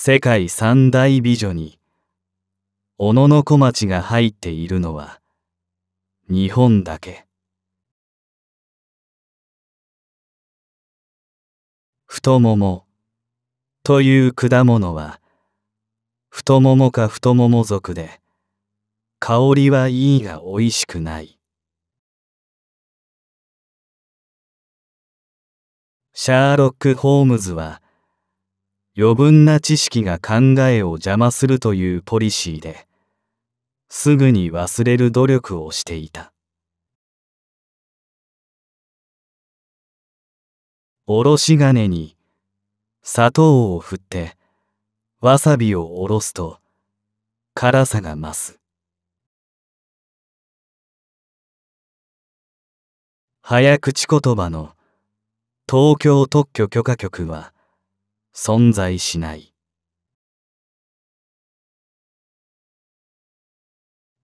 世界三大美女に小野小町が入っているのは日本だけ太ももという果物は太ももか太もも族で香りはいいがおいしくないシャーロック・ホームズは余分な知識が考えを邪魔するというポリシーで、すぐに忘れる努力をしていた。おろし金に砂糖を振って、わさびをおろすと、辛さが増す。早口言葉の東京特許許可局は、存在しない。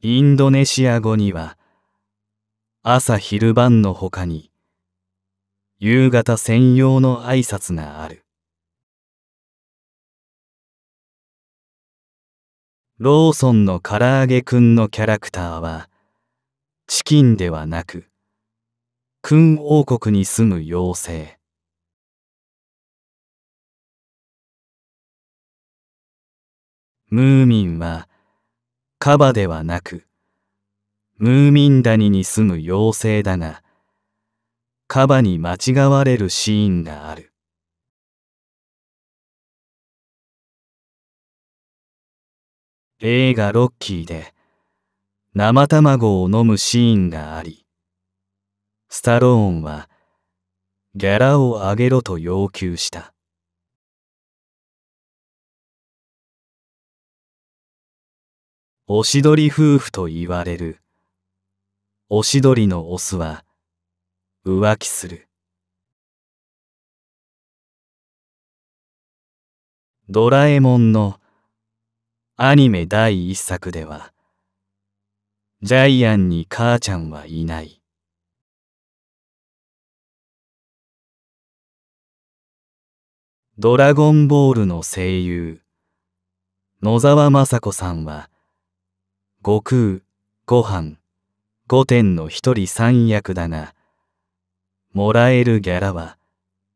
インドネシア語には、朝昼晩のほかに、夕方専用の挨拶がある。ローソンの唐揚げくんのキャラクターは、チキンではなく、くん王国に住む妖精。ムーミンはカバではなくムーミン谷に住む妖精だがカバに間違われるシーンがある映画「ロッキー」で生卵を飲むシーンがありスタローンはギャラを上げろと要求したおしどり夫婦と言われる。おしどりのオスは浮気する。ドラえもんのアニメ第一作では、ジャイアンに母ちゃんはいない。ドラゴンボールの声優、野沢雅子さんは、悟空、ご飯、御殿の一人三役だが、もらえるギャラは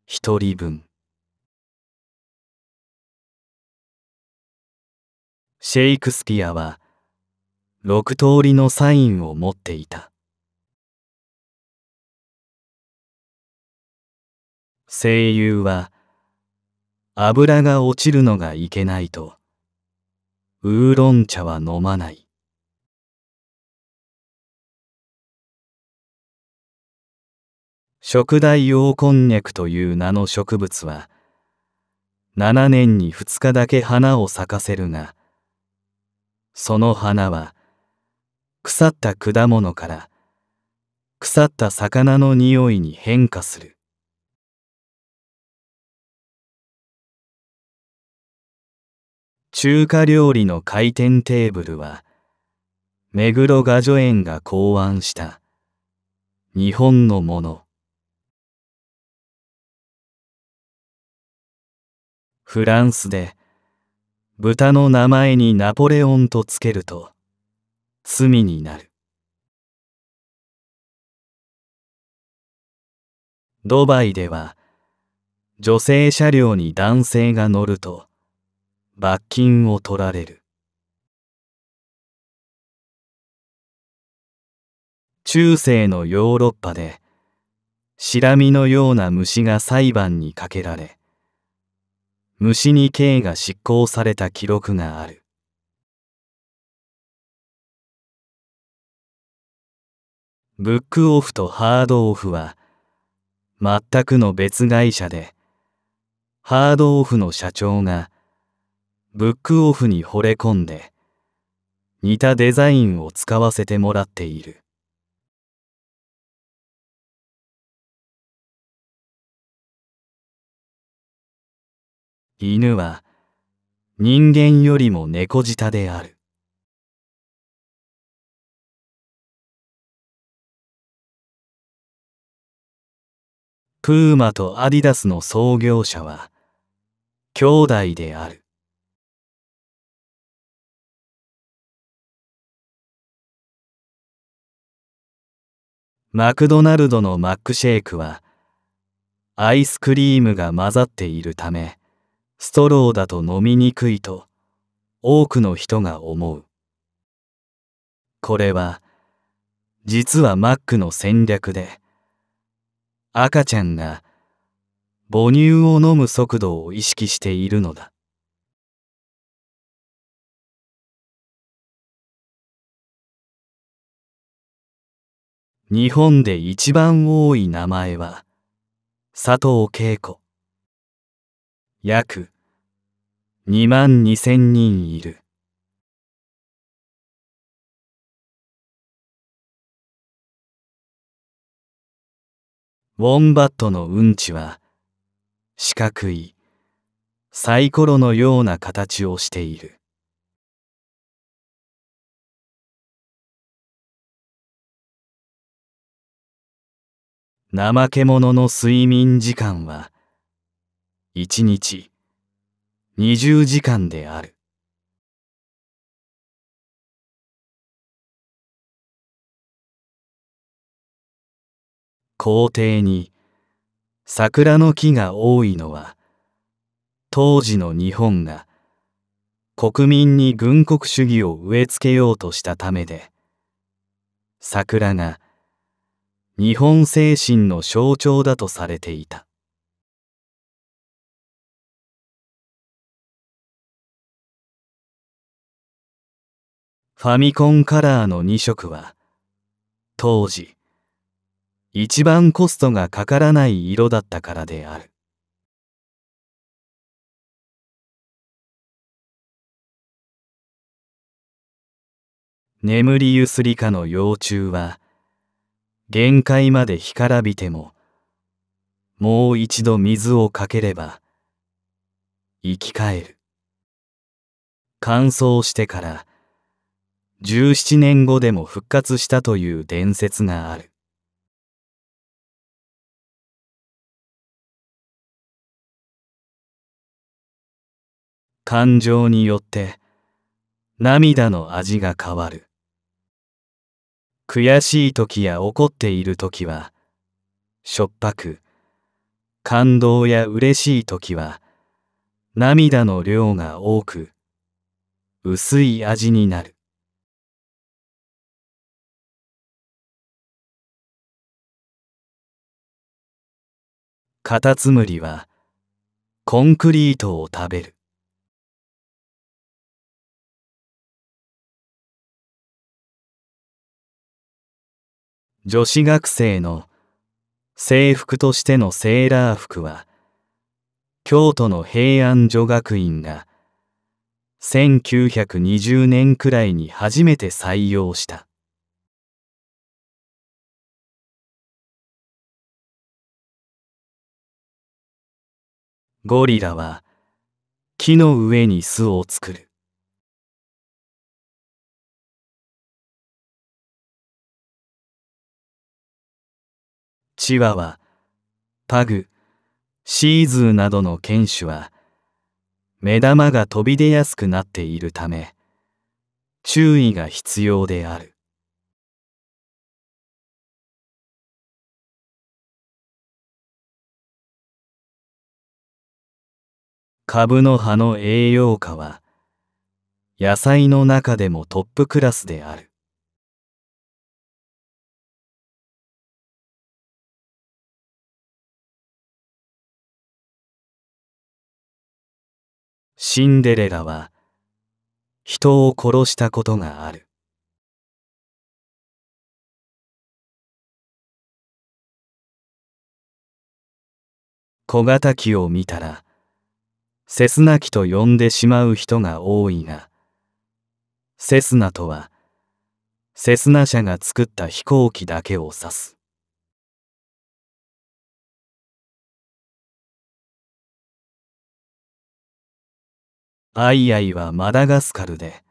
一人分。シェイクスピアは六通りのサインを持っていた。声優は油が落ちるのがいけないとウーロン茶は飲まない。食大用こんにゃくという名の植物は7年に2日だけ花を咲かせるがその花は腐った果物から腐った魚の匂いに変化する中華料理の回転テーブルは目黒雅叙園が考案した日本のものフランスで豚の名前にナポレオンとつけると罪になるドバイでは女性車両に男性が乗ると罰金を取られる中世のヨーロッパでシラミのような虫が裁判にかけられ虫に刑が執行された記録がある。ブックオフとハードオフは全くの別会社で、ハードオフの社長がブックオフに惚れ込んで似たデザインを使わせてもらっている。犬は人間よりも猫舌である。プーマとアディダスの創業者は兄弟である。マクドナルドのマックシェイクはアイスクリームが混ざっているためストローだと飲みにくいと多くの人が思う。これは実はマックの戦略で赤ちゃんが母乳を飲む速度を意識しているのだ。日本で一番多い名前は佐藤恵子。約2万2千人いる。ウォンバットのうんちは四角いサイコロのような形をしている。怠け者の睡眠時間は1日20時間である。皇帝に桜の木が多いのは当時の日本が国民に軍国主義を植え付けようとしたためで桜が日本精神の象徴だとされていたファミコンカラーの2色は、当時、一番コストがかからない色だったからである。眠りゆすりかの幼虫は、限界まで干からびても、もう一度水をかければ、生き返る。乾燥してから17年後でも復活したという伝説がある。感情によって涙の味が変わる。悔しい時や怒っている時は、しょっぱく、感動や嬉しい時は、涙の量が多く、薄い味になる。カタツムリはコンクリートを食べる女子学生の制服としてのセーラー服は京都の平安女学院が1920年くらいに初めて採用したゴリラは木の上に巣を作るチワワパグシーズーなどの犬種は目玉が飛び出やすくなっているため注意が必要である株の葉の栄養価は野菜の中でもトップクラスであるシンデレラは人を殺したことがある小型機を見たらセスナ機と呼んでしまう人が多いが、セスナとは、セスナ社が作った飛行機だけを指す。アイアイはマダガスカルで、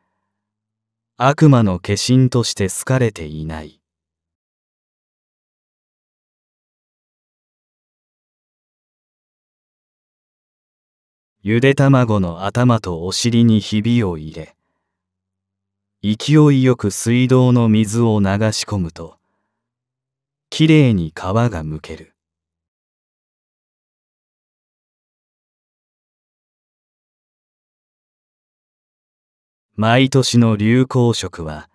悪魔の化身として好かれていない。ゆで卵の頭とお尻にひびを入れ、勢いよく水道の水を流し込むと、きれいに皮がむける。毎年の流行色は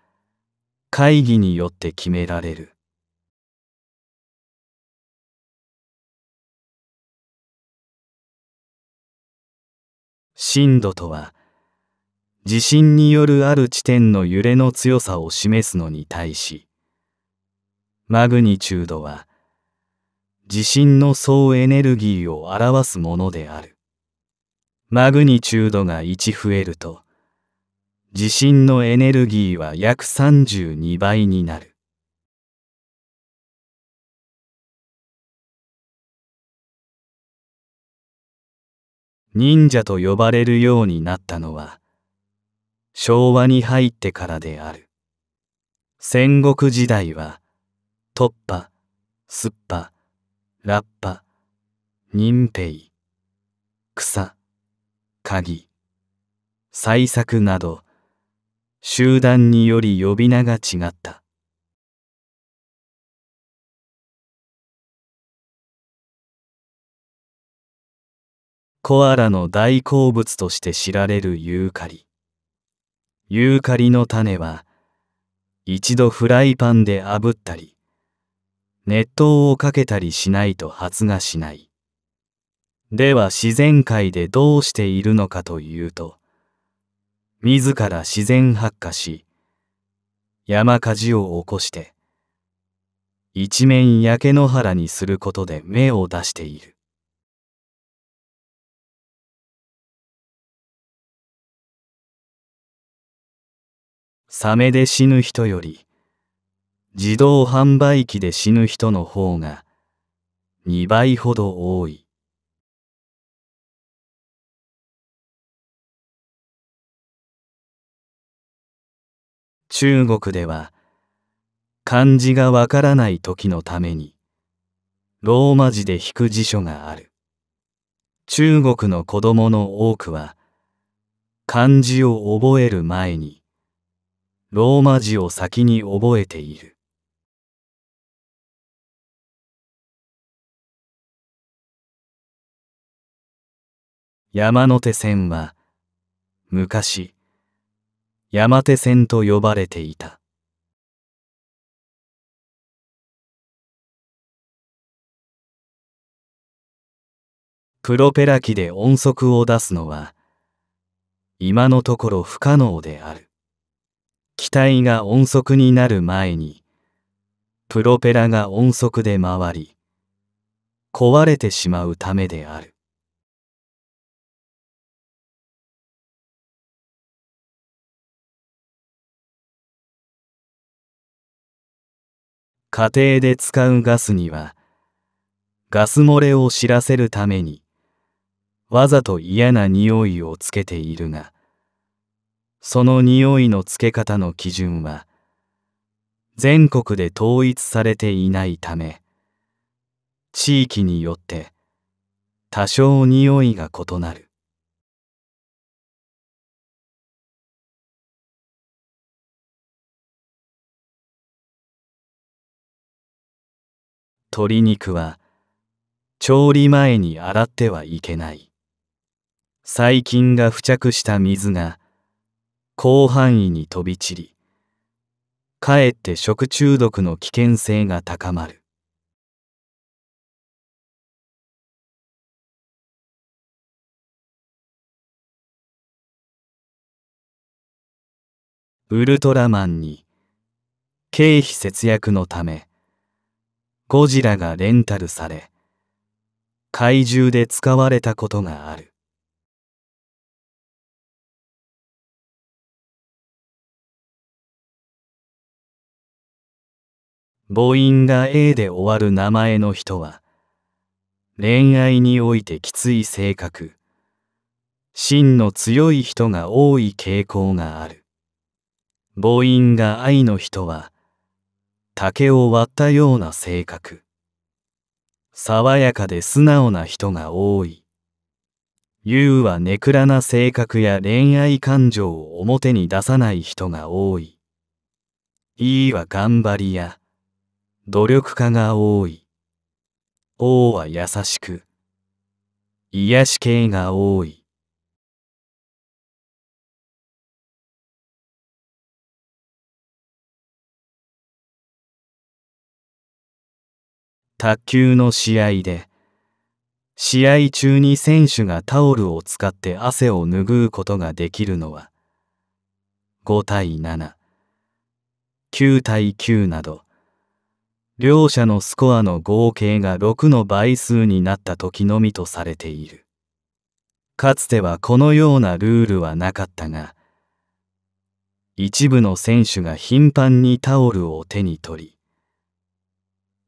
会議によって決められる。震度とは地震によるある地点の揺れの強さを示すのに対しマグニチュードは地震の総エネルギーを表すものであるマグニチュードが1増えると地震のエネルギーは約32倍になる忍者と呼ばれるようになったのは昭和に入ってからである戦国時代は突破すっぱラッパ忍兵草鍵採作など集団により呼び名が違ったコアラの大好物として知られるユーカリ。ユーカリの種は、一度フライパンで炙ったり、熱湯をかけたりしないと発芽しない。では自然界でどうしているのかというと、自ら自然発火し、山火事を起こして、一面焼け野原にすることで芽を出している。サメで死ぬ人より、自動販売機で死ぬ人の方が、2倍ほど多い。中国では、漢字がわからない時のために、ローマ字で引く辞書がある。中国の子供の多くは、漢字を覚える前に、ローマ字を先に覚えている。山手線は昔山手線と呼ばれていた。プロペラ機で音速を出すのは今のところ不可能である。機体が音速になる前に、プロペラが音速で回り、壊れてしまうためである。家庭で使うガスには、ガス漏れを知らせるために、わざと嫌な匂いをつけているが、その匂いのつけ方の基準は全国で統一されていないため地域によって多少匂いが異なる鶏肉は調理前に洗ってはいけない細菌が付着した水が広範囲に飛び散りかえって食中毒の危険性が高まるウルトラマンに経費節約のためゴジラがレンタルされ怪獣で使われたことがある母音が A で終わる名前の人は、恋愛においてきつい性格、真の強い人が多い傾向がある。母音が愛の人は、竹を割ったような性格。爽やかで素直な人が多い。優はネクラな性格や恋愛感情を表に出さない人が多い。E は頑張りや、努力家が多い。王は優しく。癒し系が多い。卓球の試合で試合中に選手がタオルを使って汗を拭うことができるのは5対79対9など両者のスコアの合計が6の倍数になった時のみとされている。かつてはこのようなルールはなかったが、一部の選手が頻繁にタオルを手に取り、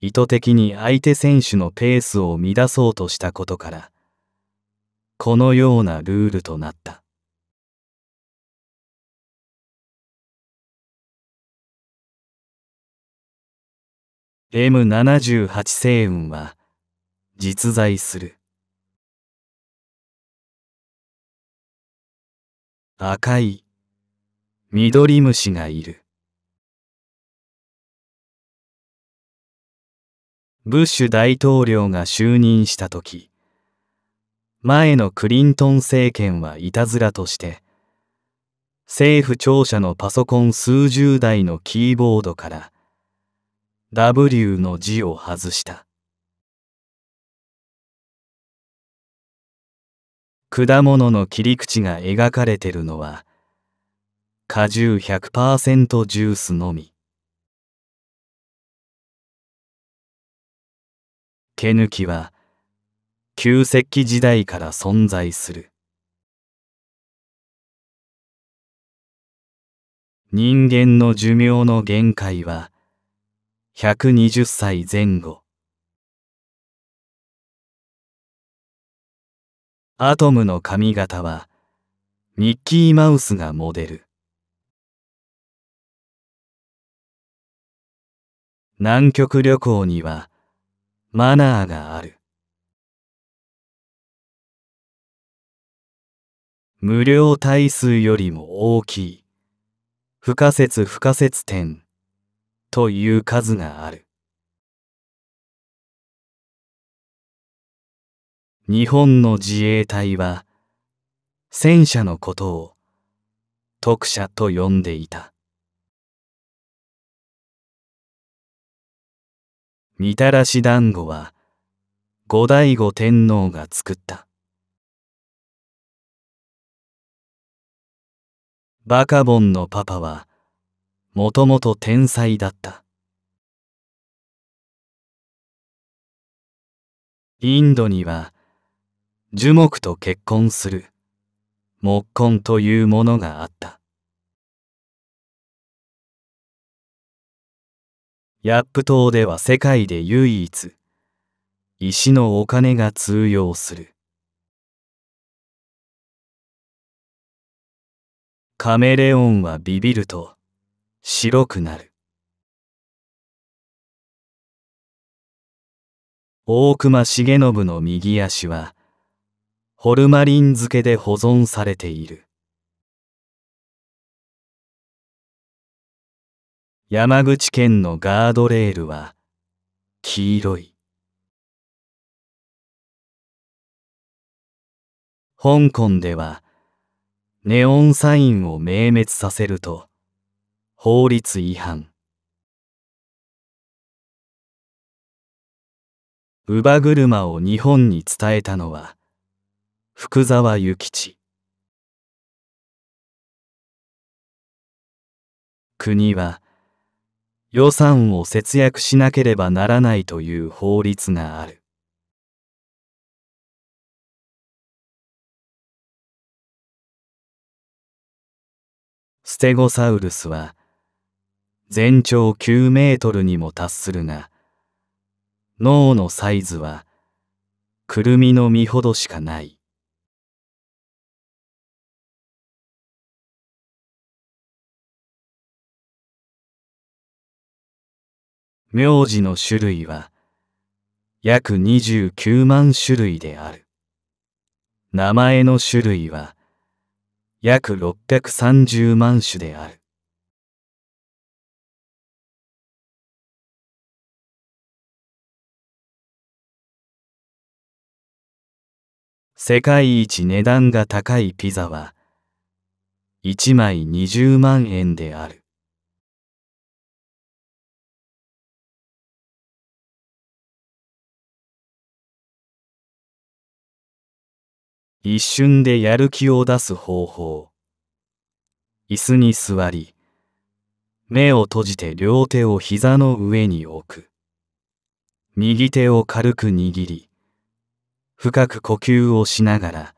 意図的に相手選手のペースを乱そうとしたことから、このようなルールとなった。M78 星雲は実在する赤い緑虫がいるブッシュ大統領が就任した時前のクリントン政権はいたずらとして政府庁舎のパソコン数十台のキーボードから W の字を外した。果物の切り口が描かれてるのは、果汁100%ジュースのみ。毛抜きは、旧石器時代から存在する。人間の寿命の限界は、120歳前後アトムの髪型はミッキーマウスがモデル南極旅行にはマナーがある無料体数よりも大きい不可説不可説点という数がある日本の自衛隊は戦車のことを特車と呼んでいたみたらし団子は後醍醐天皇が作ったバカボンのパパはもともと天才だったインドには樹木と結婚する木婚というものがあったヤップ島では世界で唯一石のお金が通用するカメレオンはビビると白くなる大隈重信の右足はホルマリン漬けで保存されている山口県のガードレールは黄色い香港ではネオンサインを明滅させると法律違反乳母車を日本に伝えたのは福沢諭吉国は予算を節約しなければならないという法律があるステゴサウルスは全長9メートルにも達するが、脳のサイズは、くるみの実ほどしかない。名字の種類は、約29万種類である。名前の種類は、約630万種である。世界一値段が高いピザは一枚二十万円である。一瞬でやる気を出す方法。椅子に座り、目を閉じて両手を膝の上に置く。右手を軽く握り、深く呼吸をしながら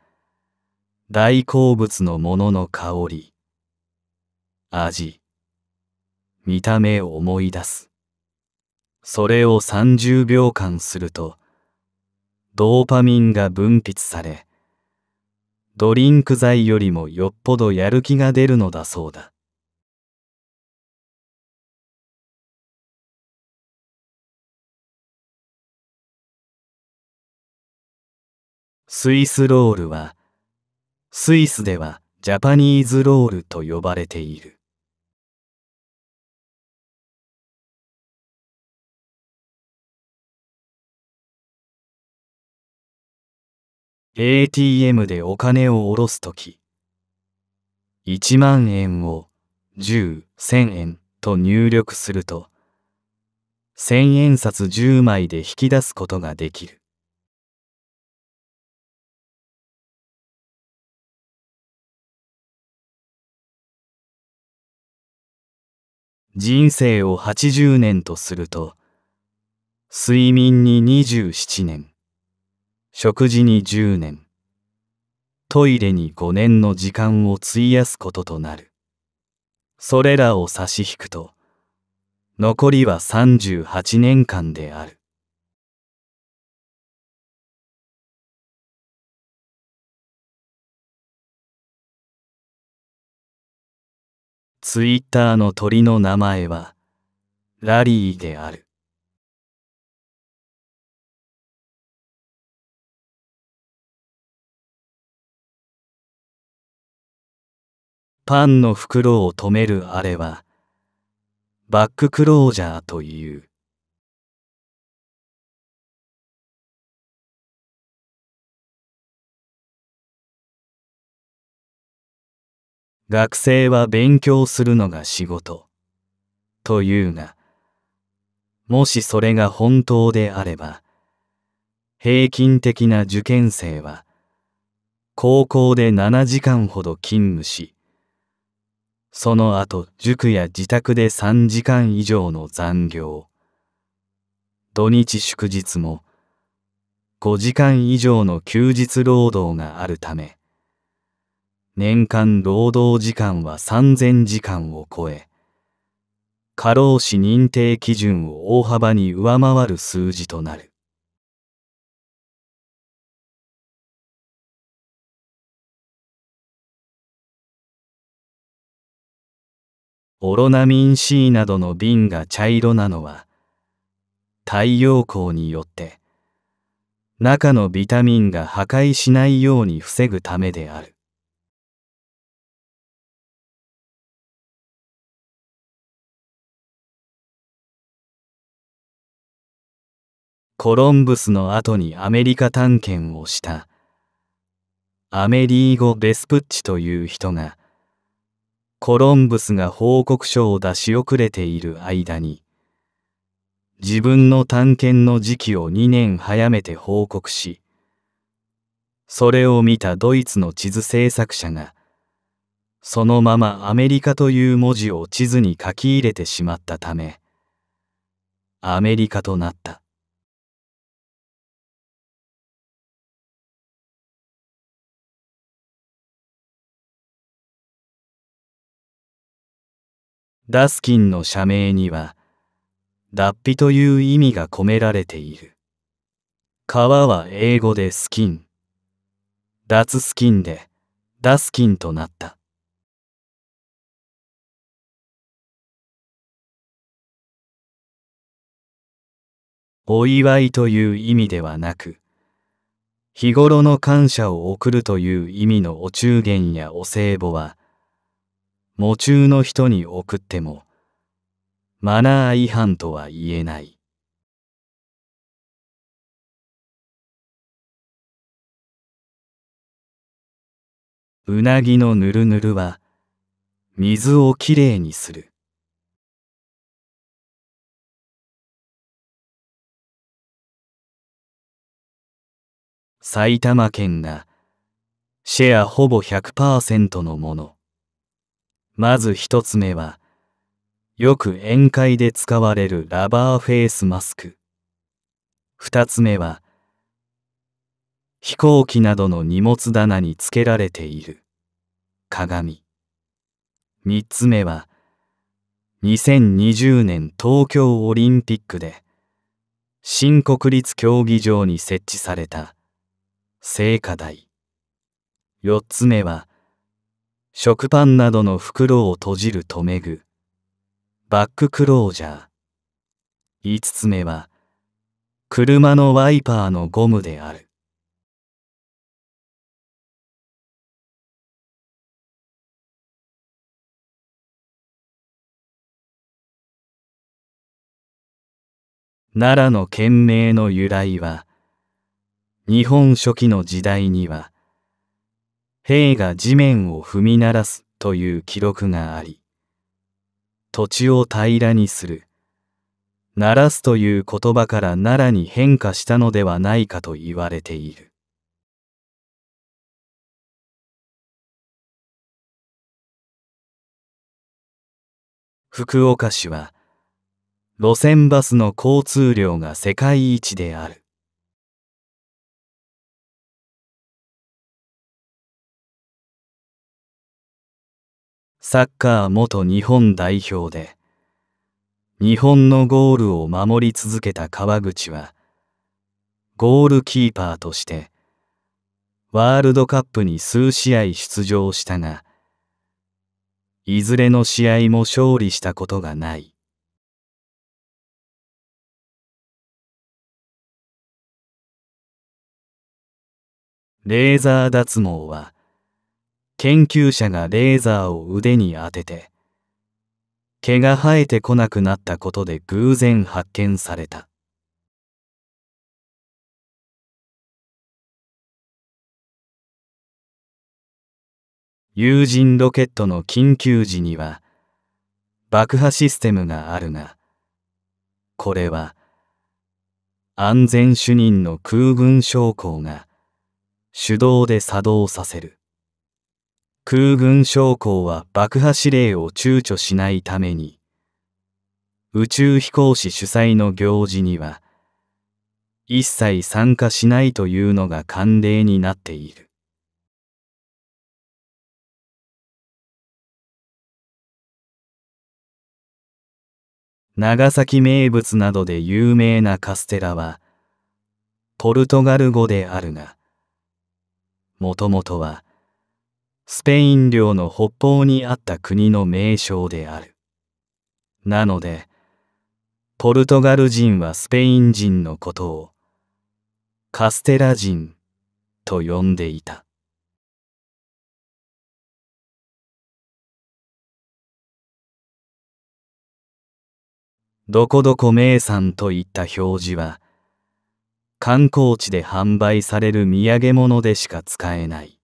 大好物のものの香り味見た目を思い出すそれを30秒間するとドーパミンが分泌されドリンク剤よりもよっぽどやる気が出るのだそうだスイスロールはスイスではジャパニーズロールと呼ばれている ATM でお金を下ろすとき1万円を10、1000円と入力すると1000円札10枚で引き出すことができる。人生を80年とすると、睡眠に27年、食事に10年、トイレに5年の時間を費やすこととなる。それらを差し引くと、残りは38年間である。ツイッターの鳥の名前はラリーである。パンの袋を止めるあれはバッククロージャーという。学生は勉強するのが仕事。というが、もしそれが本当であれば、平均的な受験生は、高校で7時間ほど勤務し、その後塾や自宅で3時間以上の残業、土日祝日も5時間以上の休日労働があるため、年間労働時間は3000時間を超え、過労死認定基準を大幅に上回る数字となる。オロナミン C などの瓶が茶色なのは、太陽光によって、中のビタミンが破壊しないように防ぐためである。コロンブスの後にアメリカ探検をしたアメリーゴ・ベスプッチという人がコロンブスが報告書を出し遅れている間に自分の探検の時期を2年早めて報告しそれを見たドイツの地図制作者がそのままアメリカという文字を地図に書き入れてしまったためアメリカとなったダスキンの社名には、脱皮という意味が込められている。皮は英語でスキン。脱スキンで、ダスキンとなった。お祝いという意味ではなく、日頃の感謝を送るという意味のお中元やお歳暮は、喪中の人に送ってもマナー違反とは言えないうなぎのぬるぬるは水をきれいにする埼玉県がシェアほぼ100%のものまず一つ目は、よく宴会で使われるラバーフェイスマスク。二つ目は、飛行機などの荷物棚につけられている鏡。三つ目は、2020年東京オリンピックで、新国立競技場に設置された聖火台。四つ目は、食パンなどの袋を閉じる留め具バッククロージャー五つ目は車のワイパーのゴムである奈良の県名の由来は日本初期の時代には兵が地面を踏み鳴らすという記録があり、土地を平らにする、鳴らすという言葉から奈良に変化したのではないかと言われている。福岡市は路線バスの交通量が世界一である。サッカー元日本代表で日本のゴールを守り続けた川口はゴールキーパーとしてワールドカップに数試合出場したがいずれの試合も勝利したことがないレーザー脱毛は研究者がレーザーを腕に当てて、毛が生えてこなくなったことで偶然発見された。有人ロケットの緊急時には爆破システムがあるがこれは安全主任の空軍将校が手動で作動させる空軍将校は爆破指令を躊躇しないために、宇宙飛行士主催の行事には、一切参加しないというのが慣例になっている。長崎名物などで有名なカステラは、ポルトガル語であるが、もともとは、スペイン領の北方にあった国の名称である。なので、ポルトガル人はスペイン人のことをカステラ人と呼んでいた。どこどこ名産といった表示は観光地で販売される土産物でしか使えない。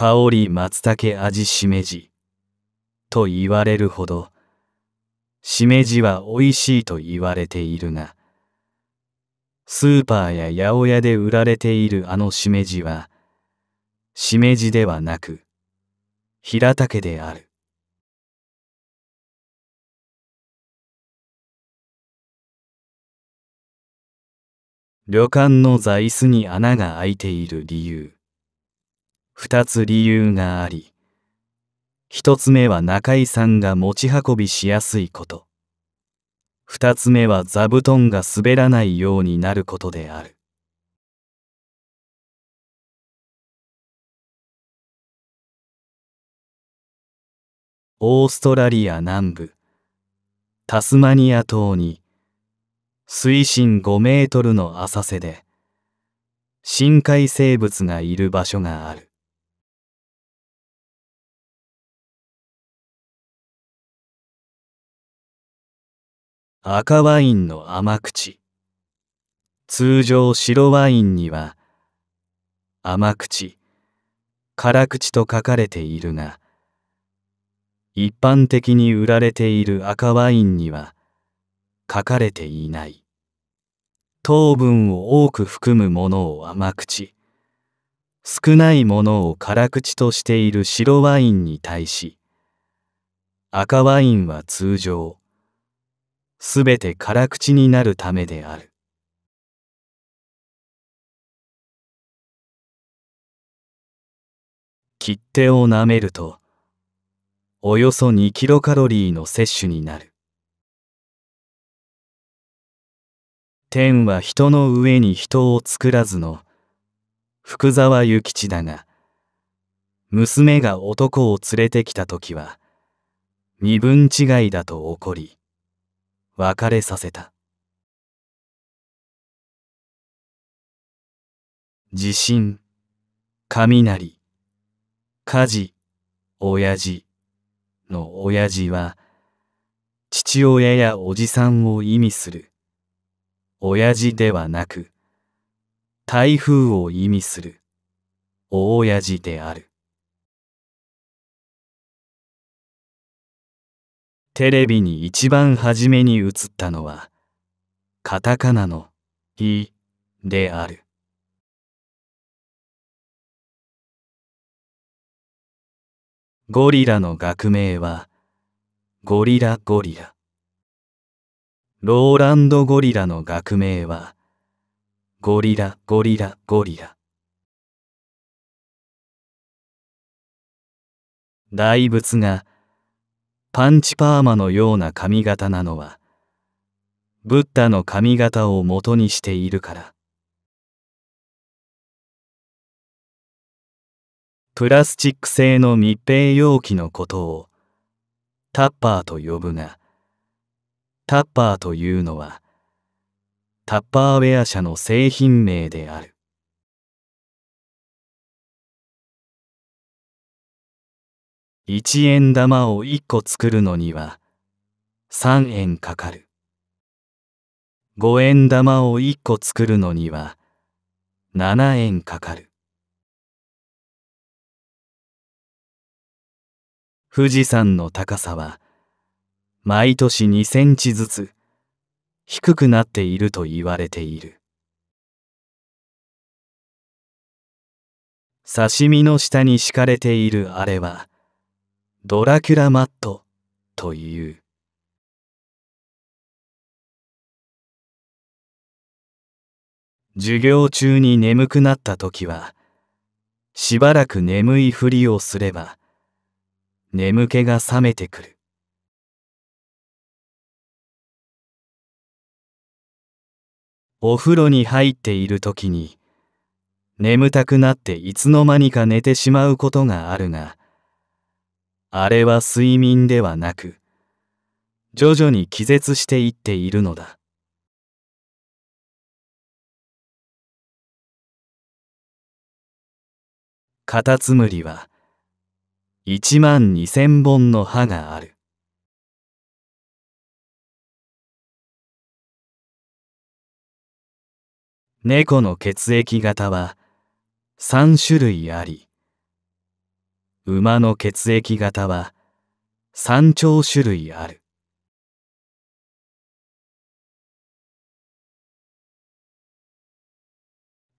香り松茸味しめじと言われるほどしめじは美味しいと言われているがスーパーや八百屋で売られているあのしめじはしめじではなく平竹である旅館の座椅子に穴が開いている理由二つ理由があり一つ目は中井さんが持ち運びしやすいこと二つ目は座布団が滑らないようになることであるオーストラリア南部タスマニア島に水深5メートルの浅瀬で深海生物がいる場所がある。赤ワインの甘口通常白ワインには甘口辛口と書かれているが一般的に売られている赤ワインには書かれていない糖分を多く含むものを甘口少ないものを辛口としている白ワインに対し赤ワインは通常すべて辛口になるためである。切手を舐めると、およそ2キロカロリーの摂取になる。天は人の上に人を作らずの、福沢諭吉だが、娘が男を連れてきた時は、身分違いだと怒り、別れさせた地震雷火事親父の親父は父親やおじさんを意味する親父ではなく台風を意味する大親父であるテレビに一番初めに映ったのは、カタカナのイ、である。ゴリラの学名は、ゴリラゴリラ。ローランド・ゴリラの学名は、ゴリラゴリラゴリラ。大仏がパンチパーマのような髪型なのはブッダの髪型を元にしているからプラスチック製の密閉容器のことをタッパーと呼ぶがタッパーというのはタッパーウェア社の製品名である1円玉を1個作るのには3円かかる。5円玉を1個作るのには7円かかる。富士山の高さは毎年2センチずつ低くなっていると言われている。刺身の下に敷かれているあれはドラキュラマットという。授業中に眠くなった時は、しばらく眠いふりをすれば、眠気が覚めてくる。お風呂に入っている時に、眠たくなっていつの間にか寝てしまうことがあるが、あれは睡眠ではなく、徐々に気絶していっているのだ。カタツムリは、一万二千本の歯がある。猫の血液型は三種類あり、馬の血液型は3兆種類ある。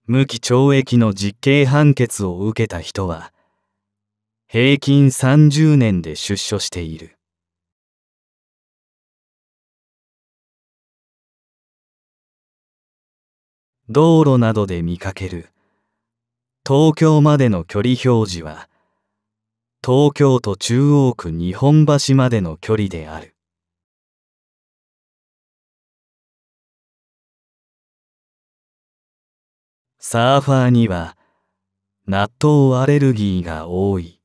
無期懲役の実刑判決を受けた人は、平均30年で出所している。道路などで見かける東京までの距離表示は東京都中央区日本橋までの距離であるサーファーには納豆アレルギーが多い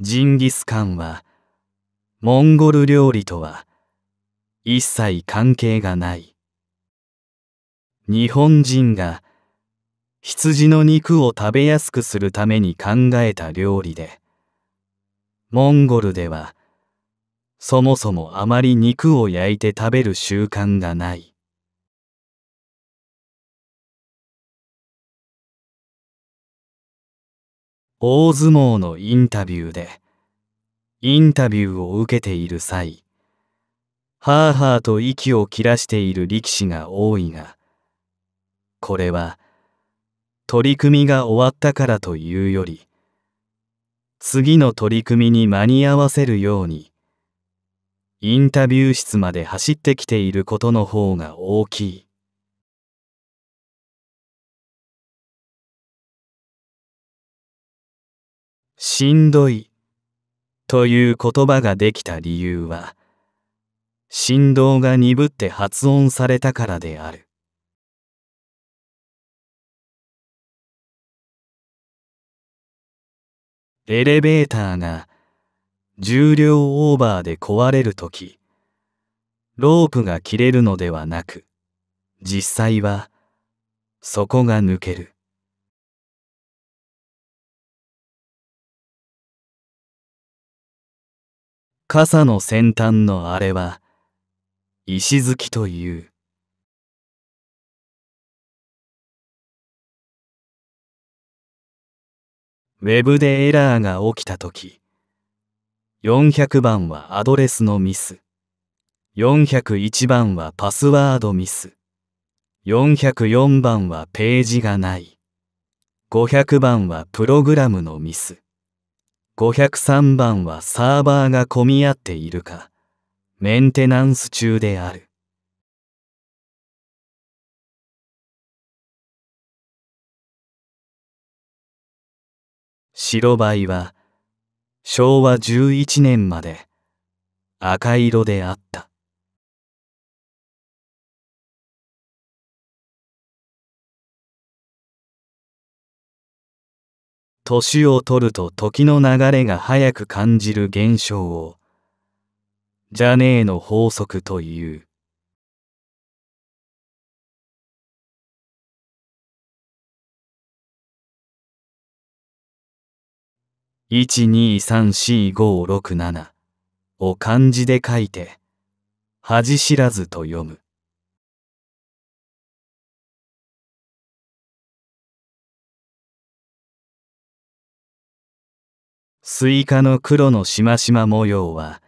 ジンギスカンはモンゴル料理とは一切関係がない日本人が羊の肉を食べやすくするために考えた料理で、モンゴルではそもそもあまり肉を焼いて食べる習慣がない。大相撲のインタビューで、インタビューを受けている際、はあはあと息を切らしている力士が多いが、これは取り組みが終わったからというより次の取り組みに間に合わせるようにインタビュー室まで走ってきていることの方が大きい。しんどいという言葉ができた理由は振動が鈍って発音されたからである。エレベーターが重量オーバーで壊れるとき、ロープが切れるのではなく、実際は底が抜ける。傘の先端のあれは石突きという。ウェブでエラーが起きたとき、400番はアドレスのミス、401番はパスワードミス、404番はページがない、500番はプログラムのミス、503番はサーバーが混み合っているか、メンテナンス中である。白バイは昭和11年まで赤色であった年を取ると時の流れが早く感じる現象をジャネーの法則という。123456を漢字で書いて、恥知らずと読む。スイカの黒のしましま模様は、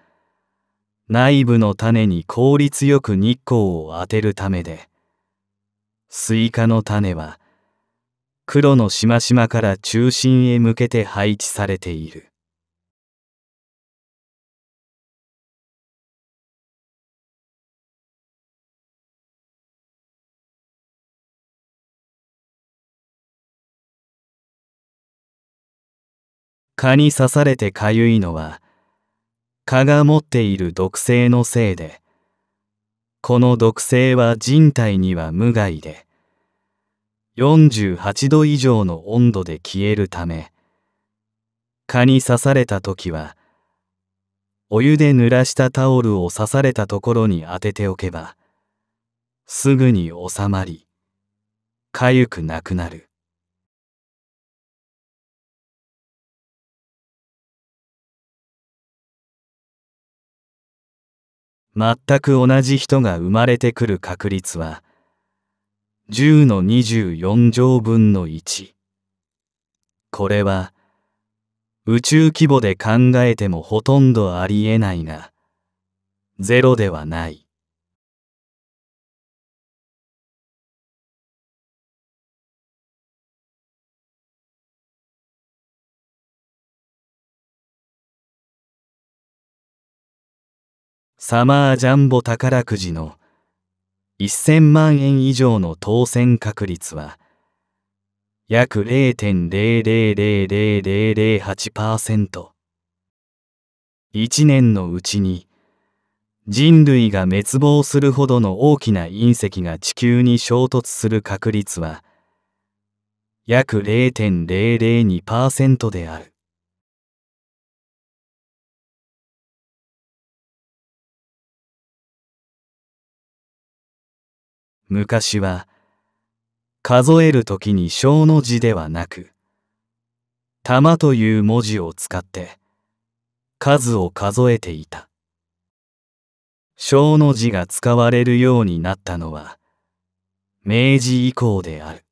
内部の種に効率よく日光を当てるためで、スイカの種は黒のしましまから中心へ向けて配置されている。蚊に刺されてかゆいのは蚊が持っている毒性のせいでこの毒性は人体には無害で48度以上の温度で消えるため蚊に刺された時はお湯で濡らしたタオルを刺されたところに当てておけばすぐに収まりかゆくなくなる全く同じ人が生まれてくる確率は10の24乗分の1。これは、宇宙規模で考えてもほとんどありえないが、ゼロではない。サマージャンボ宝くじの1000万円以上の当選確率は約0.0000008%。1年のうちに人類が滅亡するほどの大きな隕石が地球に衝突する確率は約0.002%である。昔は数える時に小の字ではなく玉という文字を使って数を数えていた小の字が使われるようになったのは明治以降である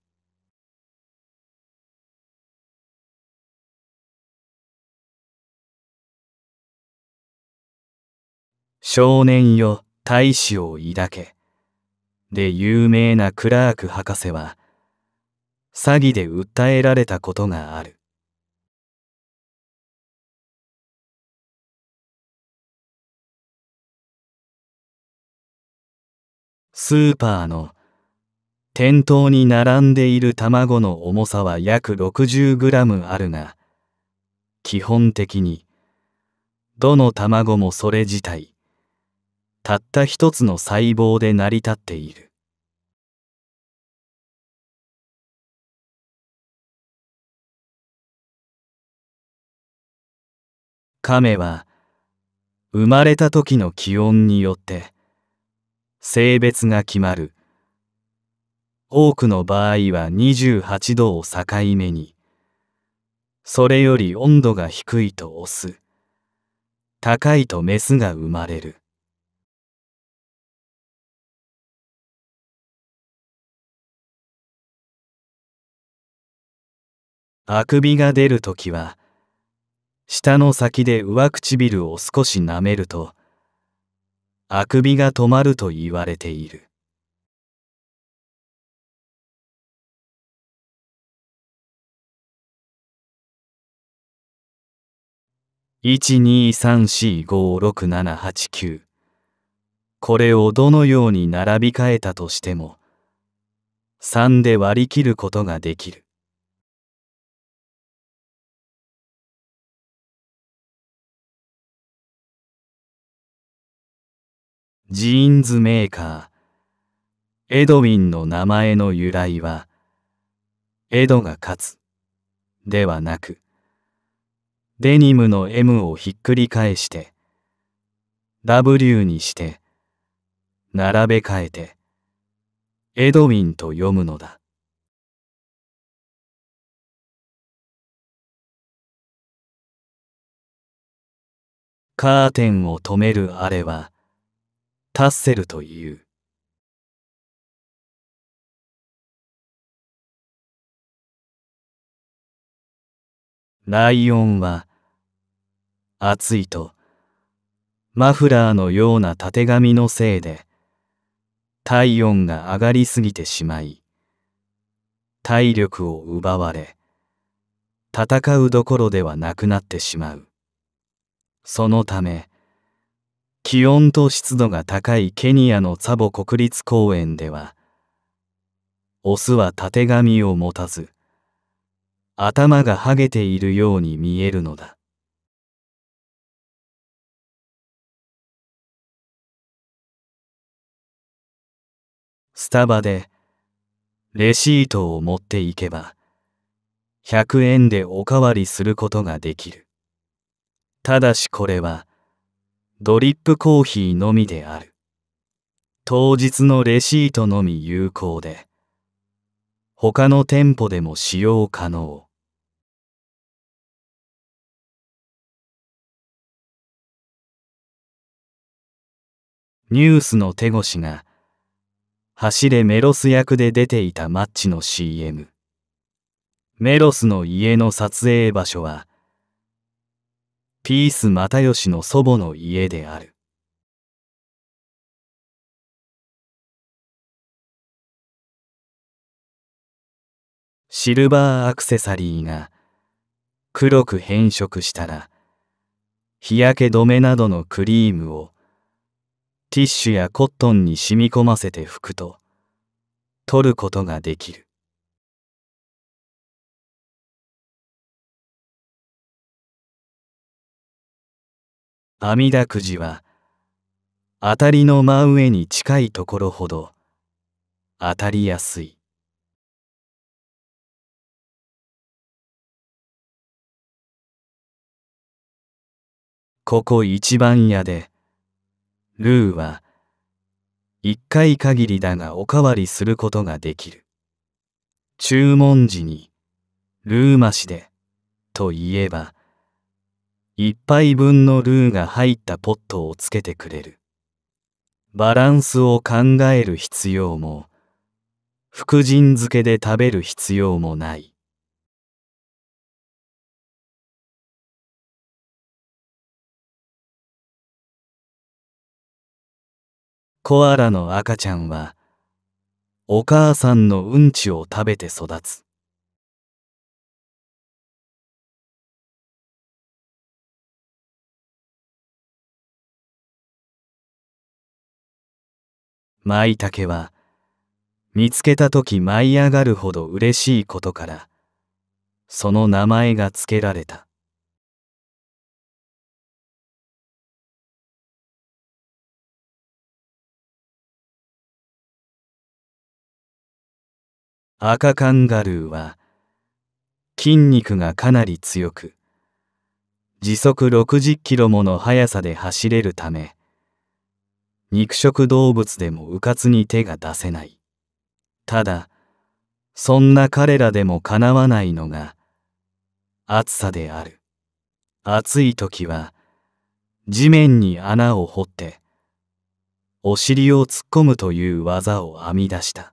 少年よ大志を抱けで有名なクラーク博士は、詐欺で訴えられたことがある。スーパーの店頭に並んでいる卵の重さは約 60g あるが、基本的に、どの卵もそれ自体、たった一つの細胞で成り立っている亀は生まれた時の気温によって性別が決まる多くの場合は28度を境目にそれより温度が低いとオス高いとメスが生まれるあくびが出るときは、舌の先で上唇を少し舐めると、あくびが止まると言われている。123456789これをどのように並び替えたとしても3で割り切ることができる。ジーンズメーカーエドウィンの名前の由来はエドが勝つではなくデニムの M をひっくり返して W にして並べ替えてエドウィンと読むのだカーテンを止めるあれはタッセルという。ライオンは暑いとマフラーのようなたてがみのせいで体温が上がりすぎてしまい体力を奪われ戦うどころではなくなってしまうそのため気温と湿度が高いケニアのツァボ国立公園ではオスはたてがみを持たず頭がはげているように見えるのだスタバでレシートを持っていけば100円でおかわりすることができるただしこれはドリップコーヒーのみである。当日のレシートのみ有効で、他の店舗でも使用可能。ニュースの手越しが、走れメロス役で出ていたマッチの CM。メロスの家の撮影場所は、ピース又吉の祖母の家である。シルバーアクセサリーが黒く変色したら日焼け止めなどのクリームをティッシュやコットンに染み込ませて拭くと取ることができる。阿弥陀くじは当たりの真上に近いところほど当たりやすい。ここ一番屋で、ルーは一回限りだがおかわりすることができる。注文時に、ルーマしで、と言えば、1杯分のルーが入ったポットをつけてくれる。バランスを考える必要も、福神漬けで食べる必要もない。コアラの赤ちゃんは、お母さんのうんちを食べて育つ。舞茸は見つけた時舞い上がるほど嬉しいことからその名前が付けられた赤カンガルーは筋肉がかなり強く時速60キロもの速さで走れるため肉食動物でもうかつに手が出せない。ただ、そんな彼らでもかなわないのが、暑さである。暑い時は、地面に穴を掘って、お尻を突っ込むという技を編み出した。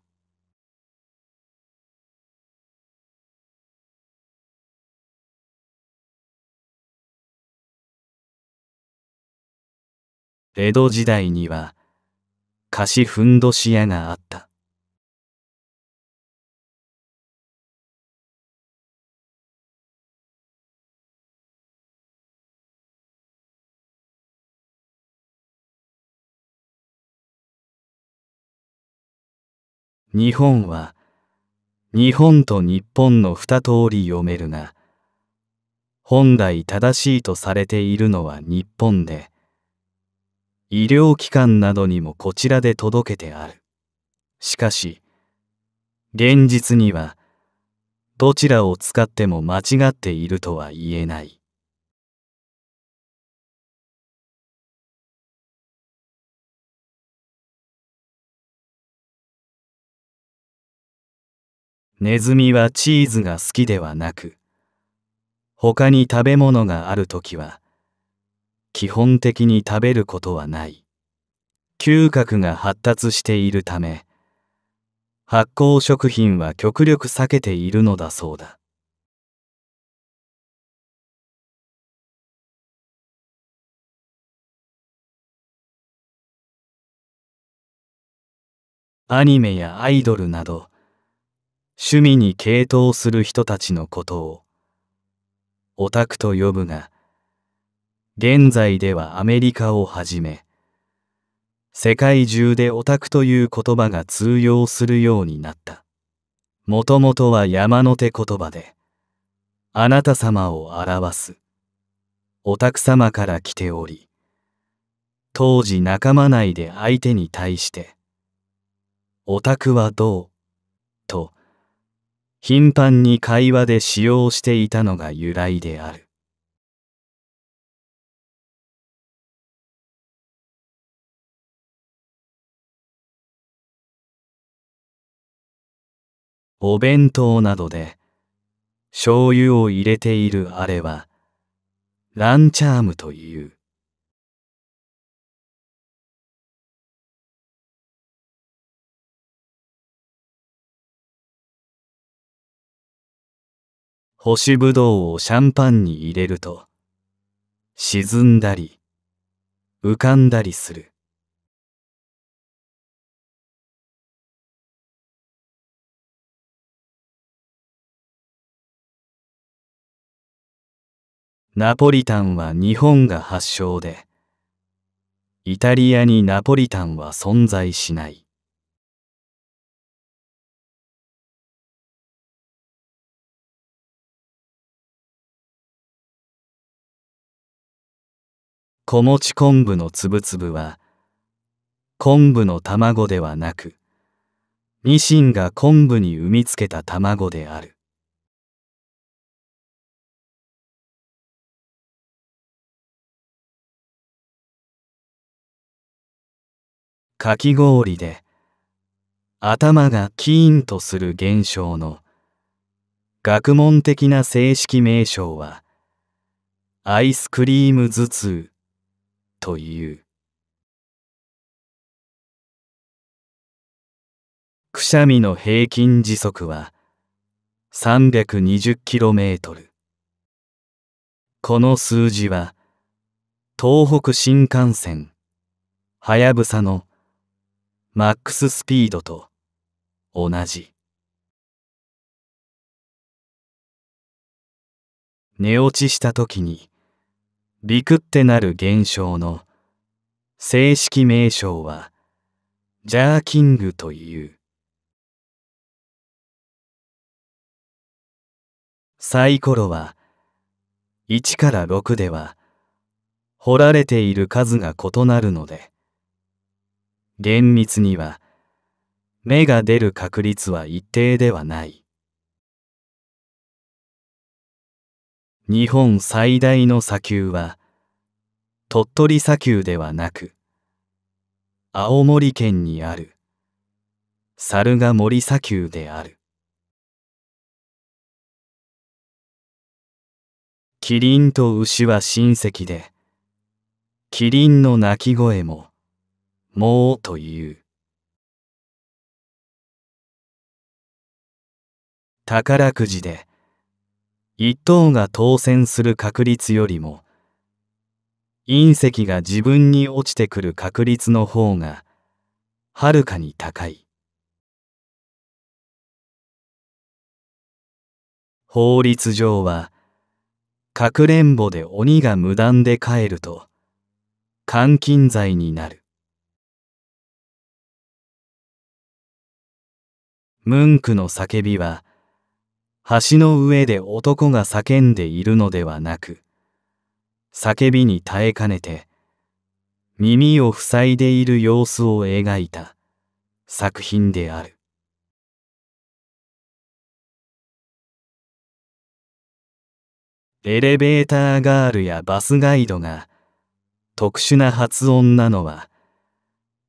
江戸時代には貸しふんどし屋があった。日本は日本と日本の二通り読めるが本来正しいとされているのは日本で医療機関などにもこちらで届けてある。しかし、現実には、どちらを使っても間違っているとは言えない。ネズミはチーズが好きではなく、他に食べ物があるときは、基本的に食べることはない。嗅覚が発達しているため、発酵食品は極力避けているのだそうだ。アニメやアイドルなど、趣味に傾倒する人たちのことを、オタクと呼ぶが、現在ではアメリカをはじめ、世界中でオタクという言葉が通用するようになった。もともとは山の手言葉で、あなた様を表す。オタク様から来ており、当時仲間内で相手に対して、オタクはどうと、頻繁に会話で使用していたのが由来である。お弁当などで醤油を入れているあれはランチャームという。干しぶどうをシャンパンに入れると沈んだり浮かんだりする。ナポリタンは日本が発祥で、イタリアにナポリタンは存在しない。小餅昆布のつぶつぶは、昆布の卵ではなく、ニシンが昆布に産みつけた卵である。かき氷で頭がキーンとする現象の学問的な正式名称はアイスクリーム頭痛というくしゃみの平均時速は 320km この数字は東北新幹線はやぶさのマックススピードと同じ寝落ちした時にビクってなる現象の正式名称はジャーキングというサイコロは1から6では掘られている数が異なるので厳密には芽が出る確率は一定ではない日本最大の砂丘は鳥取砂丘ではなく青森県にある猿ヶ森砂丘であるキリンと牛は親戚でキリンの鳴き声ももうという。宝くじで一等が当選する確率よりも隕石が自分に落ちてくる確率の方がはるかに高い。法律上はかくれんぼで鬼が無断で帰ると監禁罪になる。ムンクの叫びは、橋の上で男が叫んでいるのではなく、叫びに耐えかねて、耳を塞いでいる様子を描いた作品である。エレベーターガールやバスガイドが特殊な発音なのは、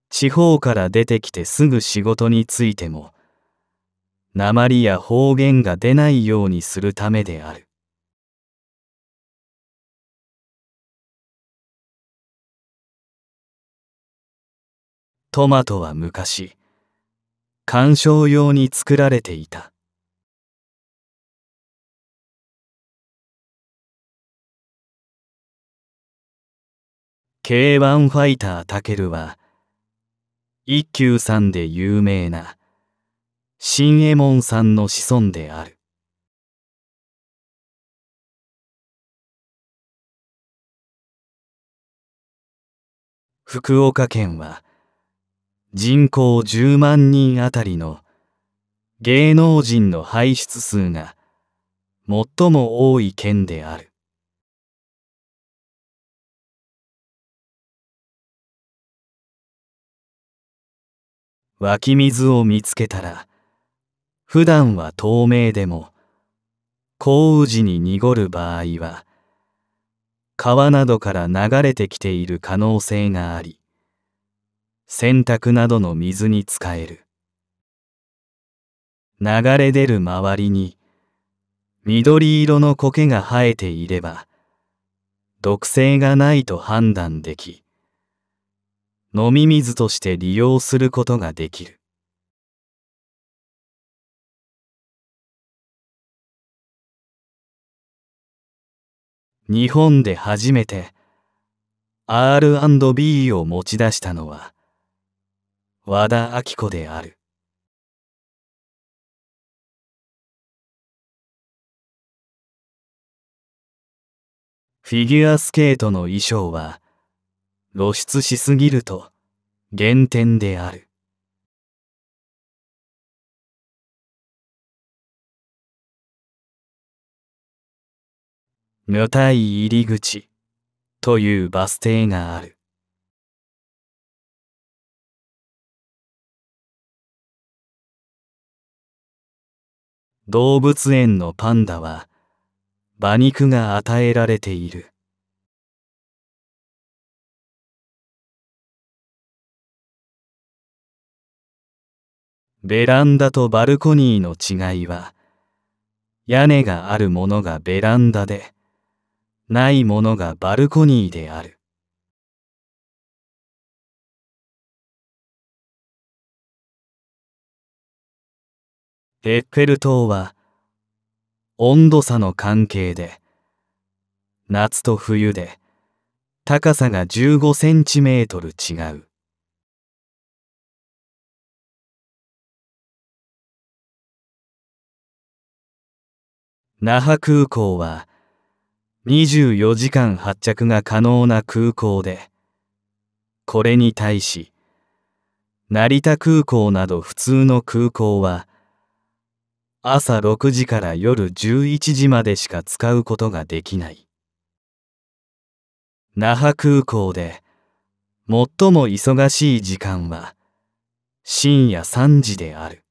地方から出てきてすぐ仕事についても、鉛や方言が出ないようにするためである。トマトは昔、観賞用に作られていた。K1 ファイタータケルは、一休さんで有名な新右衛門さんの子孫である。福岡県は人口10万人あたりの芸能人の輩出数が最も多い県である。湧き水を見つけたら普段は透明でも降雨時に濁る場合は川などから流れてきている可能性があり洗濯などの水に使える流れ出る周りに緑色の苔が生えていれば毒性がないと判断でき飲み水として利用することができる日本で初めて R&B を持ち出したのは和田アキ子であるフィギュアスケートの衣装は露出しすぎると減点であるぬたい入り口というバス停がある。動物園のパンダは馬肉が与えられている。ベランダとバルコニーの違いは屋根があるものがベランダでないものがバルコニーである。エッフェル塔は温度差の関係で夏と冬で高さが15センチメートル違う。那覇空港は24時間発着が可能な空港で、これに対し、成田空港など普通の空港は、朝6時から夜11時までしか使うことができない。那覇空港で、最も忙しい時間は深夜3時である。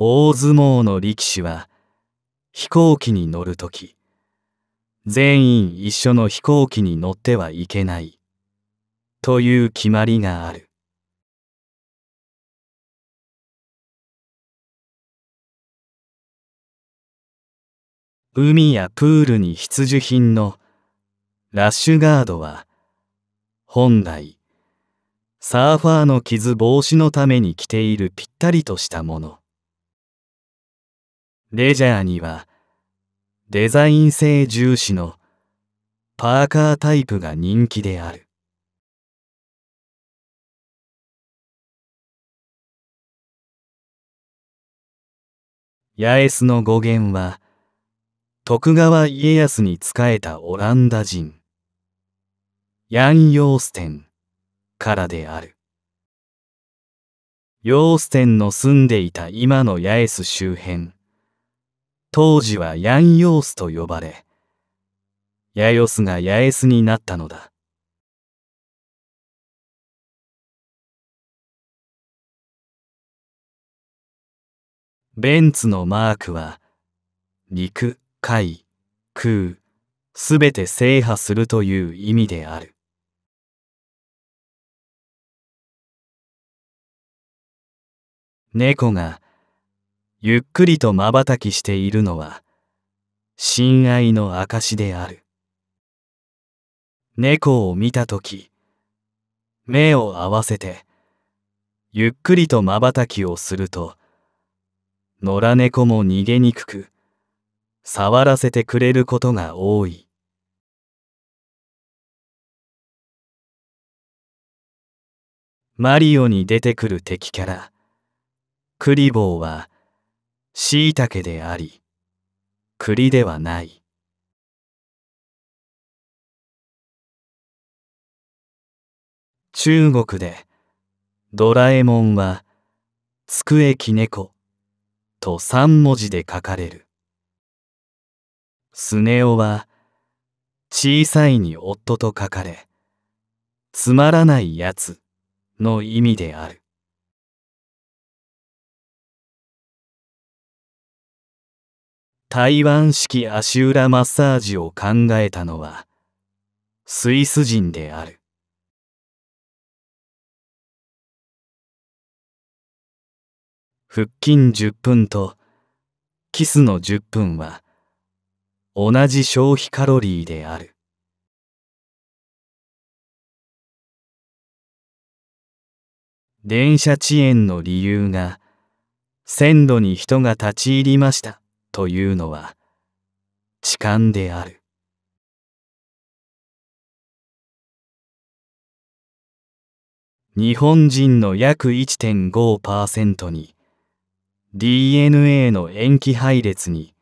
大相撲の力士は飛行機に乗るとき全員一緒の飛行機に乗ってはいけないという決まりがある海やプールに必需品のラッシュガードは本来サーファーの傷防止のために着ているぴったりとしたものレジャーにはデザイン性重視のパーカータイプが人気である。八重洲の語源は徳川家康に仕えたオランダ人ヤン・ヨーステンからであるヨーステンの住んでいた今の八重洲周辺当時はヤンヨースと呼ばれ、ヤヨスがヤエスになったのだ。ベンツのマークは、陸、海、空、すべて制覇するという意味である。猫がゆっくりとまばたきしているのは親愛の証である猫を見た時目を合わせてゆっくりとまばたきをすると野良猫も逃げにくく触らせてくれることが多い。マリオに出てくる敵キャラクリボーはしいたけであり栗ではない中国でドラえもんは机き猫と三文字で書かれるスネ夫は小さいに夫と書かれつまらないやつの意味である台湾式足裏マッサージを考えたのはスイス人である腹筋10分とキスの10分は同じ消費カロリーである電車遅延の理由が線路に人が立ち入りましたというのは痴漢である日本人の約1.5%に DNA の塩基配列に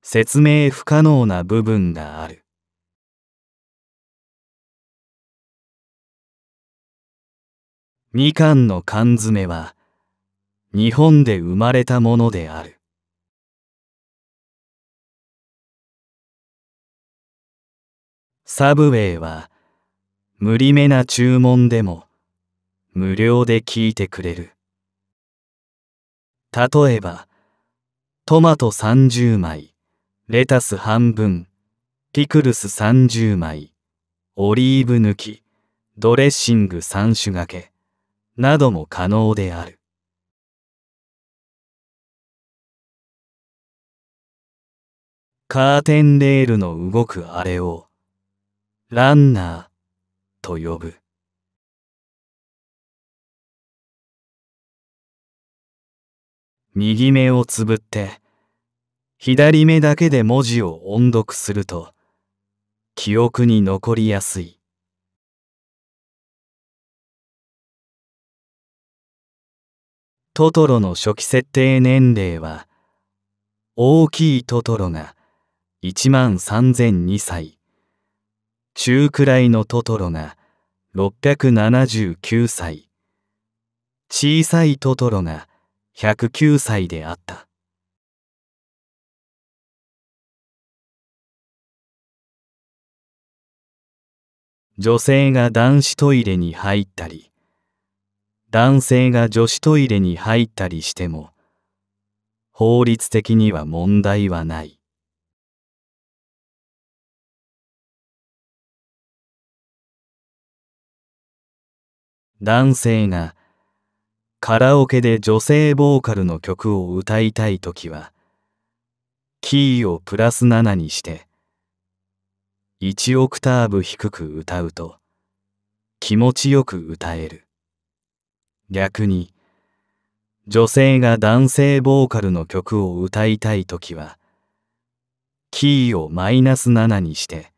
説明不可能な部分があるみかんの缶詰は日本で生まれたものであるサブウェイは無理めな注文でも無料で聞いてくれる。例えば、トマト30枚、レタス半分、ピクルス30枚、オリーブ抜き、ドレッシング3種掛け、なども可能である。カーテンレールの動くあれをランナーと呼ぶ。右目をつぶって、左目だけで文字を音読すると、記憶に残りやすい。トトロの初期設定年齢は、大きいトトロが1万3002歳。中くらいのトトロが679歳小さいトトロが109歳であった女性が男子トイレに入ったり男性が女子トイレに入ったりしても法律的には問題はない男性がカラオケで女性ボーカルの曲を歌いたい時はキーをプラス7にして1オクターブ低く歌うと気持ちよく歌える逆に女性が男性ボーカルの曲を歌いたい時はキーをマイナス7にして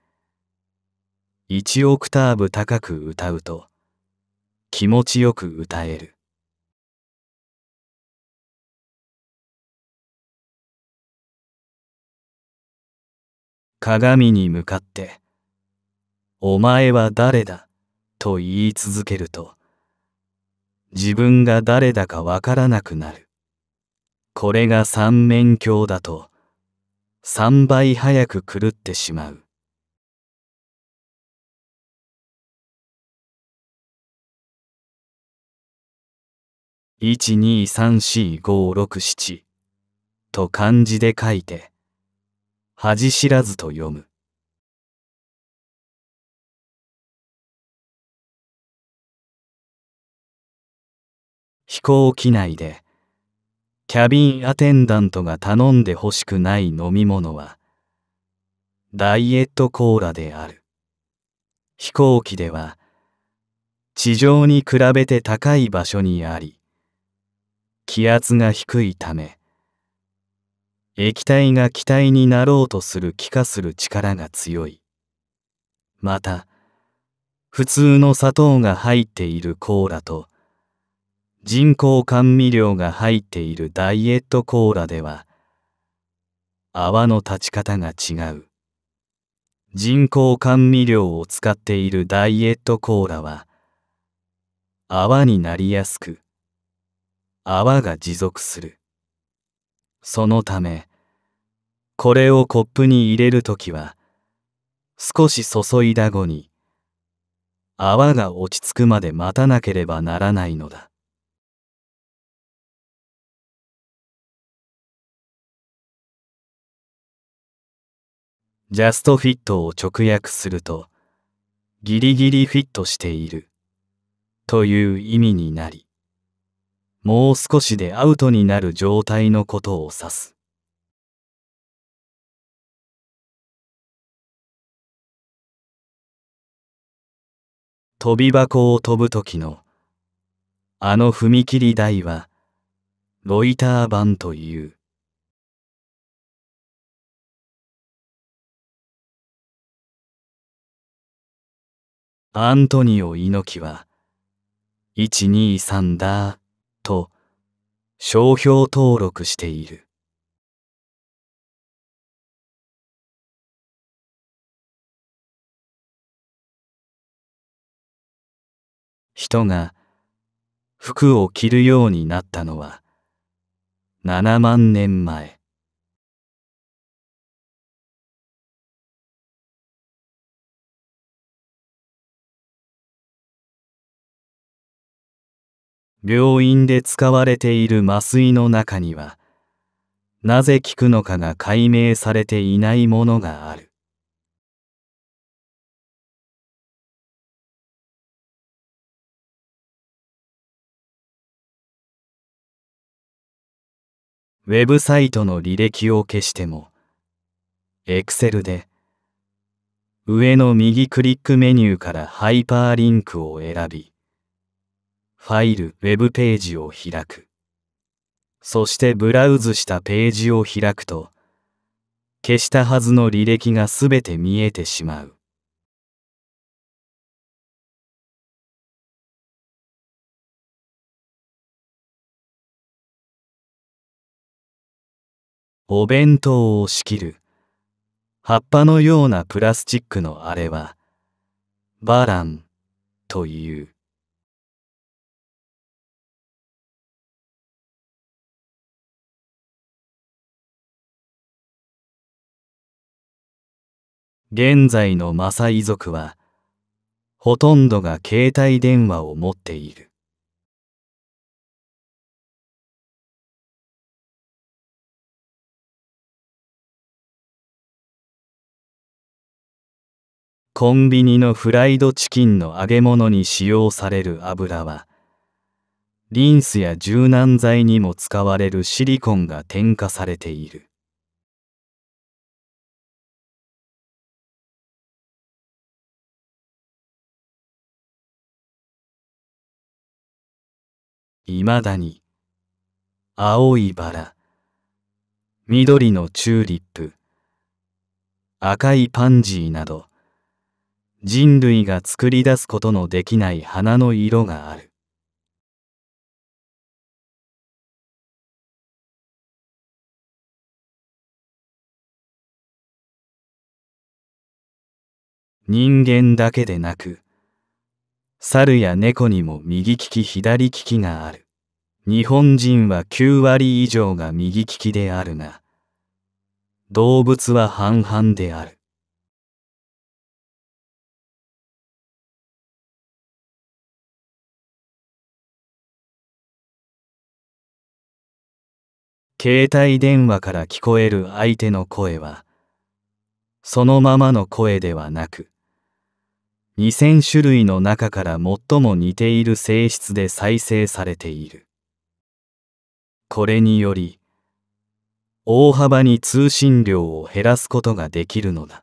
1オクターブ高く歌うと気持ちよく歌える。鏡に向かって、お前は誰だと言い続けると、自分が誰だかわからなくなる。これが三面鏡だと、三倍早く狂ってしまう。1 2 3 4 5 6と漢字で書いて、恥知らずと読む。飛行機内で、キャビンアテンダントが頼んで欲しくない飲み物は、ダイエットコーラである。飛行機では、地上に比べて高い場所にあり、気圧が低いため液体が気体になろうとする気化する力が強いまた普通の砂糖が入っているコーラと人工甘味料が入っているダイエットコーラでは泡の立ち方が違う人工甘味料を使っているダイエットコーラは泡になりやすく泡が持続する。そのため、これをコップに入れるときは、少し注いだ後に、泡が落ち着くまで待たなければならないのだ。ジャストフィットを直訳すると、ギリギリフィットしているという意味になり、もう少しでアウトになる状態のことを指す。飛び箱を飛ぶ時のあの踏切台はロイター版という。アントニオ猪木は123だと商標登録している。人が服を着るようになったのは7万年前。病院で使われている麻酔の中にはなぜ効くのかが解明されていないものがあるウェブサイトの履歴を消しても Excel で上の右クリックメニューからハイパーリンクを選びファイル、ウェブページを開く。そしてブラウズしたページを開くと、消したはずの履歴がすべて見えてしまう。お弁当を仕切る葉っぱのようなプラスチックのあれはバランという現在のマサイ族は、ほとんどが携帯電話を持っている。コンビニのフライドチキンの揚げ物に使用される油は、リンスや柔軟剤にも使われるシリコンが添加されている。いまだに青いバラ緑のチューリップ赤いパンジーなど人類が作り出すことのできない花の色がある人間だけでなく猿や猫にも右利き左利きがある。日本人は9割以上が右利きであるが、動物は半々である。携帯電話から聞こえる相手の声は、そのままの声ではなく、2000種類の中から最も似ている性質で再生されている。これにより、大幅に通信量を減らすことができるのだ。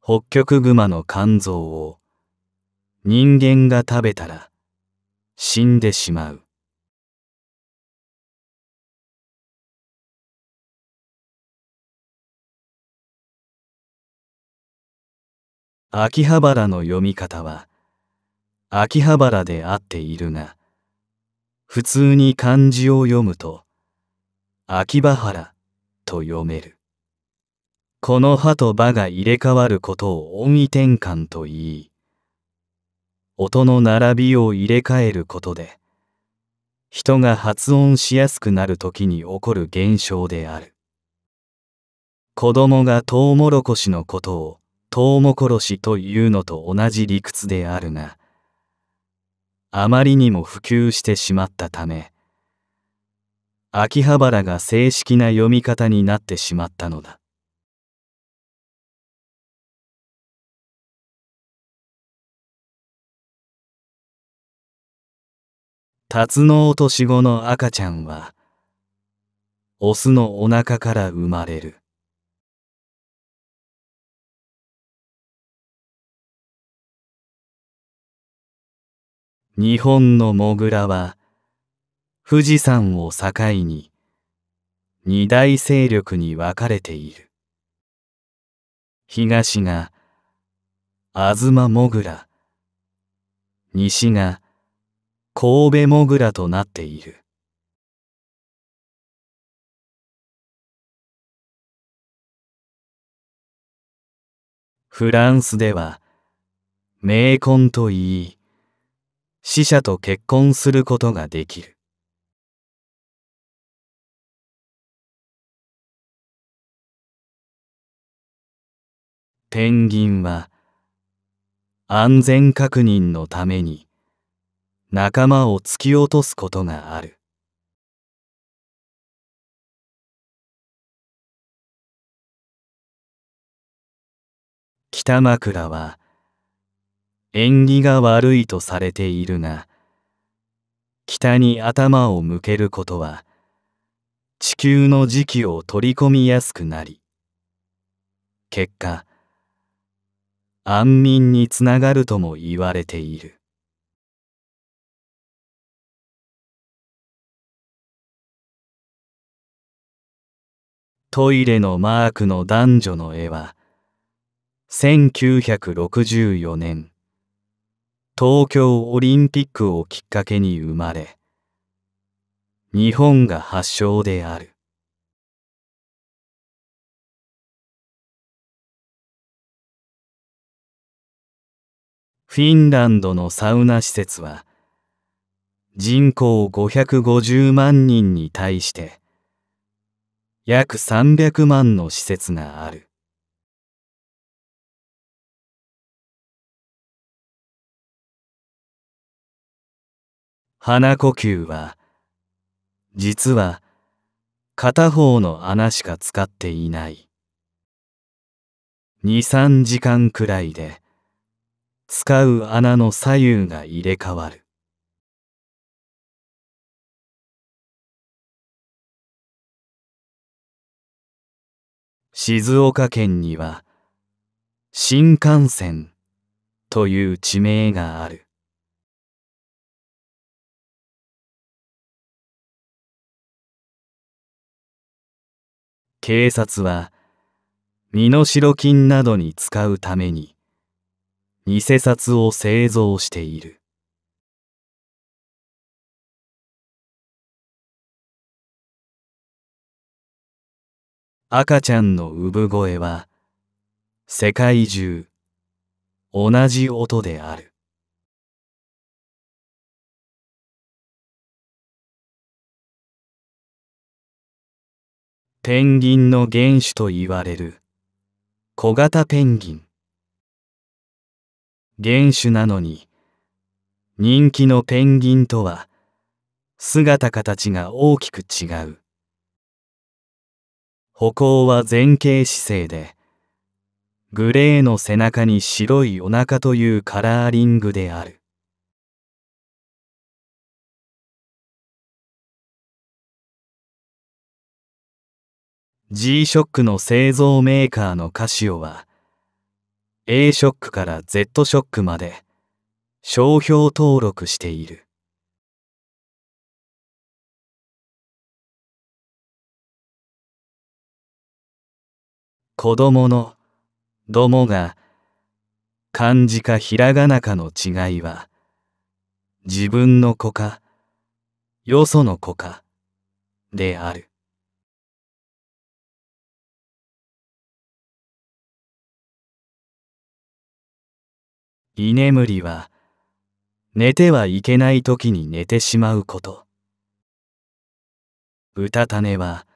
北極熊の肝臓を人間が食べたら死んでしまう。秋葉原の読み方は、秋葉原であっているが、普通に漢字を読むと、秋葉原と読める。この歯と場が入れ替わることを音位転換と言い、音の並びを入れ替えることで、人が発音しやすくなるときに起こる現象である。子供がトウモロコシのことをトウモコロシというのと同じ理屈であるがあまりにも普及してしまったため秋葉原が正式な読み方になってしまったのだタツノオトシゴの赤ちゃんはオスのお腹から生まれる。日本のモグラは富士山を境に二大勢力に分かれている。東が東モグラ、西が神戸モグラとなっている。フランスでは名婚といい、死者と結婚することができる。ペンギンは安全確認のために仲間を突き落とすことがある。北枕は縁起が悪いとされているが北に頭を向けることは地球の磁気を取り込みやすくなり結果安眠につながるとも言われているトイレのマークの男女の絵は1964年東京オリンピックをきっかけに生まれ日本が発祥であるフィンランドのサウナ施設は人口550万人に対して約300万の施設がある。鼻呼吸は実は片方の穴しか使っていない23時間くらいで使う穴の左右が入れ替わる静岡県には新幹線という地名がある警察は身代金などに使うために偽札を製造している赤ちゃんの産声は世界中同じ音であるペンギンの原種と言われる小型ペンギン原種なのに人気のペンギンとは姿形が大きく違う歩行は前傾姿勢でグレーの背中に白いお腹というカラーリングである G-SHOCK の製造メーカーのカシオは A-SHOCK から Z-SHOCK まで商標登録している。子供の「ども」が漢字かひらがなかの違いは自分の子かよその子かである。居眠りは寝てはいけない時に寝てしまうことうたた寝は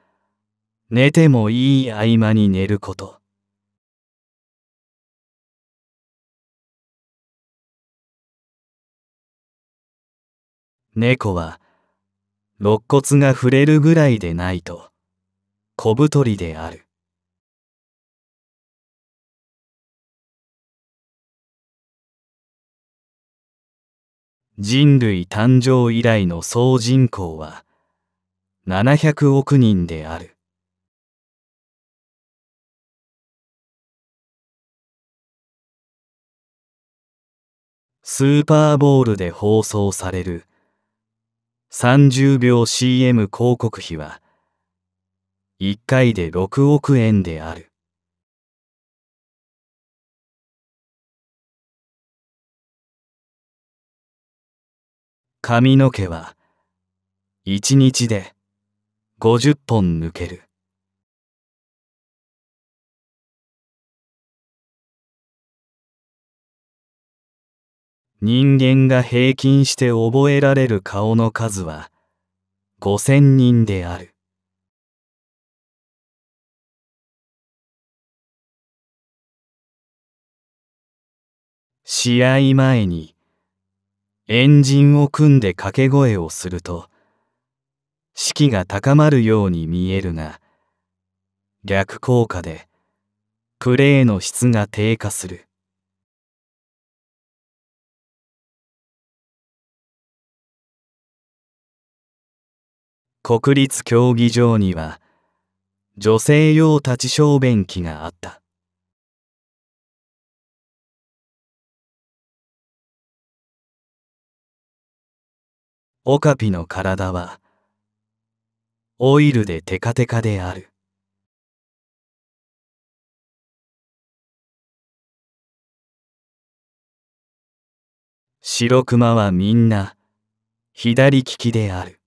寝てもいい合間に寝ること猫は肋骨が触れるぐらいでないと小太りである人類誕生以来の総人口は700億人である。スーパーボールで放送される30秒 CM 広告費は1回で6億円である。髪の毛は一日で50本抜ける。人間が平均して覚えられる顔の数は5000人である。試合前に円陣を組んで掛け声をすると士気が高まるように見えるが逆効果でプレーの質が低下する国立競技場には女性用立ち小便器があったオカピの体はオイルでテカテカである白熊はみんな左利きである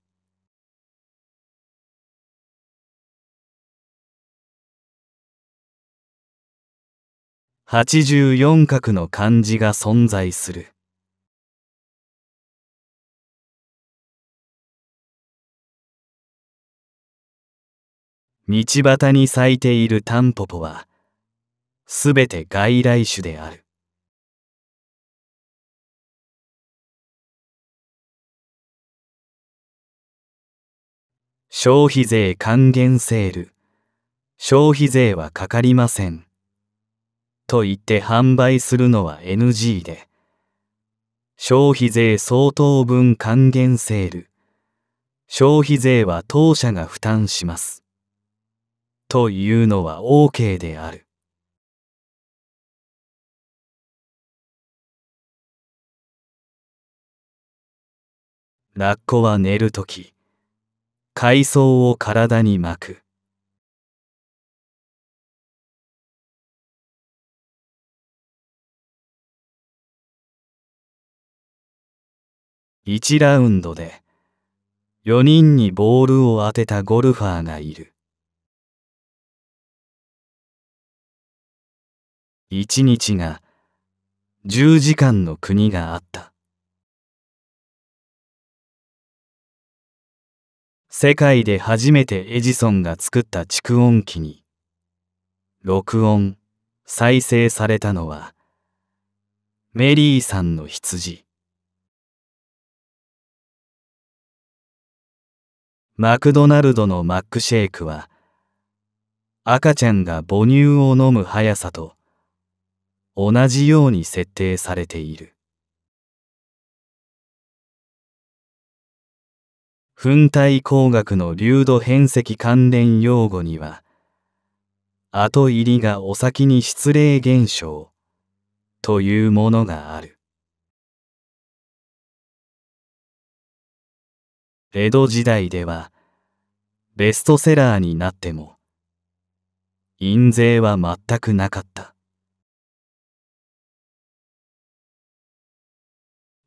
84画の漢字が存在する。道端に咲いているタンポポは、すべて外来種である。消費税還元セール。消費税はかかりません。と言って販売するのは NG で、消費税相当分還元セール。消費税は当社が負担します。というのは OK である。ラッコは寝るとき、海藻を体に巻く。1ラウンドで4人にボールを当てたゴルファーがいる。一日が10時間の国があった世界で初めてエジソンが作った蓄音機に録音再生されたのはメリーさんの羊マクドナルドのマックシェイクは赤ちゃんが母乳を飲む速さと同じように設定されている噴体工学の流度変積関連用語には後入りがお先に失礼現象というものがある江戸時代ではベストセラーになっても印税は全くなかった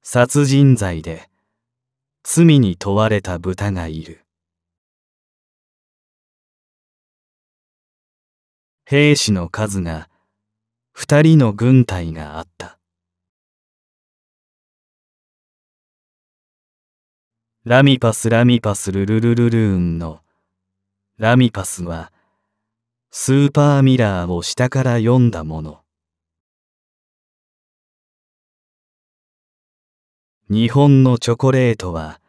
殺人罪で罪に問われた豚がいる兵士の数が二人の軍隊があったラミパスラミパスルルルルルーンのラミパスはスーパーミラーを下から読んだもの日本のチョコレートは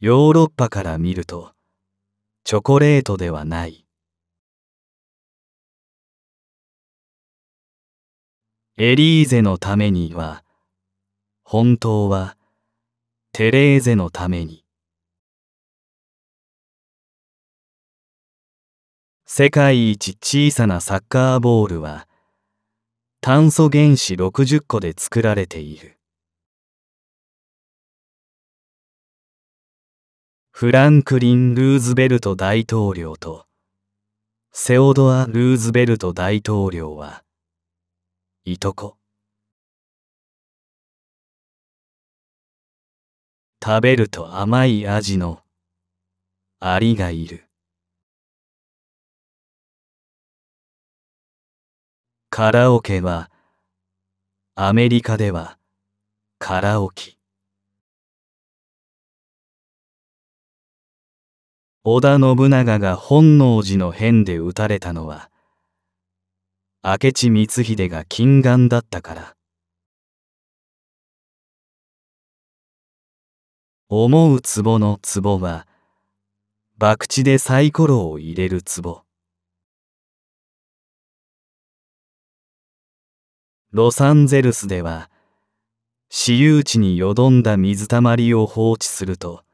ヨーロッパから見るとチョコレートではないエリーゼのためには本当はテレーゼのために世界一小さなサッカーボールは炭素原子60個で作られているフランクリン・ルーズベルト大統領とセオドア・ルーズベルト大統領はいとこ食べると甘い味のアリがいるカラオケはアメリカではカラオケ織田信長が本能寺の変で撃たれたのは、明智光秀が近眼だったから。思う壺の壺は、博打でサイコロを入れる壺。ロサンゼルスでは、私有地によどんだ水たまりを放置すると、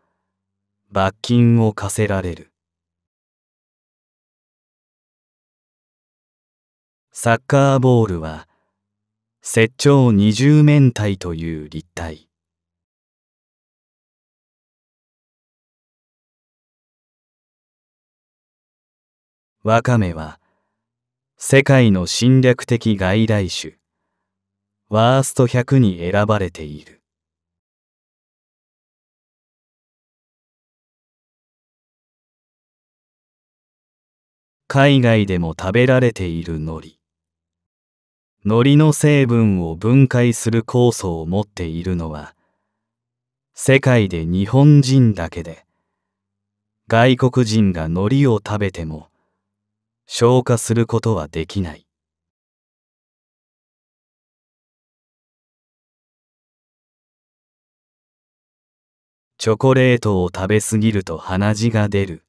罰金を課せられるサッカーボールは接長二十面体という立体ワカメは世界の侵略的外来種ワースト100に選ばれている海外でも食べられている海苔海苔の成分を分解する酵素を持っているのは世界で日本人だけで外国人が海苔を食べても消化することはできないチョコレートを食べすぎると鼻血が出る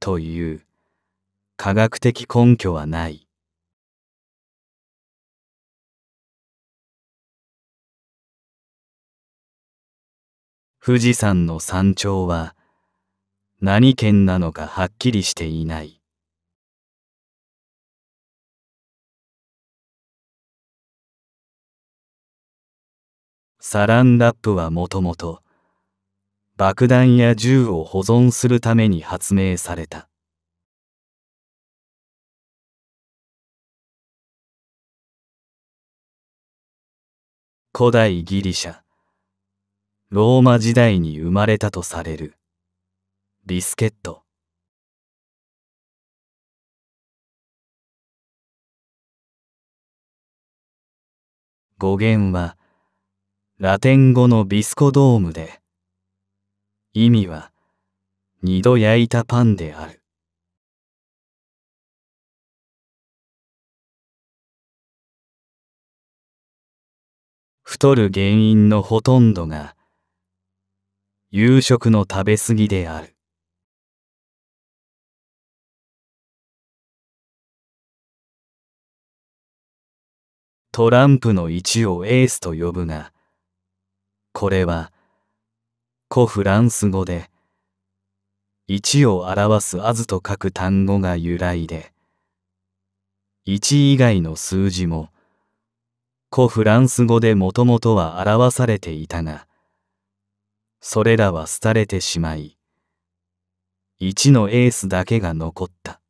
という科学的根拠はない。富士山の山頂は何県なのかはっきりしていない。サランラップはもともと爆弾や銃を保存するために発明された。古代ギリシャ、ローマ時代に生まれたとされる、ビスケット。語源は、ラテン語のビスコドームで、意味は、二度焼いたパンである。太る原因のほとんどが夕食の食べ過ぎであるトランプの1をエースと呼ぶがこれは古フランス語で1を表す「あず」と書く単語が由来で1以外の数字も古フランス語でもともとは表されていたが、それらは廃れてしまい、一のエースだけが残った。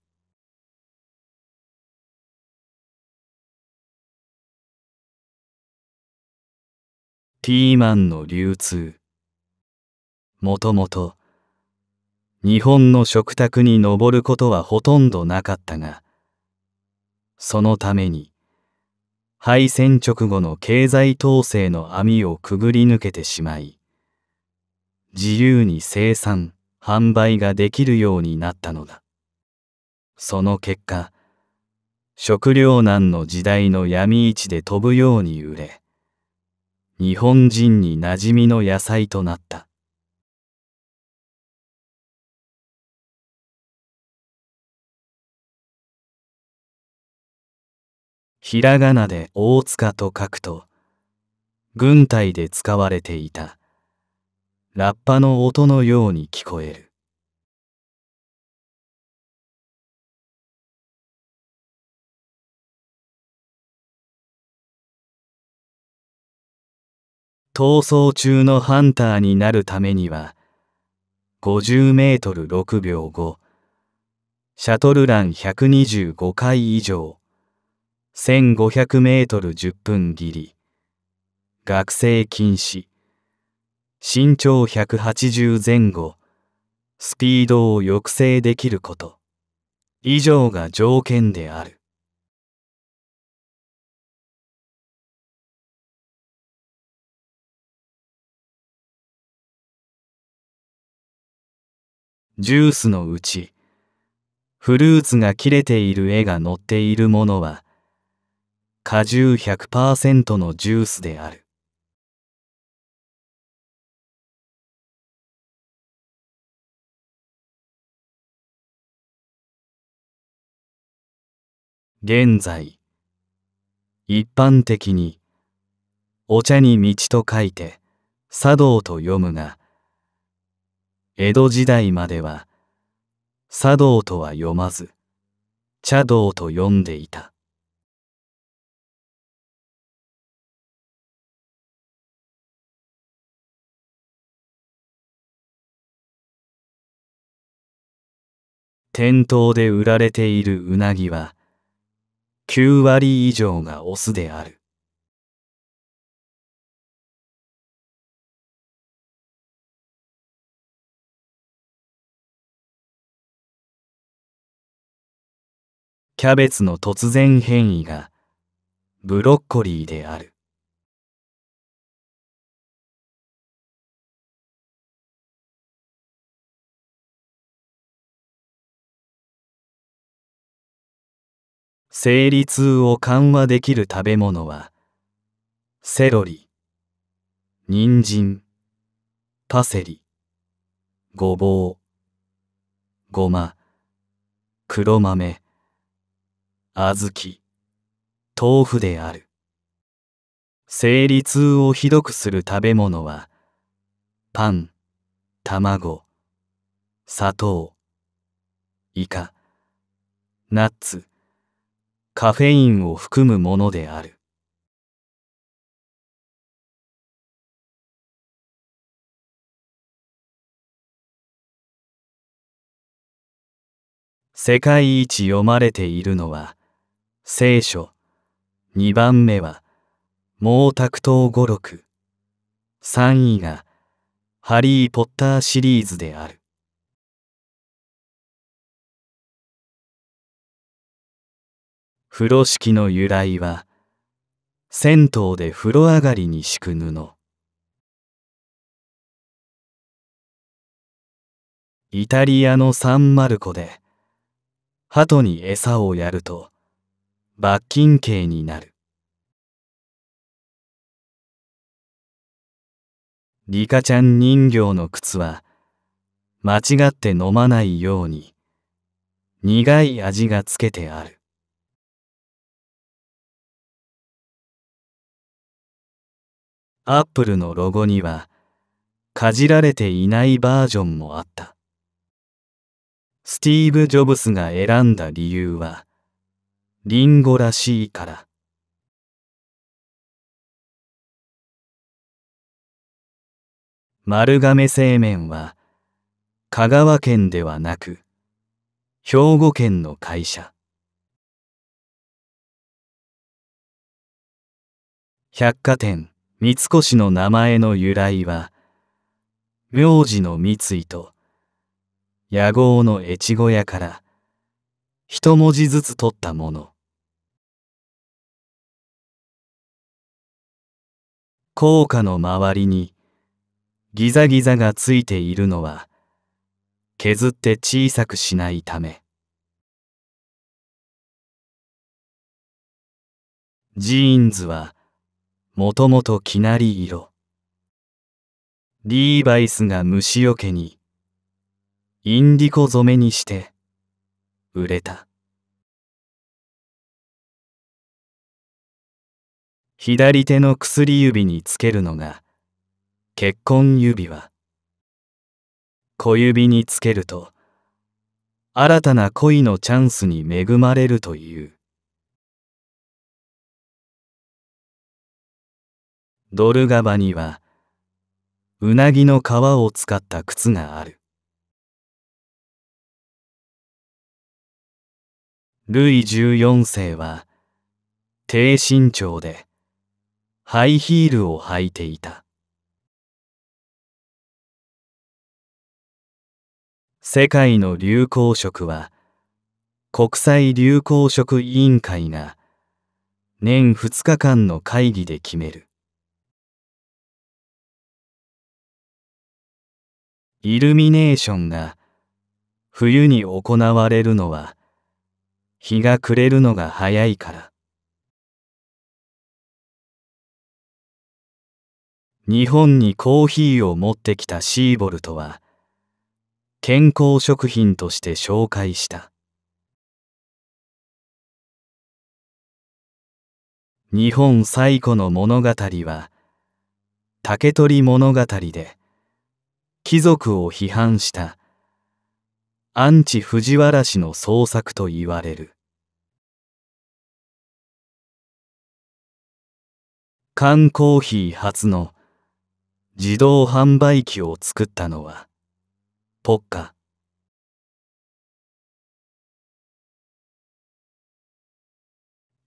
ピーマンの流通。もともと、日本の食卓に上ることはほとんどなかったが、そのために、敗戦直後の経済統制の網をくぐり抜けてしまい、自由に生産、販売ができるようになったのだ。その結果、食糧難の時代の闇市で飛ぶように売れ、日本人に馴染みの野菜となった。ひらがなで大塚と書くと、軍隊で使われていた、ラッパの音のように聞こえる。逃走中のハンターになるためには、50メートル6秒後、シャトルラン125回以上、1500メートル10分切り。学生禁止。身長180前後。スピードを抑制できること。以上が条件である。ジュースのうち、フルーツが切れている絵が載っているものは、果汁100%のジュースである。現在、一般的に、お茶に道と書いて、茶道と読むが、江戸時代までは、茶道とは読まず、茶道と読んでいた。店頭で売られているうなぎは9割以上がオスである。キャベツの突然変異がブロッコリーである。生理痛を緩和できる食べ物はセロリ人参パセリごぼうごま黒豆小豆豆腐である生理痛をひどくする食べ物はパン卵砂糖イカナッツカフェインを含むものである世界一読まれているのは聖書2番目は毛沢東語録3位がハリー・ポッターシリーズである風呂敷の由来は、銭湯で風呂上がりに敷く布。イタリアのサンマルコで、鳩に餌をやると、罰金刑になる。リカちゃん人形の靴は、間違って飲まないように、苦い味がつけてある。アップルのロゴにはかじられていないバージョンもあったスティーブ・ジョブスが選んだ理由はリンゴらしいから丸亀製麺は香川県ではなく兵庫県の会社百貨店三越の名前の由来は、名字の三井と、野号の越後屋から、一文字ずつ取ったもの。硬貨の周りに、ギザギザがついているのは、削って小さくしないため。ジーンズは、もともときなり色。リーバイスが虫よけに、インディコ染めにして、売れた。左手の薬指につけるのが、結婚指輪。小指につけると、新たな恋のチャンスに恵まれるという。ドルガバにはうなぎの皮を使った靴があるルイ14世は低身長でハイヒールを履いていた世界の流行色は国際流行色委員会が年2日間の会議で決めるイルミネーションが冬に行われるのは日が暮れるのが早いから日本にコーヒーを持ってきたシーボルトは健康食品として紹介した日本最古の物語は竹取物語で「貴族を批判したアンチ藤原氏の創作と言われる缶コーヒー初の自動販売機を作ったのはポッカ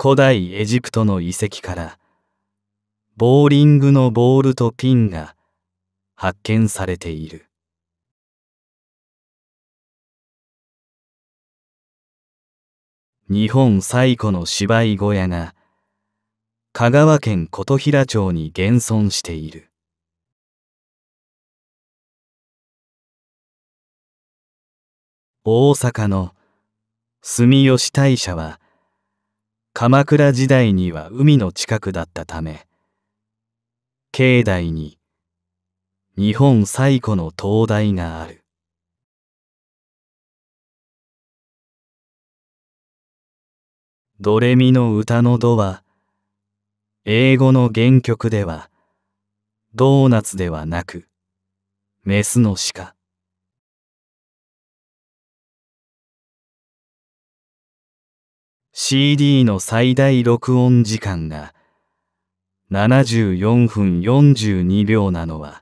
古代エジプトの遺跡からボーリングのボールとピンが発見されている。日本最古の芝居小屋が香川県琴平町に現存している。大阪の住吉大社は鎌倉時代には海の近くだったため境内に日本最古の灯台があるドレミの歌のドは英語の原曲ではドーナツではなくメスの鹿シ CD の最大録音時間が74分42秒なのは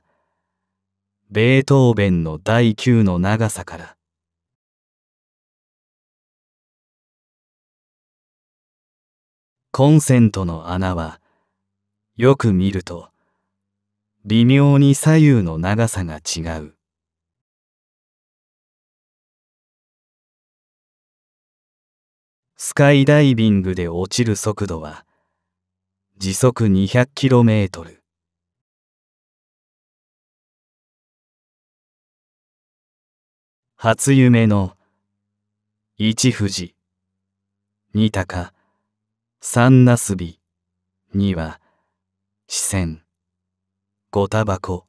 ベートーベンの第9の長さからコンセントの穴はよく見ると微妙に左右の長さが違うスカイダイビングで落ちる速度は時速2 0 0トル。初夢の一富士二鷹三なすび二は四川五タバコ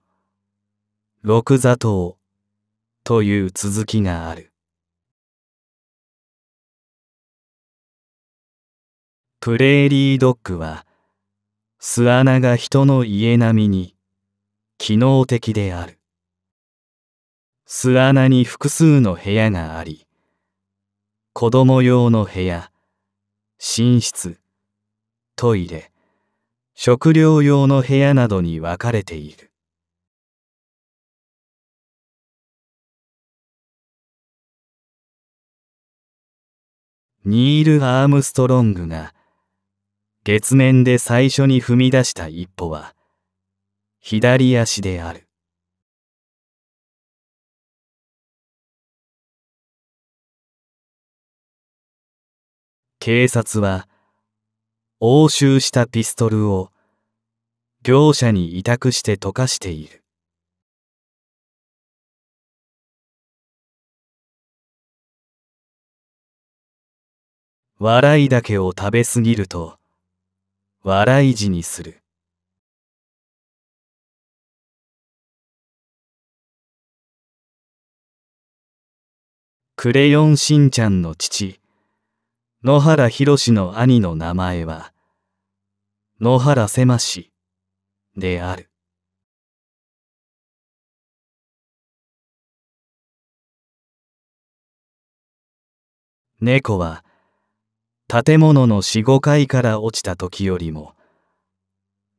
六座頭という続きがあるプレーリードッグは巣穴が人の家並みに機能的である巣穴に複数の部屋があり、子供用の部屋、寝室、トイレ、食料用の部屋などに分かれている。ニール・アームストロングが月面で最初に踏み出した一歩は左足である。警察は押収したピストルを業者に委託して溶かしている。笑いだけを食べすぎると笑い死にする。クレヨンしんちゃんの父野原宏の兄の名前は、野原狭氏である。猫は、建物の四五階から落ちた時よりも、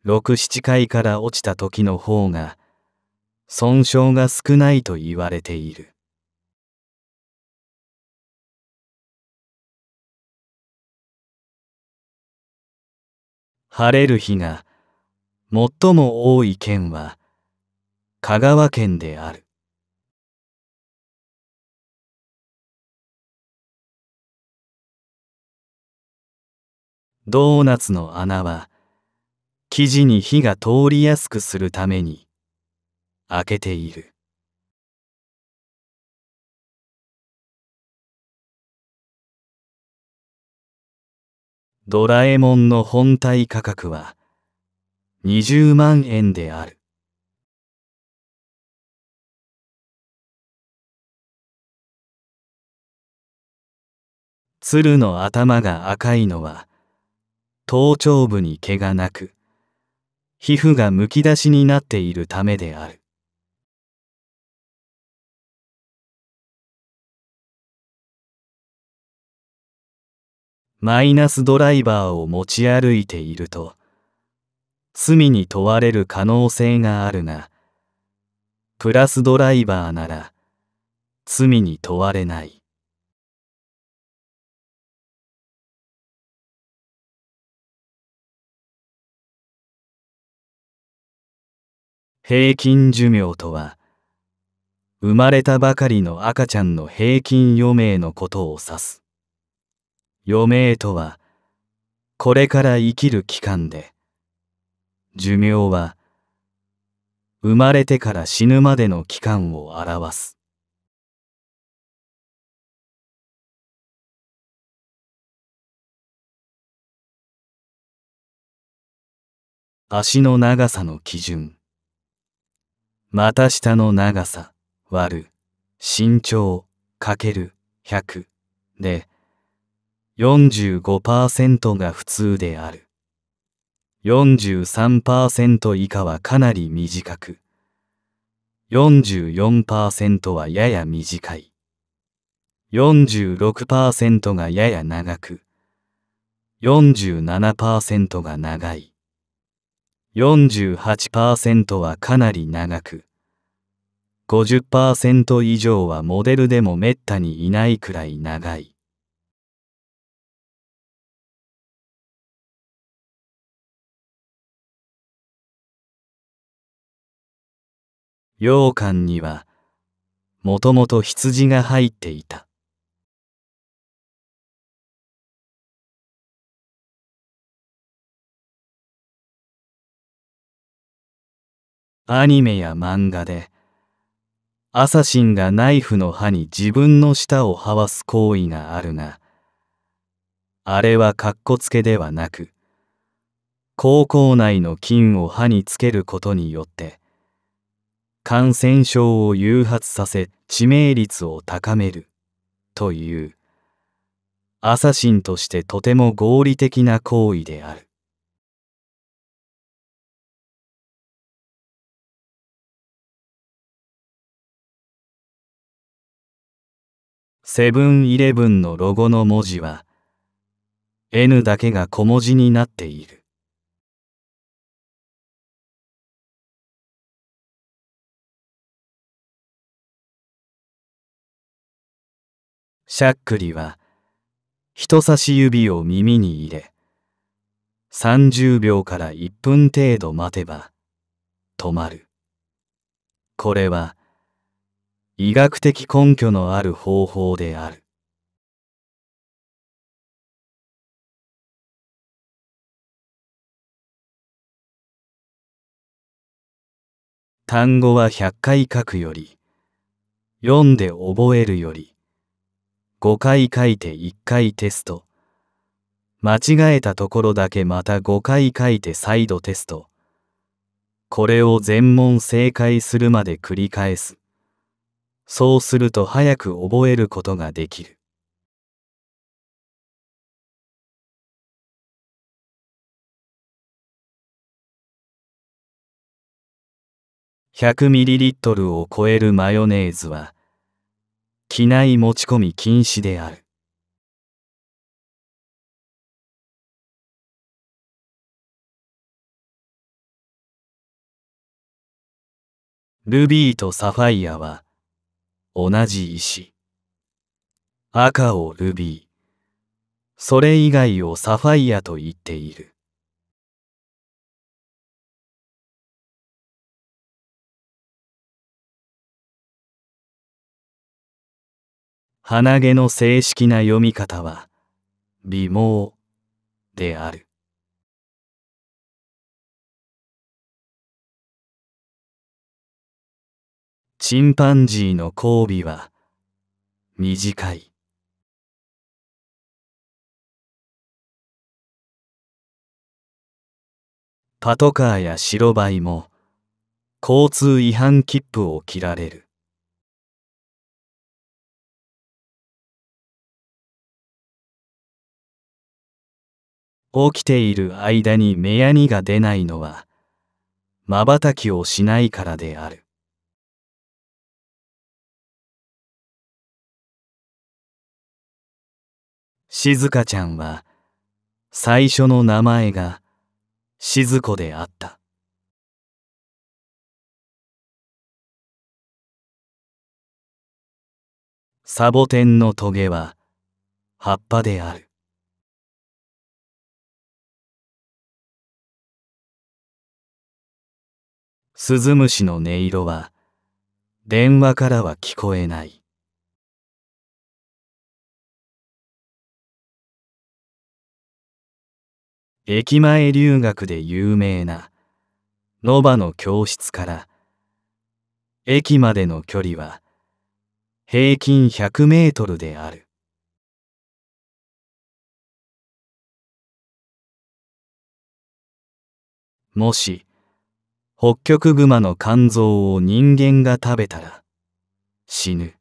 六七階から落ちた時の方が、損傷が少ないと言われている。晴れる日が最も多い県は香川県であるドーナツの穴は生地に火が通りやすくするために開けている。ドラえもんの本体価格は20万円である。鶴の頭が赤いのは頭頂部に毛がなく皮膚がむき出しになっているためであるマイナスドライバーを持ち歩いていると罪に問われる可能性があるがプラスドライバーなら罪に問われない平均寿命とは生まれたばかりの赤ちゃんの平均余命のことを指す余命とは、これから生きる期間で、寿命は、生まれてから死ぬまでの期間を表す。足の長さの基準。股下の長さ割る身長かける100で45%が普通である。43%以下はかなり短く。44%はやや短い。46%がやや長く。47%が長い。48%はかなり長く。50%以上はモデルでもめったにいないくらい長い。羊羹にはもともと羊が入っていたアニメや漫画でアサシンがナイフの刃に自分の舌をはわす行為があるがあれはかっこつけではなく高校内の菌を歯につけることによって感染症を誘発させ致命率を高めるというアサシンとしてとても合理的な行為であるセブンイレブンのロゴの文字は N だけが小文字になっているしゃっくりは人差し指を耳に入れ30秒から1分程度待てば止まる。これは医学的根拠のある方法である。単語は100回書くより、読んで覚えるより、5回書いて1回テスト。間違えたところだけまた5回書いて再度テスト。これを全問正解するまで繰り返す。そうすると早く覚えることができる。100ml を超えるマヨネーズは機内持ち込み禁止である。ルビーとサファイアは同じ石。赤をルビー、それ以外をサファイアと言っている。鼻毛の正式な読み方は、美毛である。チンパンジーの交尾は、短い。パトカーや白バイも交通違反切符を切られる。起きている間に目やにが出ないのは、まばたきをしないからである。静香ちゃんは、最初の名前が、静子であった。サボテンのトゲは、葉っぱである。鈴虫の音色は電話からは聞こえない。駅前留学で有名なノバの教室から駅までの距離は平均100メートルである。もし北極熊の肝臓を人間が食べたら死ぬ。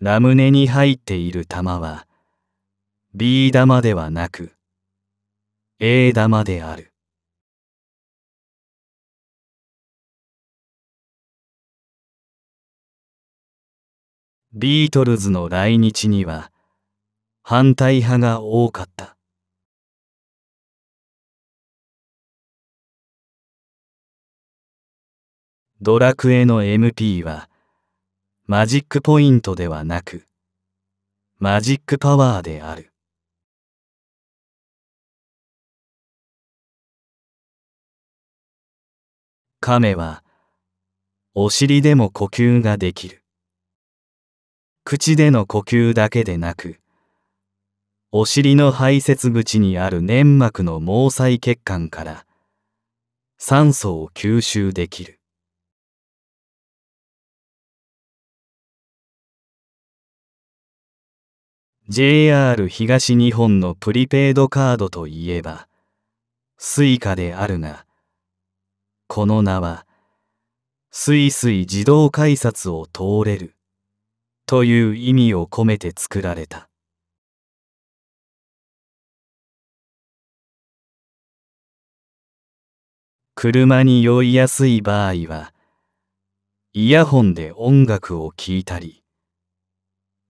ラムネに入っている玉は B 玉ではなく A 玉である。ビートルズの来日には反対派が多かった「ドラクエ」の MP はマジックポイントではなくマジックパワーである亀はお尻でも呼吸ができる口での呼吸だけでなくお尻の排泄口にある粘膜の毛細血管から酸素を吸収できる。JR 東日本のプリペイドカードといえば、スイカであるが、この名は、スイスイ自動改札を通れるという意味を込めて作られた。車に酔いやすい場合は、イヤホンで音楽を聴いたり、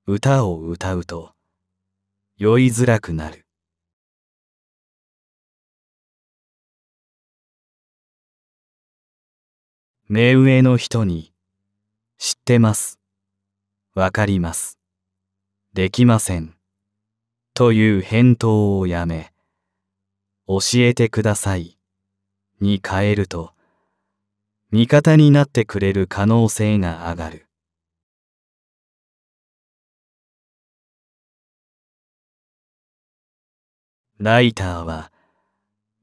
歌を歌うと、酔いづらくなる。目上の人に、知ってます。わかります。できません。という返答をやめ、教えてください。に変えると味方になってくれる可能性が上がるライターは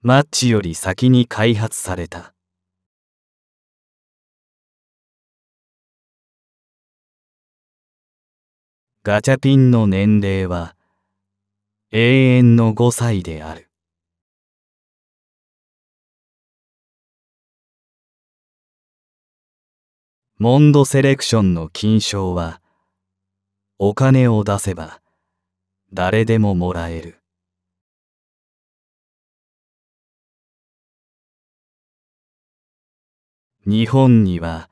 マッチより先に開発されたガチャピンの年齢は永遠の5歳であるモンドセレクションの金賞は、お金を出せば誰でももらえる。日本には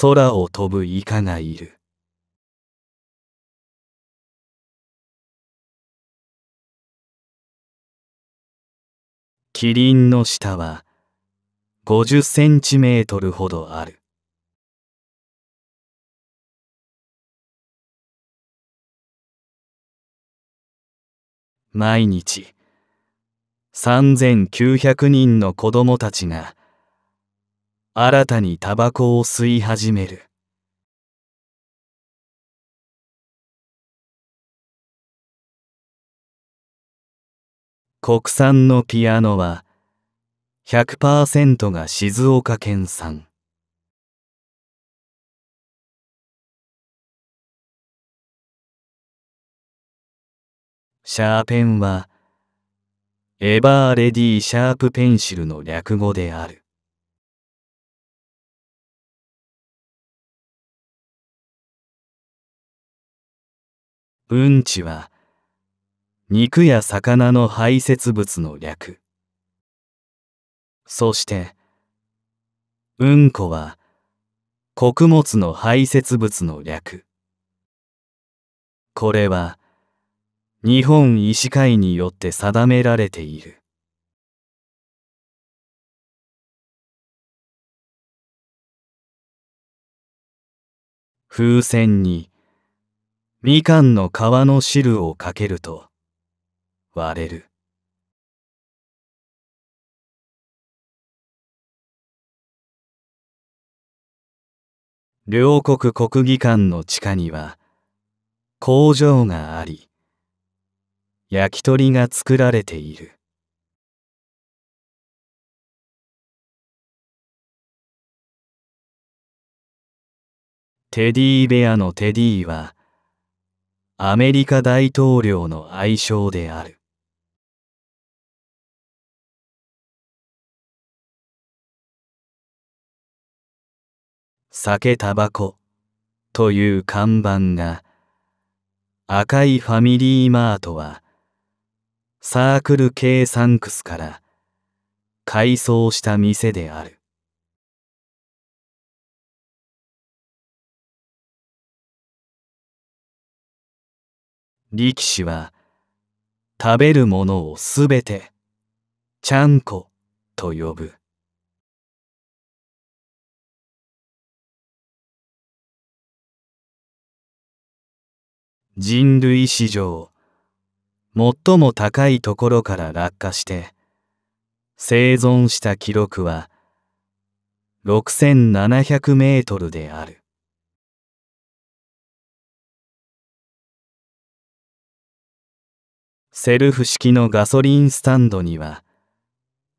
空を飛ぶイカがいる。キリンの舌は50センチメートルほどある。毎日3900人の子供たちが新たにタバコを吸い始める国産のピアノは100%が静岡県産シャーペンは、エバーレディーシャープペンシルの略語である。うんちは、肉や魚の排泄物の略。そして、うんこは、穀物の排泄物の略。これは、日本医師会によって定められている。風船にみかんの皮の汁をかけると割れる。両国国技館の地下には工場があり焼き鳥が作られているテディベアのテディはアメリカ大統領の愛称である酒タバコという看板が赤いファミリーマートはサークル系サンクスから改装した店である。力士は食べるものをすべてちゃんこと呼ぶ。人類史上最も高いところから落下して生存した記録は6700メートルであるセルフ式のガソリンスタンドには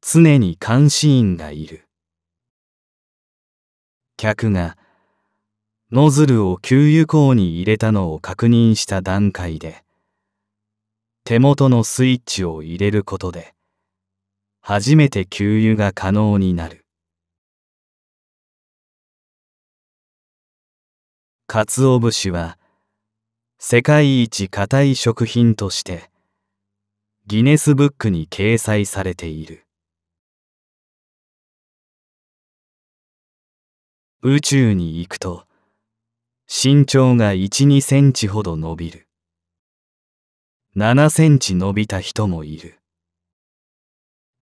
常に監視員がいる客がノズルを給油口に入れたのを確認した段階で手元のスイッチを入れることで初めて給油が可能になる鰹節は世界一硬い食品としてギネスブックに掲載されている宇宙に行くと身長が1 2センチほど伸びる7センチ伸びた人もいる。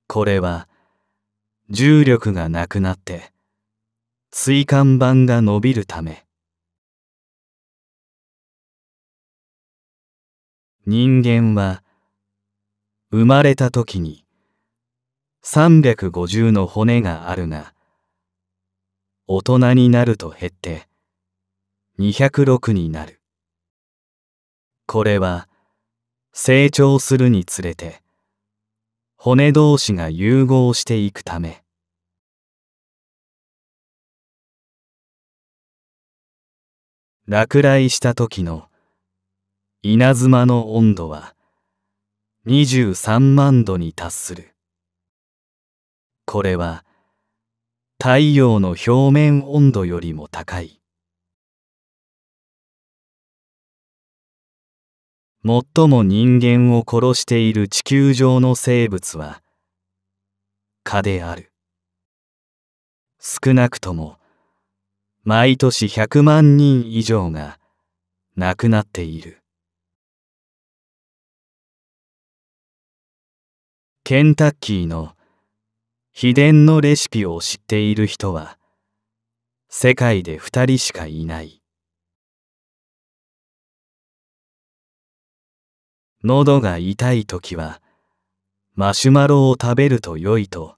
これは重力がなくなって椎間板が伸びるため人間は生まれた時に350の骨があるが大人になると減って206になるこれは成長するにつれて骨同士が融合していくため落雷した時の稲妻の温度は23万度に達するこれは太陽の表面温度よりも高い最も人間を殺している地球上の生物は蚊である少なくとも毎年100万人以上が亡くなっているケンタッキーの秘伝のレシピを知っている人は世界で二人しかいない喉が痛い時はマシュマロを食べると良いと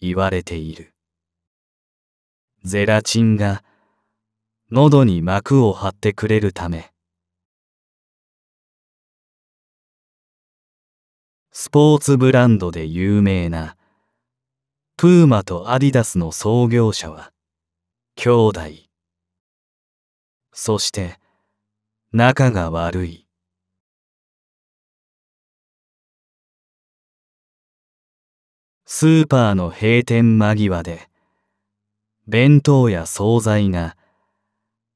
言われている。ゼラチンが喉に膜を張ってくれるためスポーツブランドで有名なプーマとアディダスの創業者は兄弟そして仲が悪いスーパーの閉店間際で、弁当や惣菜が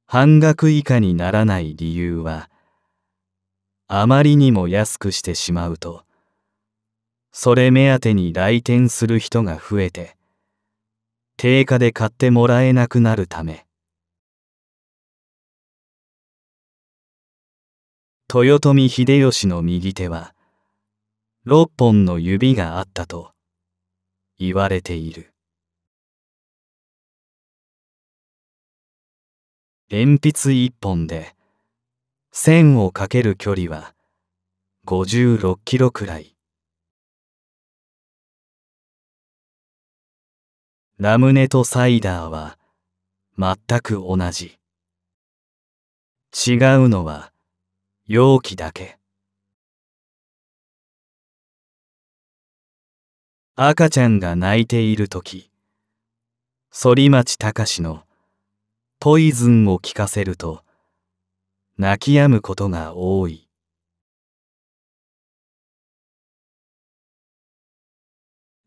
半額以下にならない理由は、あまりにも安くしてしまうと、それ目当てに来店する人が増えて、定価で買ってもらえなくなるため。豊臣秀吉の右手は、六本の指があったと、言われている鉛筆一本で線をかける距離は56キロくらいラムネとサイダーは全く同じ違うのは容器だけ。赤ちゃんが泣いている時反町隆の「ポイズン」を聞かせると泣き止むことが多い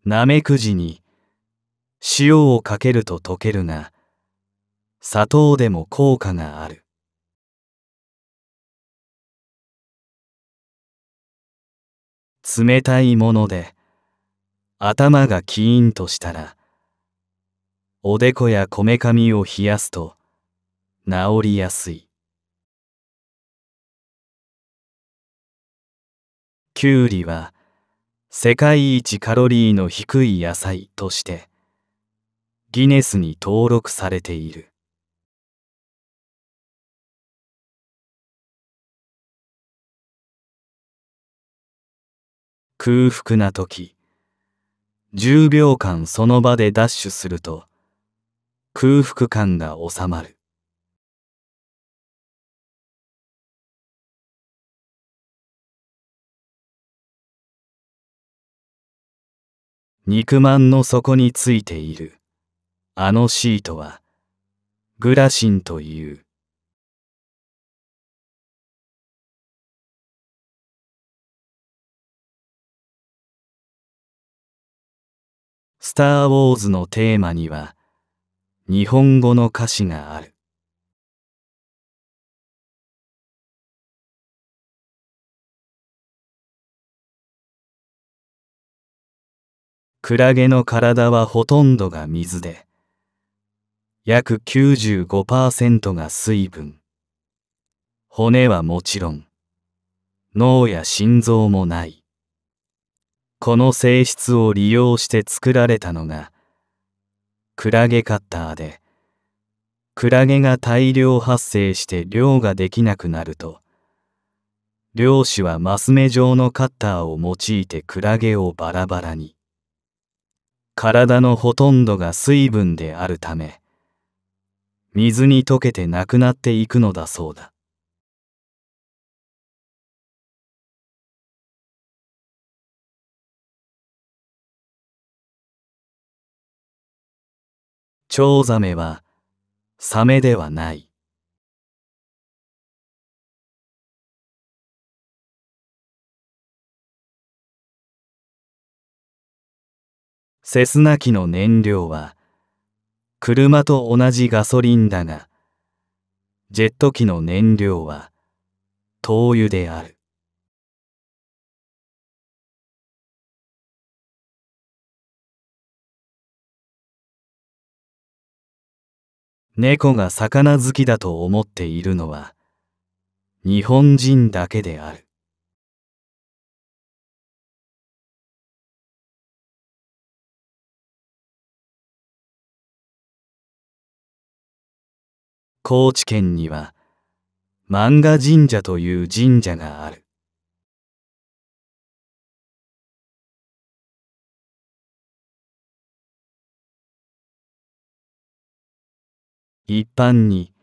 なめくじに塩をかけると溶けるが砂糖でも効果がある冷たいもので頭がキーンとしたらおでこやこめかみを冷やすと治りやすいきゅうりは世界一カロリーの低い野菜としてギネスに登録されている空腹な時10秒間その場でダッシュすると空腹感が収まる。肉まんの底についているあのシートはグラシンというスター・ウォーズ」のテーマには日本語の歌詞がある。クラゲの体はほとんどが水で約95%が水分骨はもちろん脳や心臓もないこの性質を利用して作られたのがクラゲカッターでクラゲが大量発生して漁ができなくなると漁師はマス目状のカッターを用いてクラゲをバラバラに体のほとんどが水分であるため水に溶けてなくなっていくのだそうだチョウザメはサメではない。セスナ機の燃料は車と同じガソリンだがジェット機の燃料は灯油である。猫が魚好きだと思っているのは日本人だけである。高知県には漫画神社という神社がある。一般に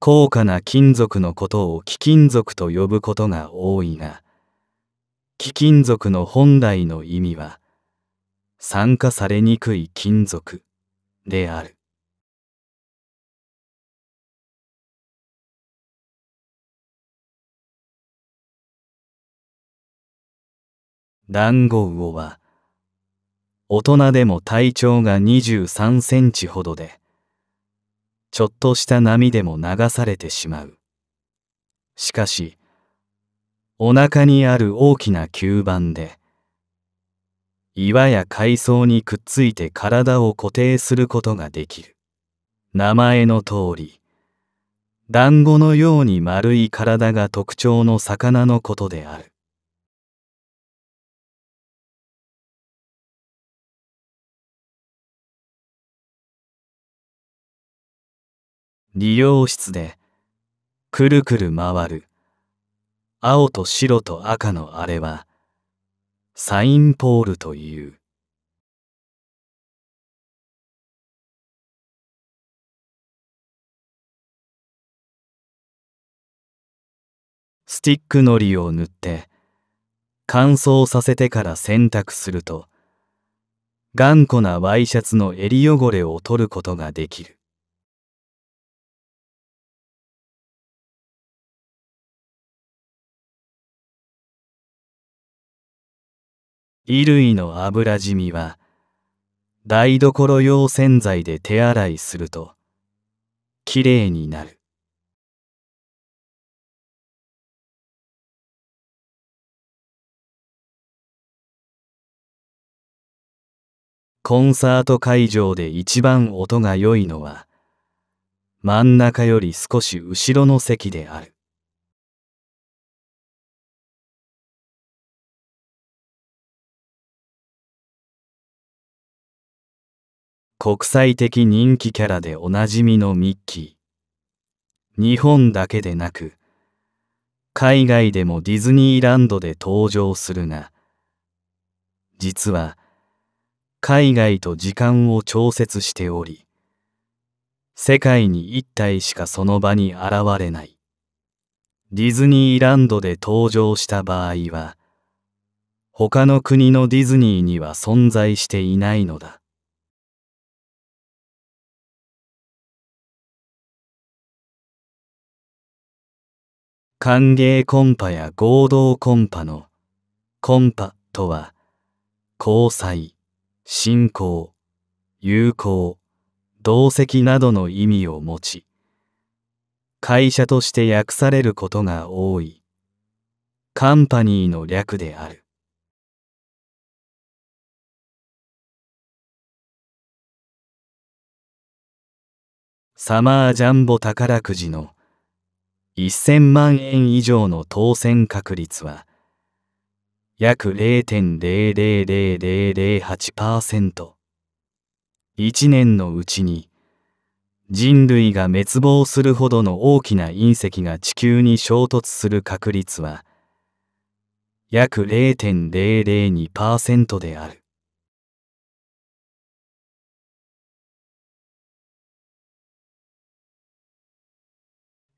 高価な金属のことを貴金属と呼ぶことが多いが貴金属の本来の意味は酸化されにくい金属であるダンゴウオは大人でも体長が23センチほどでちょっとした波でも流されてしまう。しかし、お腹にある大きな吸盤で、岩や海藻にくっついて体を固定することができる。名前の通り、団子のように丸い体が特徴の魚のことである。理容室でくるくる回る青と白と赤のあれはサインポールというスティックのりを塗って乾燥させてから洗濯すると頑固なワイシャツの襟汚れを取ることができる衣類の油染みは台所用洗剤で手洗いするときれいになるコンサート会場で一番音が良いのは真ん中より少し後ろの席である国際的人気キャラでおなじみのミッキー。日本だけでなく、海外でもディズニーランドで登場するが、実は、海外と時間を調節しており、世界に一体しかその場に現れない。ディズニーランドで登場した場合は、他の国のディズニーには存在していないのだ。歓迎コンパや合同コンパのコンパとは交際、信仰、友好、同席などの意味を持ち、会社として訳されることが多い、カンパニーの略である。サマージャンボ宝くじの1000万円以上の当選確率は約0.000008%。1年のうちに人類が滅亡するほどの大きな隕石が地球に衝突する確率は約0.002%である。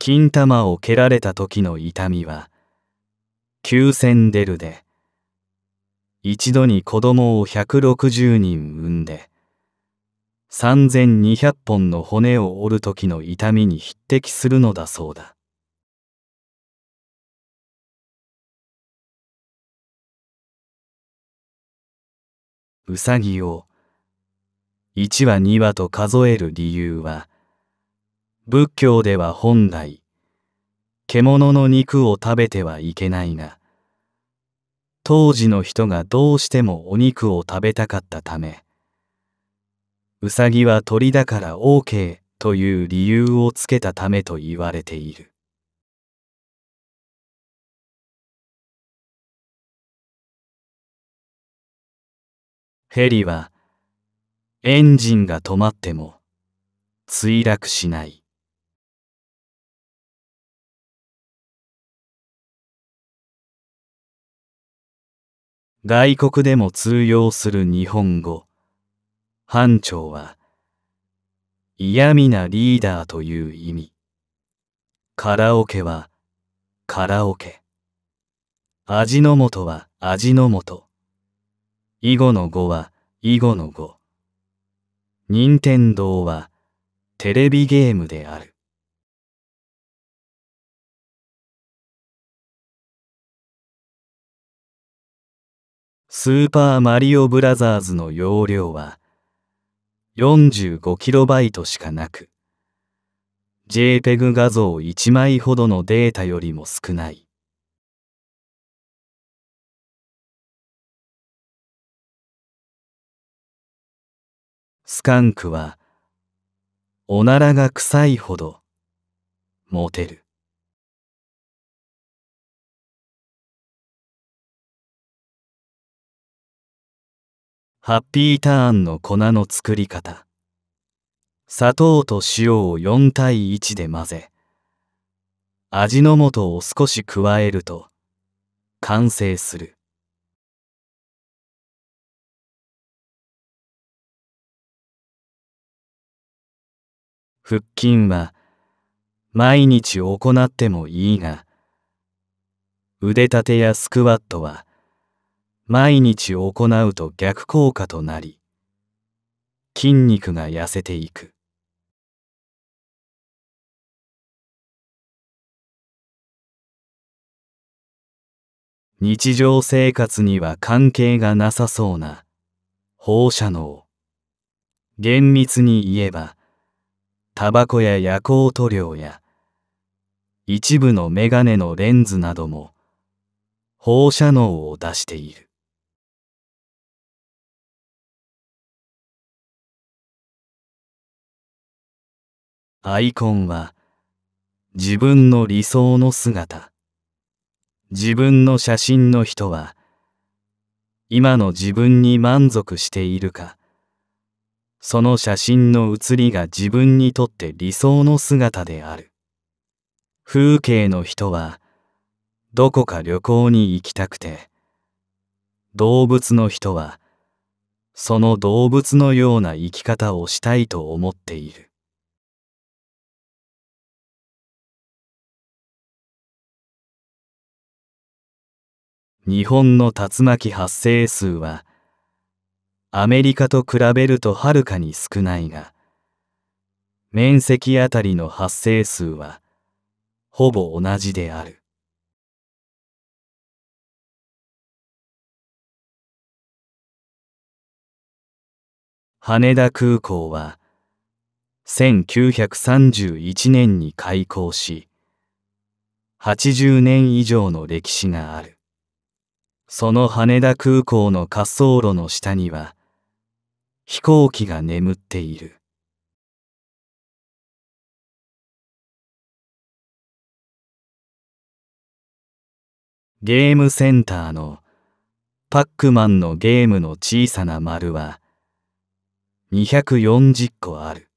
金玉を蹴られた時の痛みは9,000出るで一度に子供を160人産んで3200本の骨を折る時の痛みに匹敵するのだそうだうさぎを1羽2羽と数える理由は仏教では本来獣の肉を食べてはいけないが当時の人がどうしてもお肉を食べたかったためウサギは鳥だから OK という理由をつけたためと言われているヘリはエンジンが止まっても墜落しない外国でも通用する日本語、班長は、嫌味なリーダーという意味。カラオケは、カラオケ。味の素は、味の素。囲碁の語は、囲碁の語。任天堂は、テレビゲームである。スーパーマリオブラザーズの容量は4 5イトしかなく JPEG 画像1枚ほどのデータよりも少ないスカンクはおならが臭いほどモテるハッピーターンの粉の作り方砂糖と塩を4対1で混ぜ味の素を少し加えると完成する腹筋は毎日行ってもいいが腕立てやスクワットは毎日行うと逆効果となり筋肉が痩せていく日常生活には関係がなさそうな放射能厳密に言えばタバコや夜光塗料や一部のメガネのレンズなども放射能を出しているアイコンは自分の理想の姿。自分の写真の人は今の自分に満足しているか、その写真の写りが自分にとって理想の姿である。風景の人はどこか旅行に行きたくて、動物の人はその動物のような生き方をしたいと思っている。日本の竜巻発生数はアメリカと比べるとはるかに少ないが面積あたりの発生数はほぼ同じである羽田空港は1931年に開港し80年以上の歴史があるその羽田空港の滑走路の下には飛行機が眠っているゲームセンターのパックマンのゲームの小さな丸は240個ある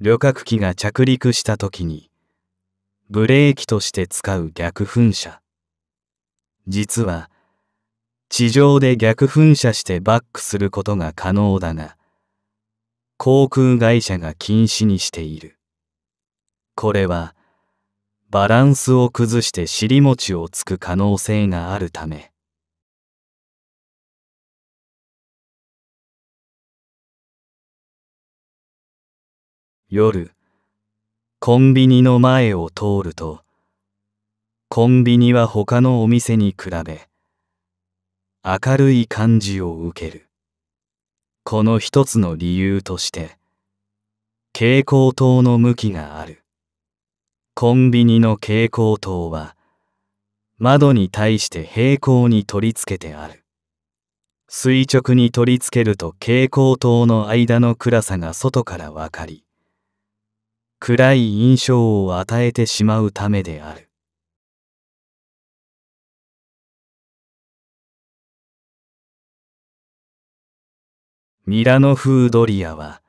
旅客機が着陸した時に、ブレーキとして使う逆噴射。実は、地上で逆噴射してバックすることが可能だが、航空会社が禁止にしている。これは、バランスを崩して尻餅をつく可能性があるため、夜、コンビニの前を通ると、コンビニは他のお店に比べ、明るい感じを受ける。この一つの理由として、蛍光灯の向きがある。コンビニの蛍光灯は、窓に対して平行に取り付けてある。垂直に取り付けると蛍光灯の間の暗さが外からわかり、暗い印象を与えてしまうためである。ミラノ風ドリアは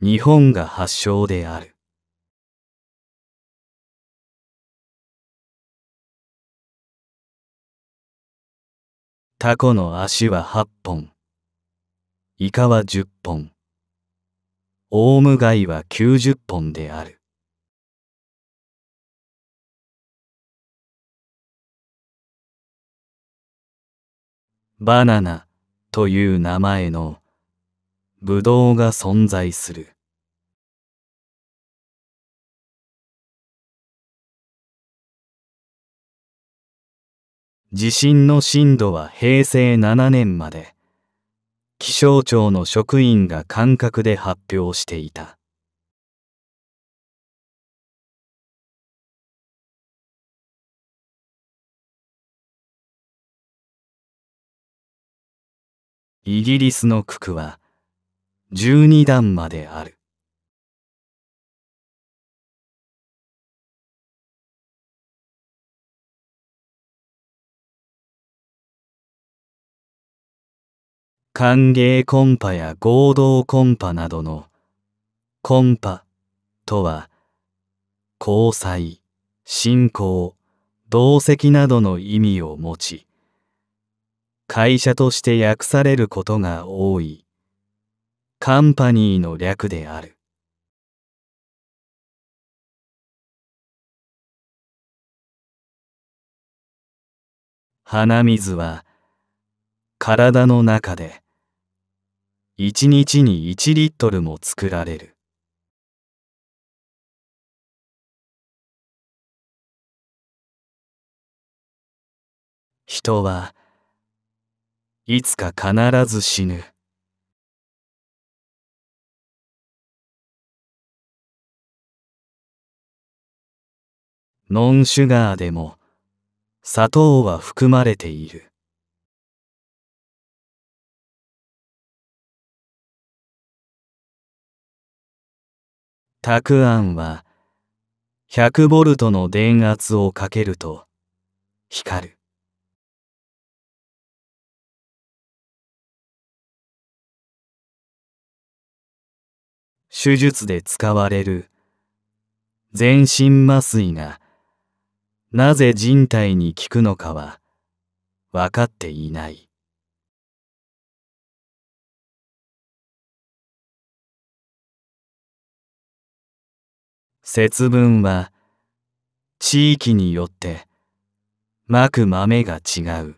日本が発祥である。タコの足は8本、イカは10本。オウムガイは90本である。バナナという名前のブドウが存在する。地震の震度は平成7年まで。気象庁の職員が感覚で発表していた。イギリスの九九は12段まである。歓迎コンパや合同コンパなどのコンパとは交際、信仰、同席などの意味を持ち会社として訳されることが多いカンパニーの略である鼻水は体の中で1日に1リットルも作られる。人はいつか必ず死ぬ。ノンシュガーでも砂糖は含まれている。たくあんは100ボルトの電圧をかけると光る。手術で使われる全身麻酔がなぜ人体に効くのかは分かっていない。節分は地域によってまく豆が違う。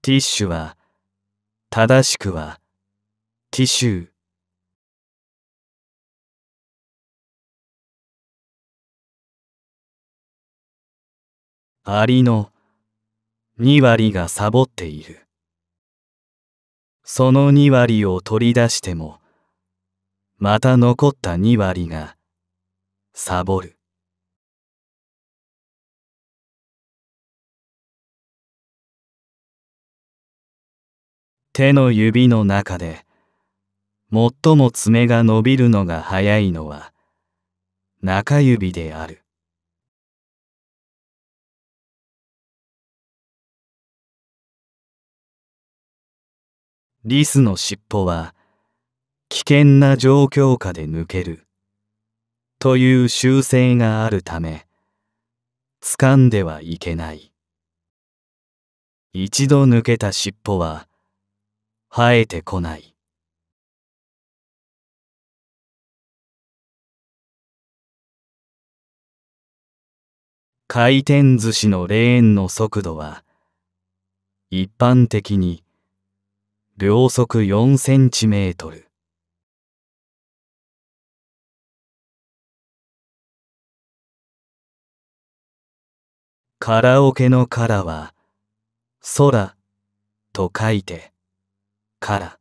ティッシュは正しくはティッシュアリの2割がサボっている。その2割を取り出してもまた残った2割がサボる手の指の中で最も爪が伸びるのが早いのは中指であるリスの尻尾は危険な状況下で抜けるという習性があるため掴んではいけない一度抜けた尻尾は生えてこない回転寿司のレーンの速度は一般的に秒速4センチメートル。カラオケのカラは、空と書いて、カラ。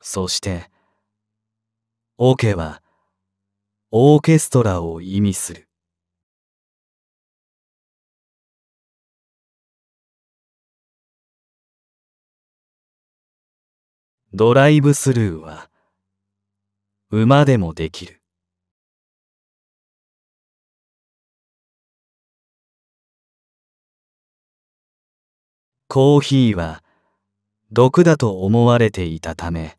そして、オケは、オーケストラを意味する。ドライブスルーは馬でもできる。コーヒーは毒だと思われていたため、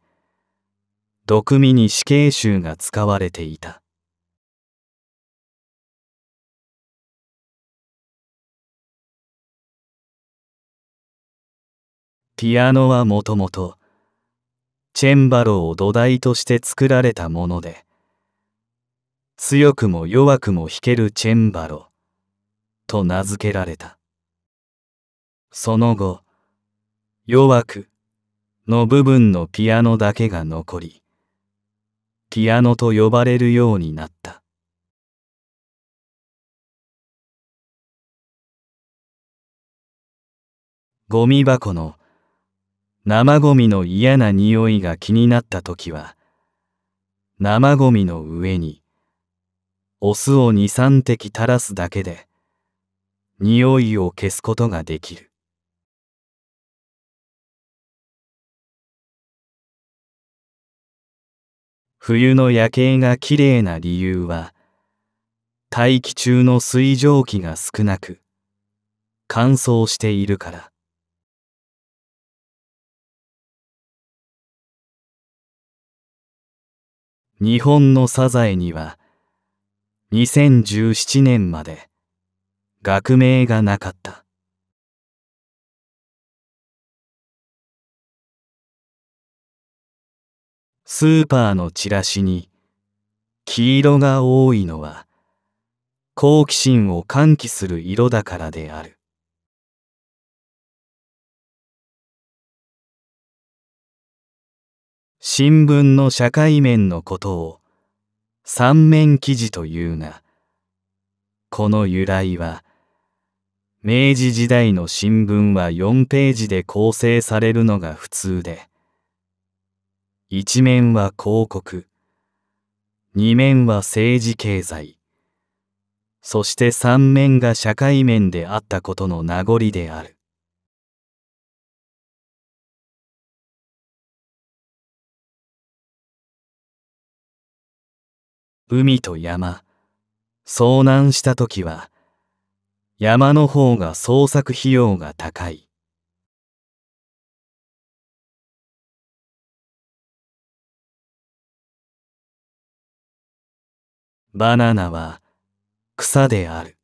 毒味に死刑囚が使われていた。ピアノはもともとチェンバロを土台として作られたもので、強くも弱くも弾けるチェンバロと名付けられた。その後、弱くの部分のピアノだけが残り、ピアノと呼ばれるようになった。ゴミ箱の生ゴミの嫌な匂いが気になった時は、生ゴミの上に、お酢を二三滴垂らすだけで、匂いを消すことができる。冬の夜景が綺麗な理由は、大気中の水蒸気が少なく、乾燥しているから。日本のサザエには2017年まで学名がなかった。スーパーのチラシに黄色が多いのは好奇心を喚起する色だからである。新聞の社会面のことを三面記事というが、この由来は、明治時代の新聞は四ページで構成されるのが普通で、一面は広告、二面は政治経済、そして三面が社会面であったことの名残である。海と山遭難した時は山の方が捜索費用が高いバナナは草である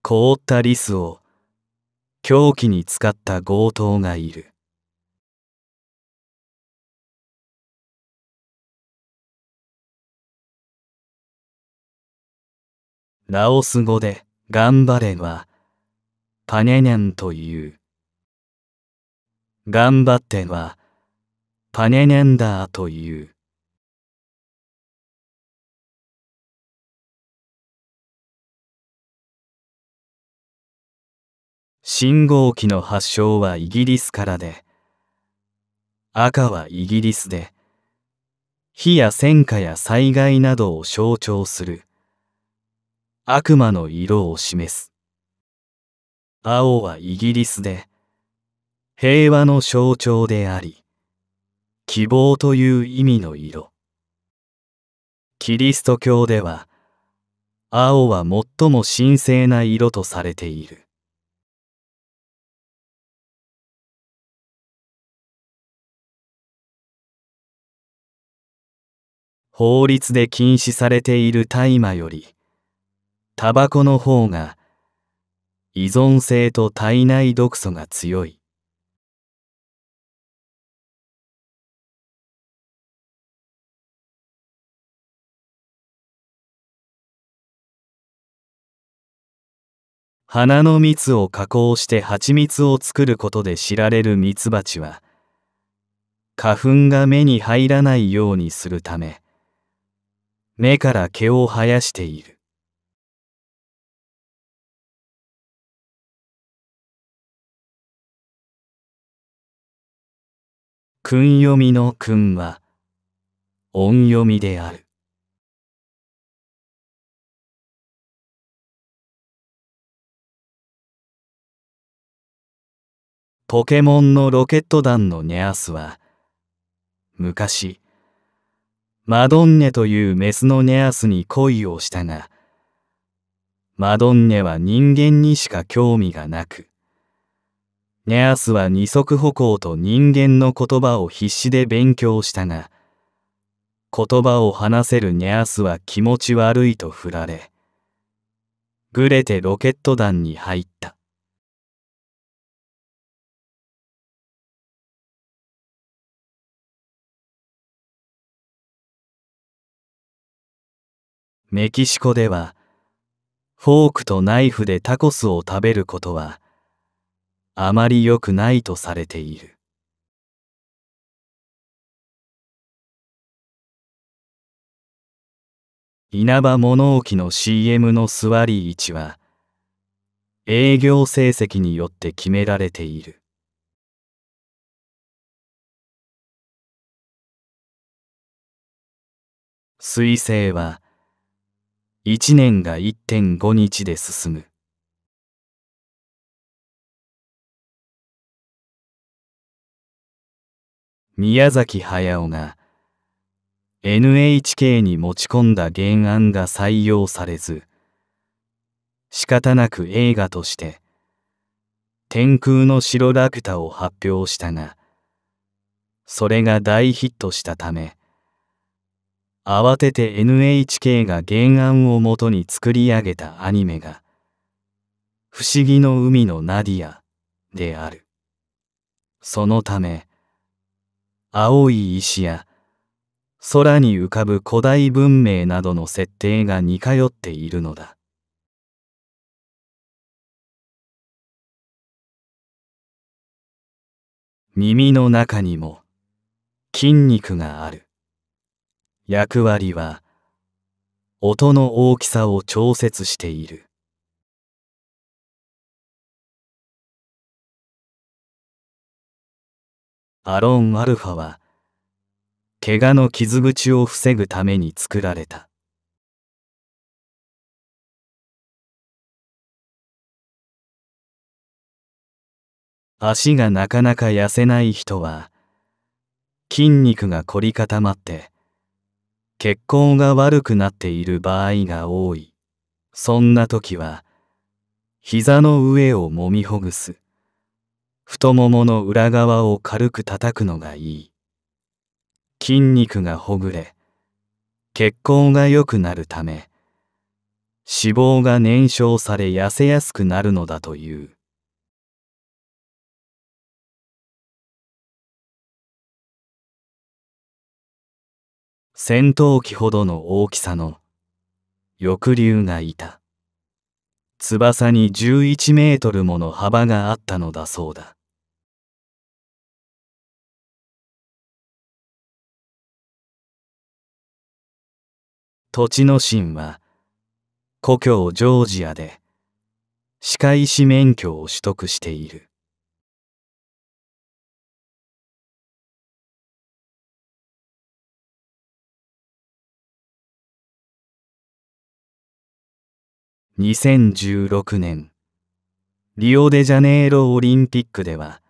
凍ったリスを狂気に使った強盗がいるラオス語で「頑張れ」は「パネェニャン」という「頑張って」は「パネェニャンダー」という信号機の発祥はイギリスからで赤はイギリスで火や戦火や災害などを象徴する悪魔の色を示す青はイギリスで平和の象徴であり希望という意味の色キリスト教では青は最も神聖な色とされている法律で禁止されている大麻よりタバコの方が依存性と体内毒素が強い花の蜜を加工して蜂蜜を作ることで知られる蜜蜂は花粉が目に入らないようにするため目から毛を生やしている。訓読みの訓は音読みである。ポケモンのロケット団のニャースは昔マドンネというメスのネアスに恋をしたが、マドンネは人間にしか興味がなく、ネアスは二足歩行と人間の言葉を必死で勉強したが、言葉を話せるネアスは気持ち悪いと振られ、ぐれてロケット弾に入った。メキシコではフォークとナイフでタコスを食べることはあまり良くないとされている稲葉物置の CM の座り位置は営業成績によって決められている彗星は1年が1.5日で進む。宮崎駿が NHK に持ち込んだ原案が採用されず、仕方なく映画として、天空の城ラクタを発表したが、それが大ヒットしたため、慌てて NHK が原案をもとに作り上げたアニメが「不思議の海のナディア」であるそのため青い石や空に浮かぶ古代文明などの設定が似通っているのだ耳の中にも筋肉がある役割は音の大きさを調節しているアロンアルファは怪我の傷口を防ぐために作られた足がなかなか痩せない人は筋肉が凝り固まって血行が悪くなっている場合が多い。そんな時は、膝の上をもみほぐす。太ももの裏側を軽く叩くのがいい。筋肉がほぐれ、血行が良くなるため、脂肪が燃焼され痩せやすくなるのだという。戦闘機ほどの大きさの翼竜がいた。翼に11メートルもの幅があったのだそうだ。土地の神は故郷ジョージアで歯科医師免許を取得している。2016年リオデジャネイロオリンピックでは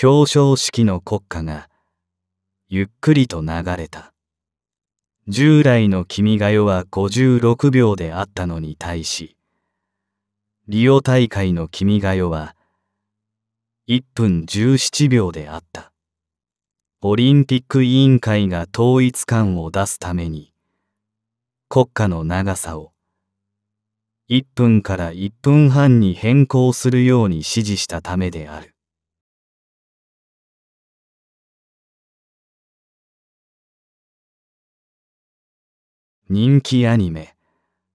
表彰式の国歌がゆっくりと流れた従来の「君が代」は56秒であったのに対しリオ大会の「君が代」は1分17秒であったオリンピック委員会が統一感を出すために国歌の長さを1分から1分半に変更するように指示したためである。人気アニメ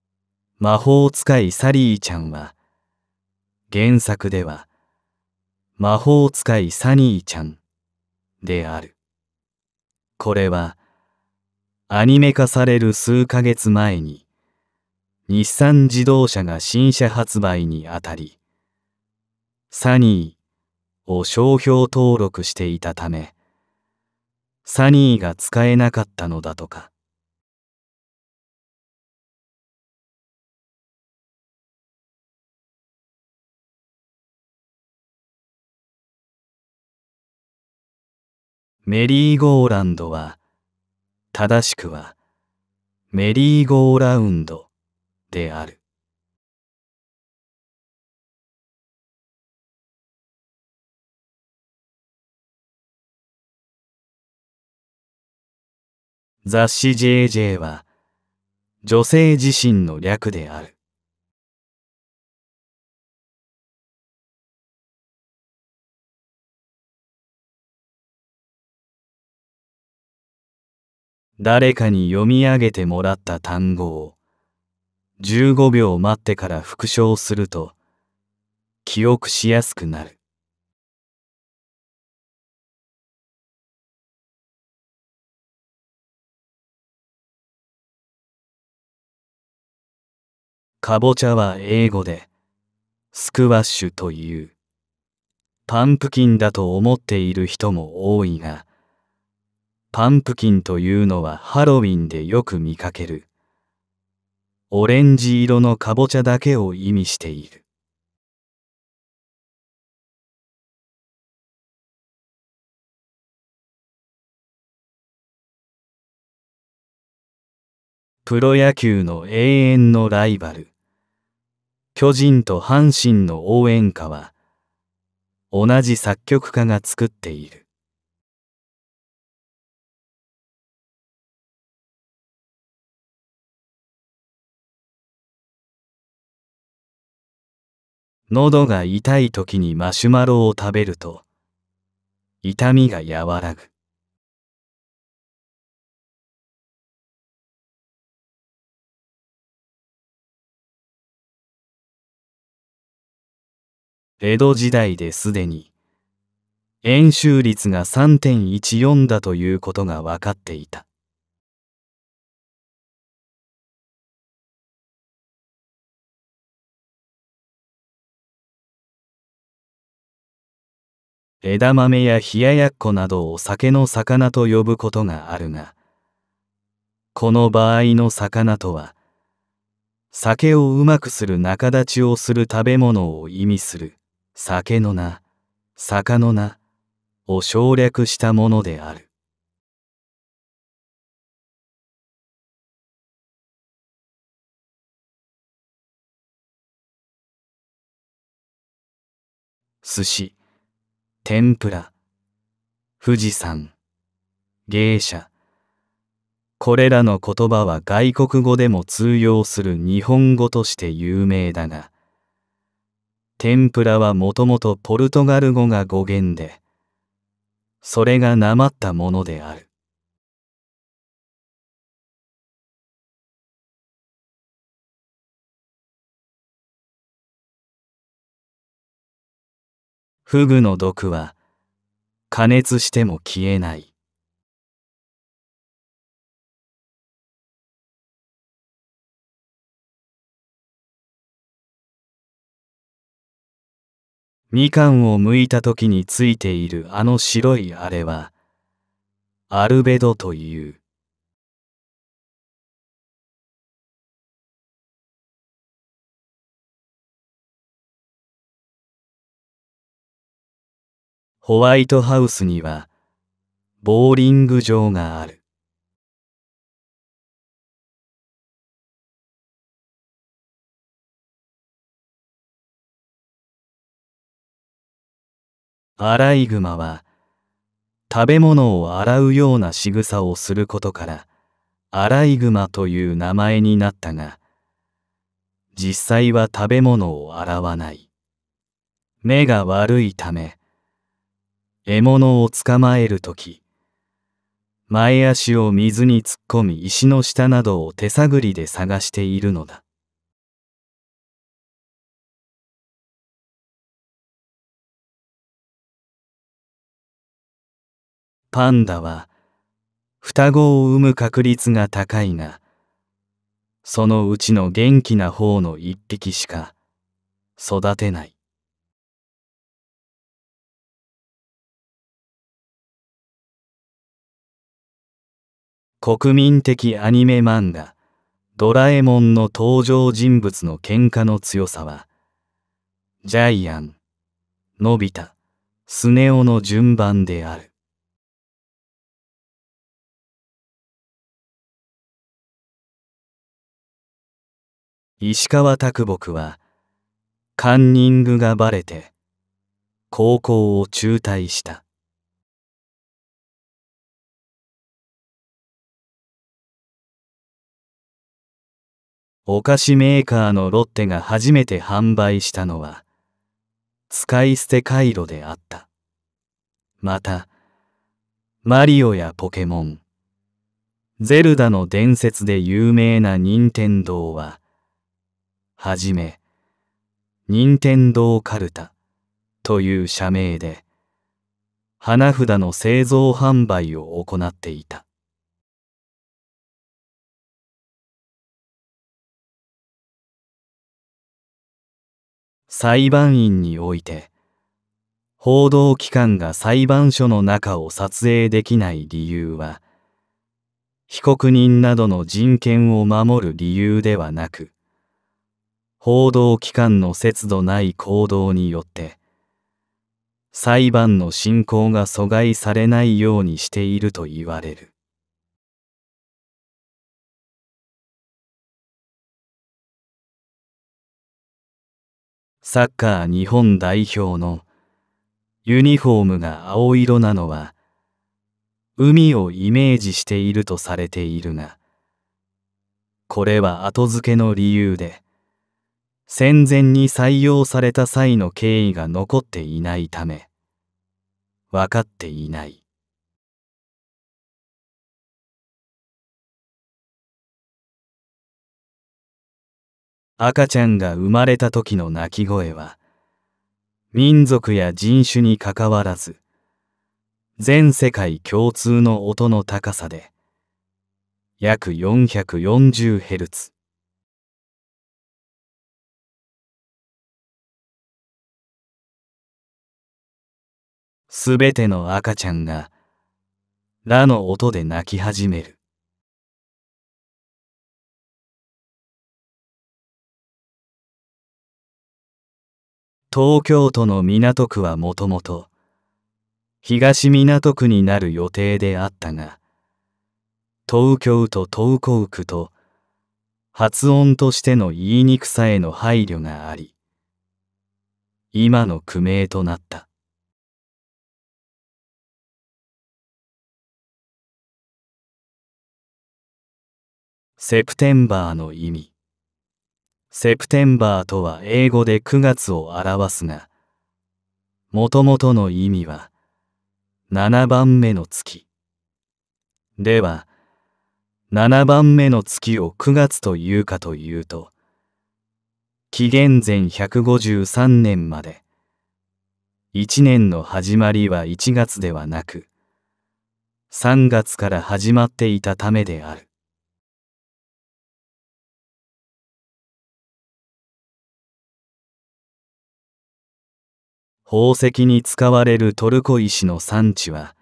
「魔法使いサリーちゃんは」原作では「魔法使いサニーちゃん」であるこれはアニメ化される数ヶ月前に日産自動車が新車発売にあたり、サニーを商標登録していたため、サニーが使えなかったのだとか。メリーゴーランドは、正しくは、メリーゴーラウンドである。雑誌 JJ は女性自身の略である。誰かに読み上げてもらった単語を15秒待ってから復唱すると記憶しやすくなる。かぼちゃは英語でスクワッシュというパンプキンだと思っている人も多いがパンプキンというのはハロウィンでよく見かけるオレンジ色のかぼちゃだけを意味している。プロ野球の永遠のライバル、巨人と阪神の応援歌は、同じ作曲家が作っている。喉が痛い時にマシュマロを食べると痛みが和らぐ江戸時代ですでに円周率が3.14だということが分かっていた。枝豆や冷ややっこなどを酒の魚と呼ぶことがあるがこの場合の魚とは酒をうまくする仲立ちをする食べ物を意味する酒の名酒の名を省略したものである寿司天ぷら、富士山、芸者。これらの言葉は外国語でも通用する日本語として有名だが、天ぷらはもともとポルトガル語が語源で、それがなまったものである。フグの毒は加熱しても消えない。みかんを剥いた時についているあの白いあれはアルベドという。ホワイトハウスにはボーリング場がある。アライグマは食べ物を洗うような仕草をすることからアライグマという名前になったが実際は食べ物を洗わない目が悪いため獲物を捕まえるとき、前足を水に突っ込み石の下などを手探りで探しているのだ。パンダは双子を産む確率が高いが、そのうちの元気な方の一匹しか育てない。国民的アニメ漫画「ドラえもん」の登場人物の喧嘩の強さはジャイアンのび太スネ夫の順番である石川拓木はカンニングがバレて高校を中退したお菓子メーカーのロッテが初めて販売したのは、使い捨て回路であった。また、マリオやポケモン、ゼルダの伝説で有名な任天堂は、はじめ、任天堂カルタという社名で、花札の製造販売を行っていた。裁判員において報道機関が裁判所の中を撮影できない理由は被告人などの人権を守る理由ではなく報道機関の節度ない行動によって裁判の進行が阻害されないようにしていると言われる。サッカー日本代表のユニフォームが青色なのは海をイメージしているとされているがこれは後付けの理由で戦前に採用された際の経緯が残っていないため分かっていない。赤ちゃんが生まれた時の鳴き声は、民族や人種にかかわらず、全世界共通の音の高さで、約 440Hz。すべての赤ちゃんが、ラの音で泣き始める。東京都の港区はもともと東港区になる予定であったが東京都東京区と発音としての言いにくさへの配慮があり今の区名となったセプテンバーの意味セプテンバーとは英語で9月を表すが、もともとの意味は、7番目の月。では、7番目の月を9月というかというと、紀元前153年まで、1年の始まりは1月ではなく、3月から始まっていたためである。宝石に使われるトルコ石の産地は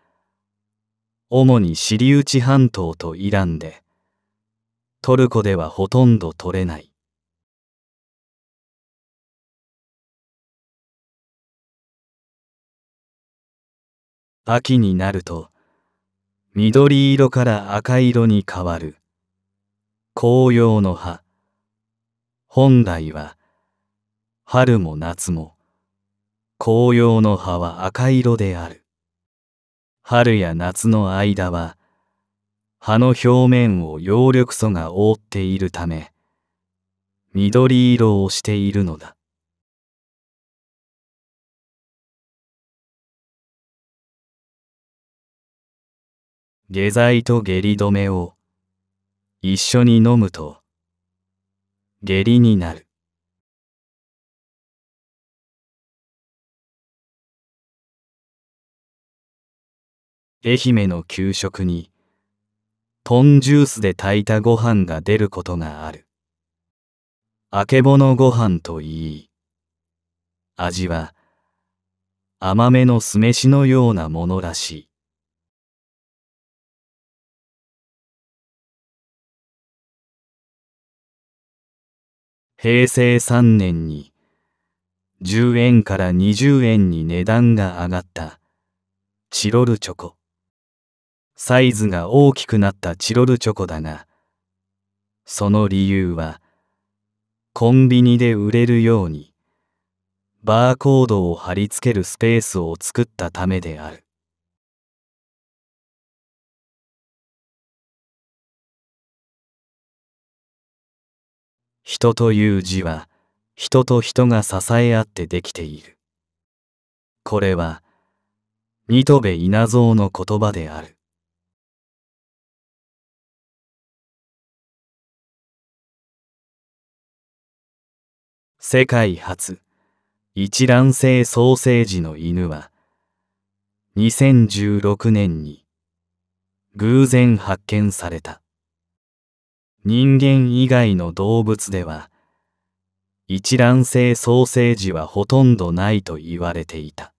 主にシリウチ半島とイランでトルコではほとんど取れない秋になると緑色から赤色に変わる紅葉の葉本来は春も夏も紅葉の葉は赤色である。春や夏の間は、葉の表面を葉緑素が覆っているため、緑色をしているのだ。下剤と下痢止めを一緒に飲むと下痢になる。愛媛の給食に、豚ジュースで炊いたご飯が出ることがある。あけぼのご飯といい、味は甘めの酢飯のようなものらしい。平成3年に10円から20円に値段が上がったチロルチョコ。サイズが大きくなったチロルチョコだがその理由はコンビニで売れるようにバーコードを貼り付けるスペースを作ったためである人という字は人と人が支え合ってできているこれは、ニトベ稲造の言葉である。世界初一卵性ソーセージの犬は2016年に偶然発見された人間以外の動物では一卵性ソーセージはほとんどないと言われていた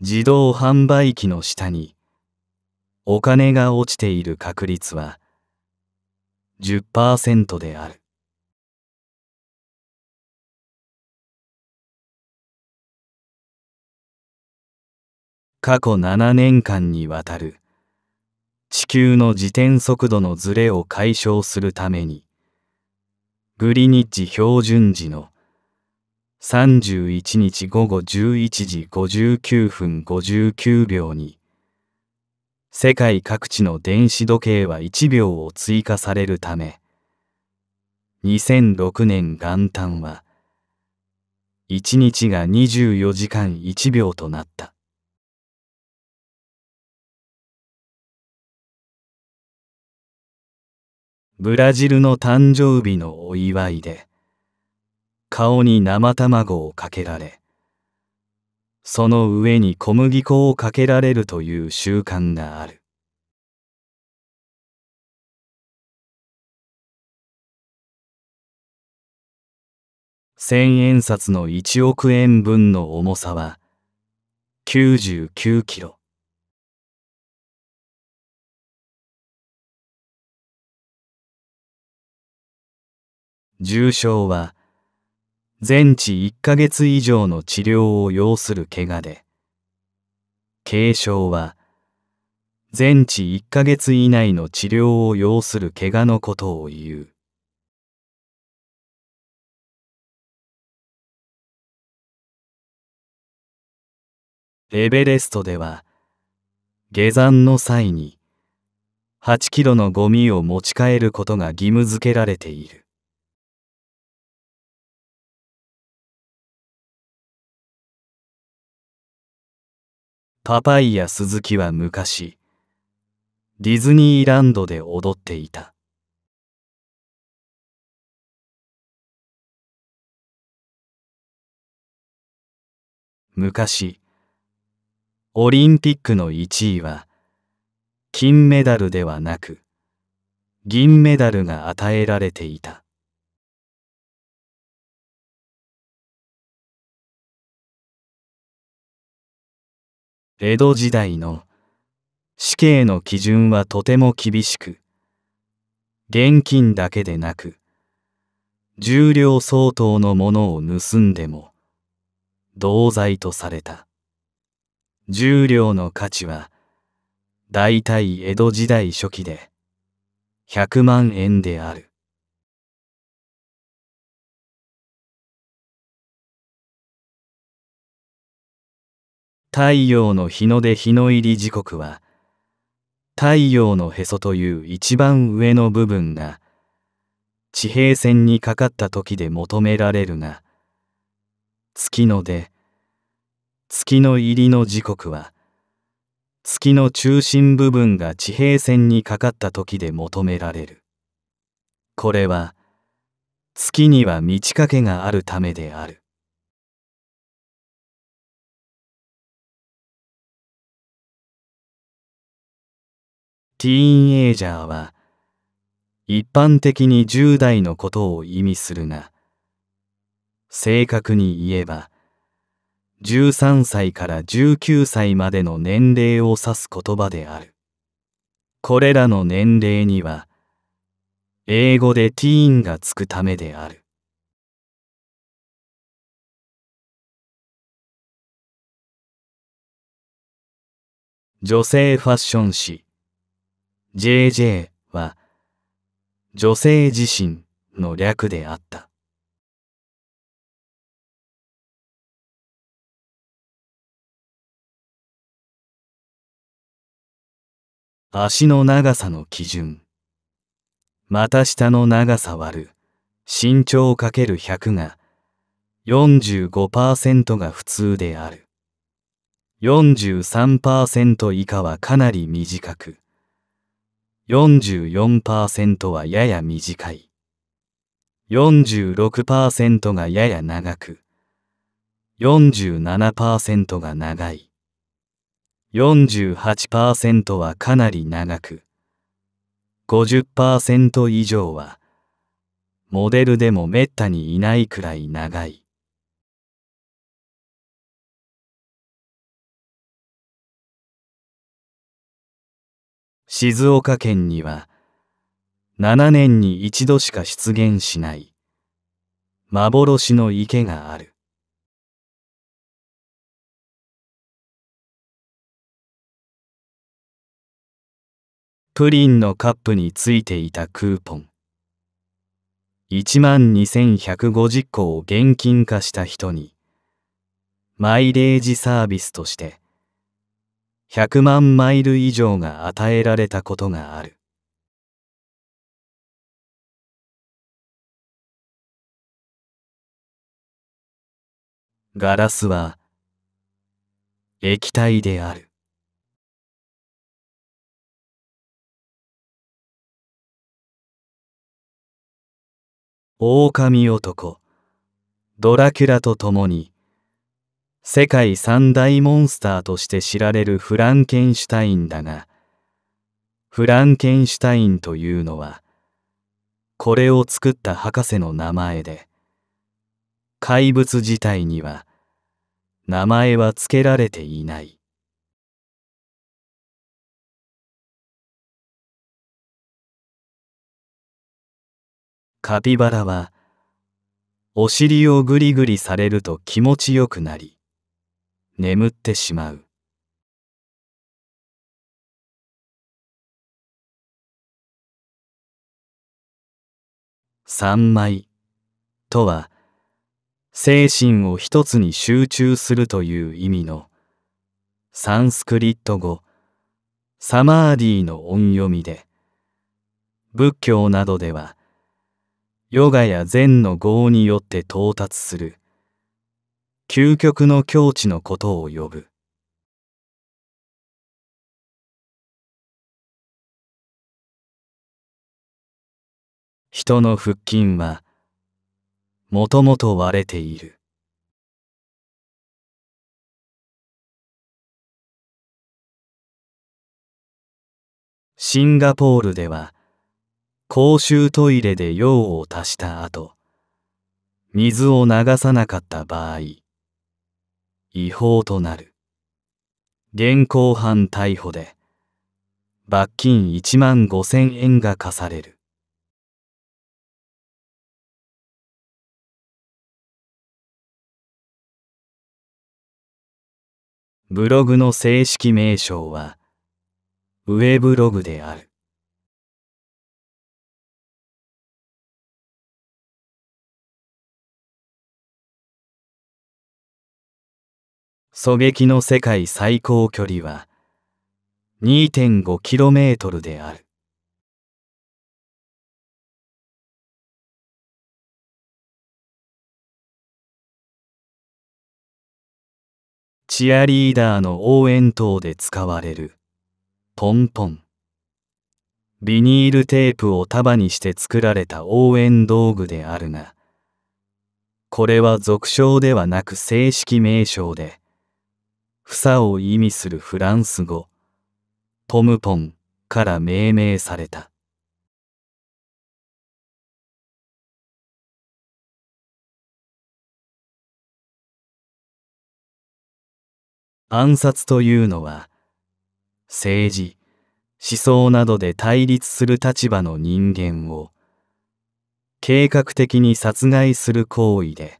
自動販売機の下にお金が落ちている確率は10%である。過去7年間にわたる地球の自転速度のズレを解消するためにグリニッジ標準時の31日午後11時59分59秒に世界各地の電子時計は1秒を追加されるため2006年元旦は1日が24時間1秒となったブラジルの誕生日のお祝いで顔に生卵をかけられその上に小麦粉をかけられるという習慣がある。千円札の1億円分の重さは99キロ。重症は全治1ヶ月以上の治療を要する怪我で、軽症は、全治1ヶ月以内の治療を要する怪我のことを言う。エベレストでは、下山の際に、8キロのゴミを持ち帰ることが義務付けられている。パパイヤ鈴木は昔、ディズニーランドで踊っていた。昔、オリンピックの1位は、金メダルではなく、銀メダルが与えられていた。江戸時代の死刑の基準はとても厳しく、現金だけでなく、重量相当のものを盗んでも、同罪とされた。重量の価値は、大体江戸時代初期で、100万円である。太陽の日の出日の入り時刻は太陽のへそという一番上の部分が地平線にかかった時で求められるが月の出月の入りの時刻は月の中心部分が地平線にかかった時で求められるこれは月には満ち欠けがあるためであるティーンエイジャーは一般的に10代のことを意味するが正確に言えば13歳から19歳までの年齢を指す言葉であるこれらの年齢には英語でティーンがつくためである女性ファッション誌 JJ は女性自身の略であった。足の長さの基準。股下の長さ割る身長 ×100 が45%が普通である。43%以下はかなり短く。44%はやや短い。46%がやや長く、47%が長い。48%はかなり長く、50%以上は、モデルでもめったにいないくらい長い。静岡県には7年に一度しか出現しない幻の池があるプリンのカップについていたクーポン1万2150個を現金化した人にマイレージサービスとして100万マイル以上が与えられたことがあるガラスは液体である狼男ドラキュラと共に世界三大モンスターとして知られるフランケンシュタインだが、フランケンシュタインというのは、これを作った博士の名前で、怪物自体には名前は付けられていない。カピバラはお尻をグリグリされると気持ちよくなり眠ってしまう三昧とは精神を一つに集中するという意味のサンスクリット語サマーディの音読みで仏教などではヨガや禅の業によって到達する究極の境地のことを呼ぶ人の腹筋はもともと割れているシンガポールでは公衆トイレで用を足した後水を流さなかった場合違法となる。現行犯逮捕で罰金1万5千円が課される。ブログの正式名称は、ウェブログである。狙撃の世界最高距離は 2.5km である。チアリーダーの応援等で使われるポンポンビニールテープを束にして作られた応援道具であるがこれは俗称ではなく正式名称で房を意味するフランス語、トムポンから命名された。暗殺というのは、政治、思想などで対立する立場の人間を、計画的に殺害する行為で、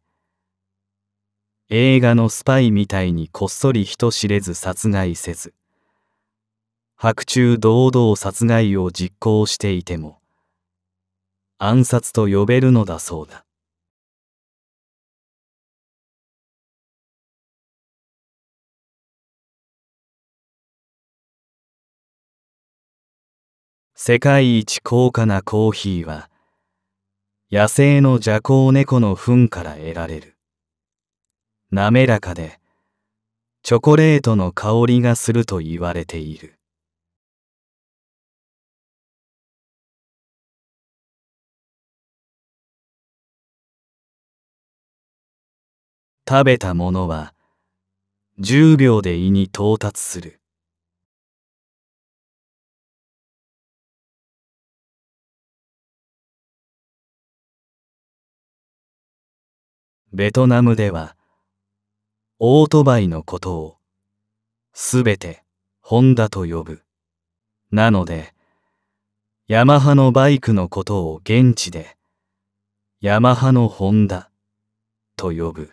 映画のスパイみたいにこっそり人知れず殺害せず白昼堂々殺害を実行していても暗殺と呼べるのだそうだ世界一高価なコーヒーは野生の邪行猫の糞から得られる滑らかでチョコレートの香りがすると言われている食べたものは10秒で胃に到達するベトナムではオートバイのことを、すべてホンダと呼ぶ。なので、ヤマハのバイクのことを現地で、ヤマハのホンダと呼ぶ。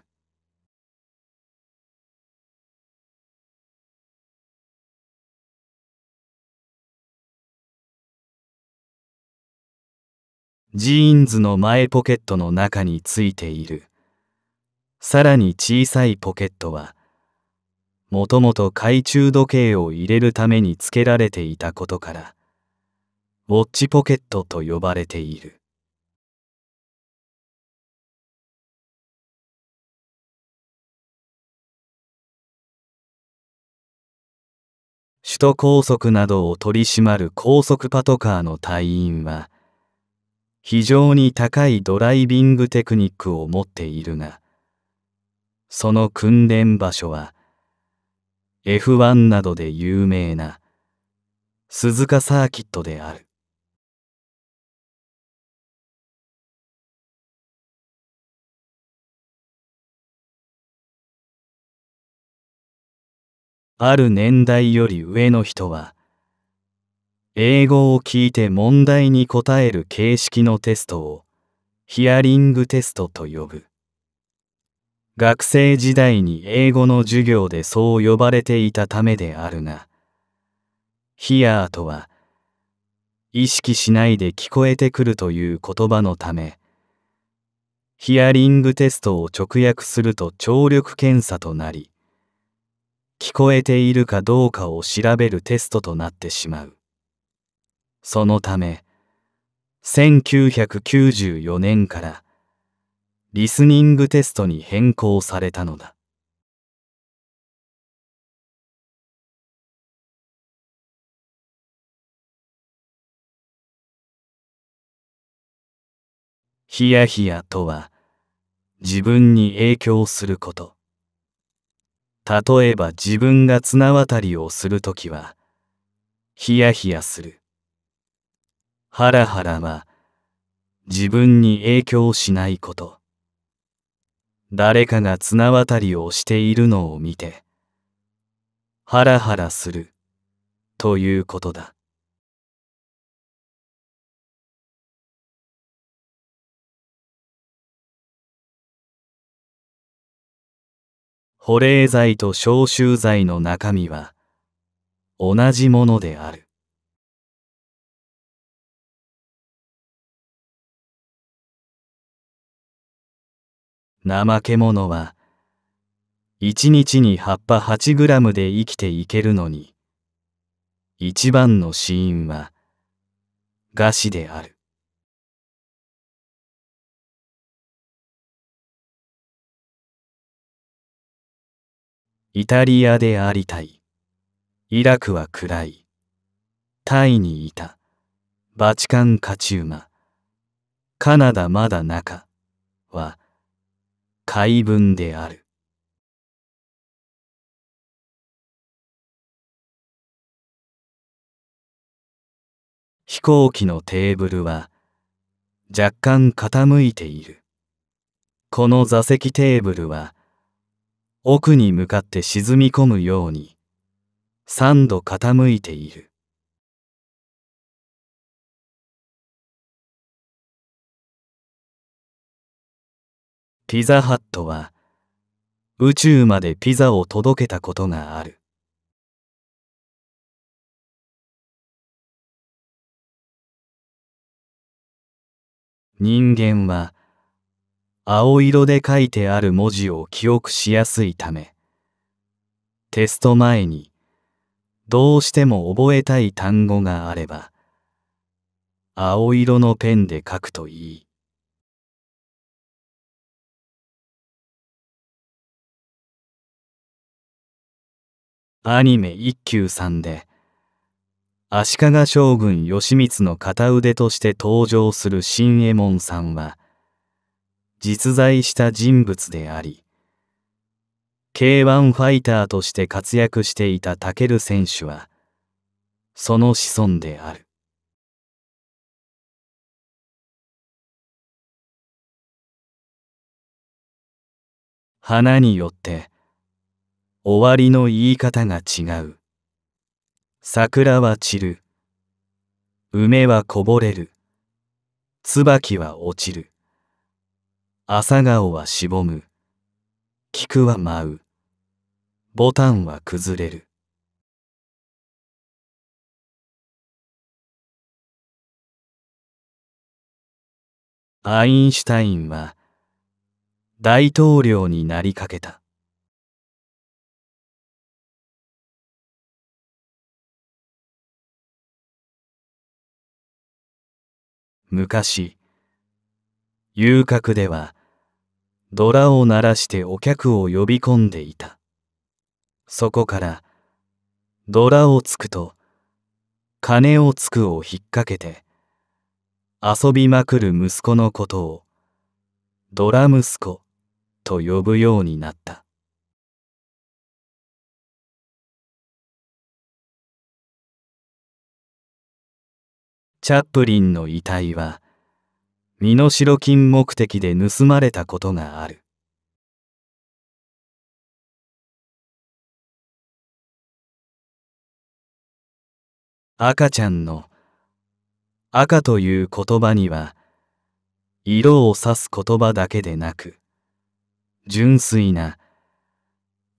ジーンズの前ポケットの中についているさらに小さいポケットは、もともと懐中時計を入れるために付けられていたことから、ウォッチポケットと呼ばれている。首都高速などを取り締まる高速パトカーの隊員は、非常に高いドライビングテクニックを持っているが、その訓練場所は F1 などで有名な鈴鹿サーキットである。ある年代より上の人は、英語を聞いて問題に答える形式のテストをヒアリングテストと呼ぶ。学生時代に英語の授業でそう呼ばれていたためであるが、ヒアーとは、意識しないで聞こえてくるという言葉のため、ヒアリングテストを直訳すると聴力検査となり、聞こえているかどうかを調べるテストとなってしまう。そのため、1994年からリスニングテストに変更されたのだ。ヒヤヒヤとは自分に影響すること。例えば自分が綱渡りをするときは、ヒヤヒヤする。ハラハラは自分に影響しないこと。誰かが綱渡りをしているのを見て、ハラハラするということだ。保冷剤と消臭剤の中身は同じものである。怠け者は、一日に葉っぱ8グラムで生きていけるのに、一番の死因は、餓死である。イタリアでありたい。イラクは暗い。タイにいた。バチカンカチウマ。カナダまだ中は、解文である。飛行機のテーブルは若干傾いている。この座席テーブルは奥に向かって沈み込むように三度傾いている。ピザハットは宇宙までピザを届けたことがある。人間は青色で書いてある文字を記憶しやすいためテスト前にどうしても覚えたい単語があれば青色のペンで書くといい。アニメ一休さんで、足利将軍義満の片腕として登場する新右衛門さんは、実在した人物であり、K1 ファイターとして活躍していたタケル選手は、その子孫である。花によって終わりの言い方が違う。桜は散る。梅はこぼれる。椿は落ちる。朝顔はしぼむ。菊は舞う。ボタンは崩れる。アインシュタインは大統領になりかけた。昔、遊郭では、ドラを鳴らしてお客を呼び込んでいた。そこから、ドラをつくと、金をつくを引っ掛けて、遊びまくる息子のことを、ドラ息子と呼ぶようになった。チャップリンの遺体は身代金目的で盗まれたことがある赤ちゃんの赤という言葉には色を指す言葉だけでなく純粋な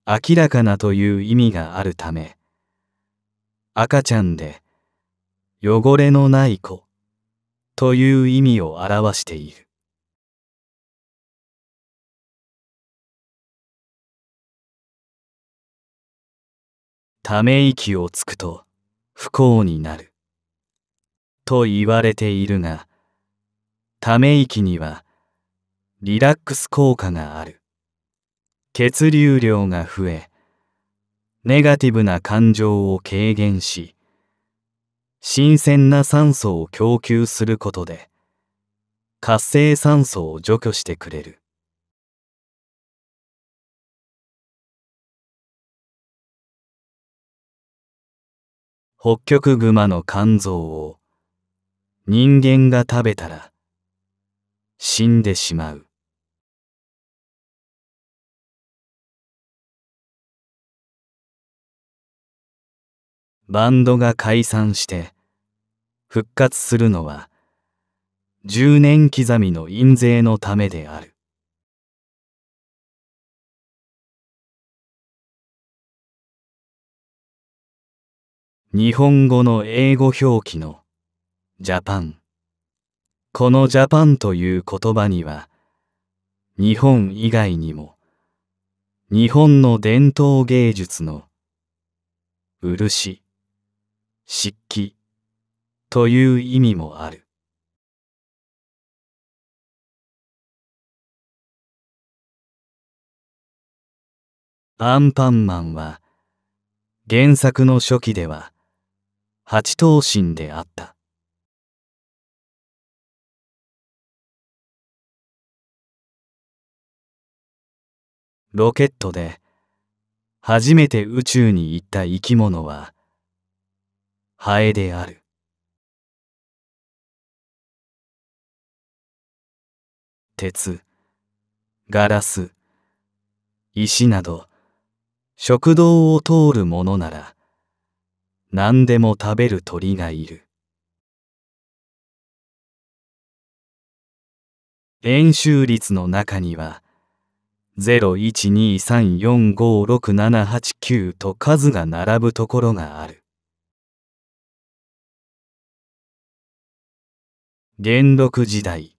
明らかなという意味があるため赤ちゃんで汚れのない子という意味を表している。ため息をつくと不幸になる。と言われているが、ため息にはリラックス効果がある。血流量が増え、ネガティブな感情を軽減し、新鮮な酸素を供給することで活性酸素を除去してくれる北極熊の肝臓を人間が食べたら死んでしまうバンドが解散して復活するのは10年刻みの印税のためである。日本語の英語表記のジャパン。このジャパンという言葉には日本以外にも日本の伝統芸術の漆漆器という意味もある。アンパンマンは原作の初期では八頭身であった。ロケットで初めて宇宙に行った生き物はハエである。鉄、ガラス、石など、食堂を通るものなら、何でも食べる鳥がいる。円周率の中には、012345678と数が並ぶところがある。元禄時代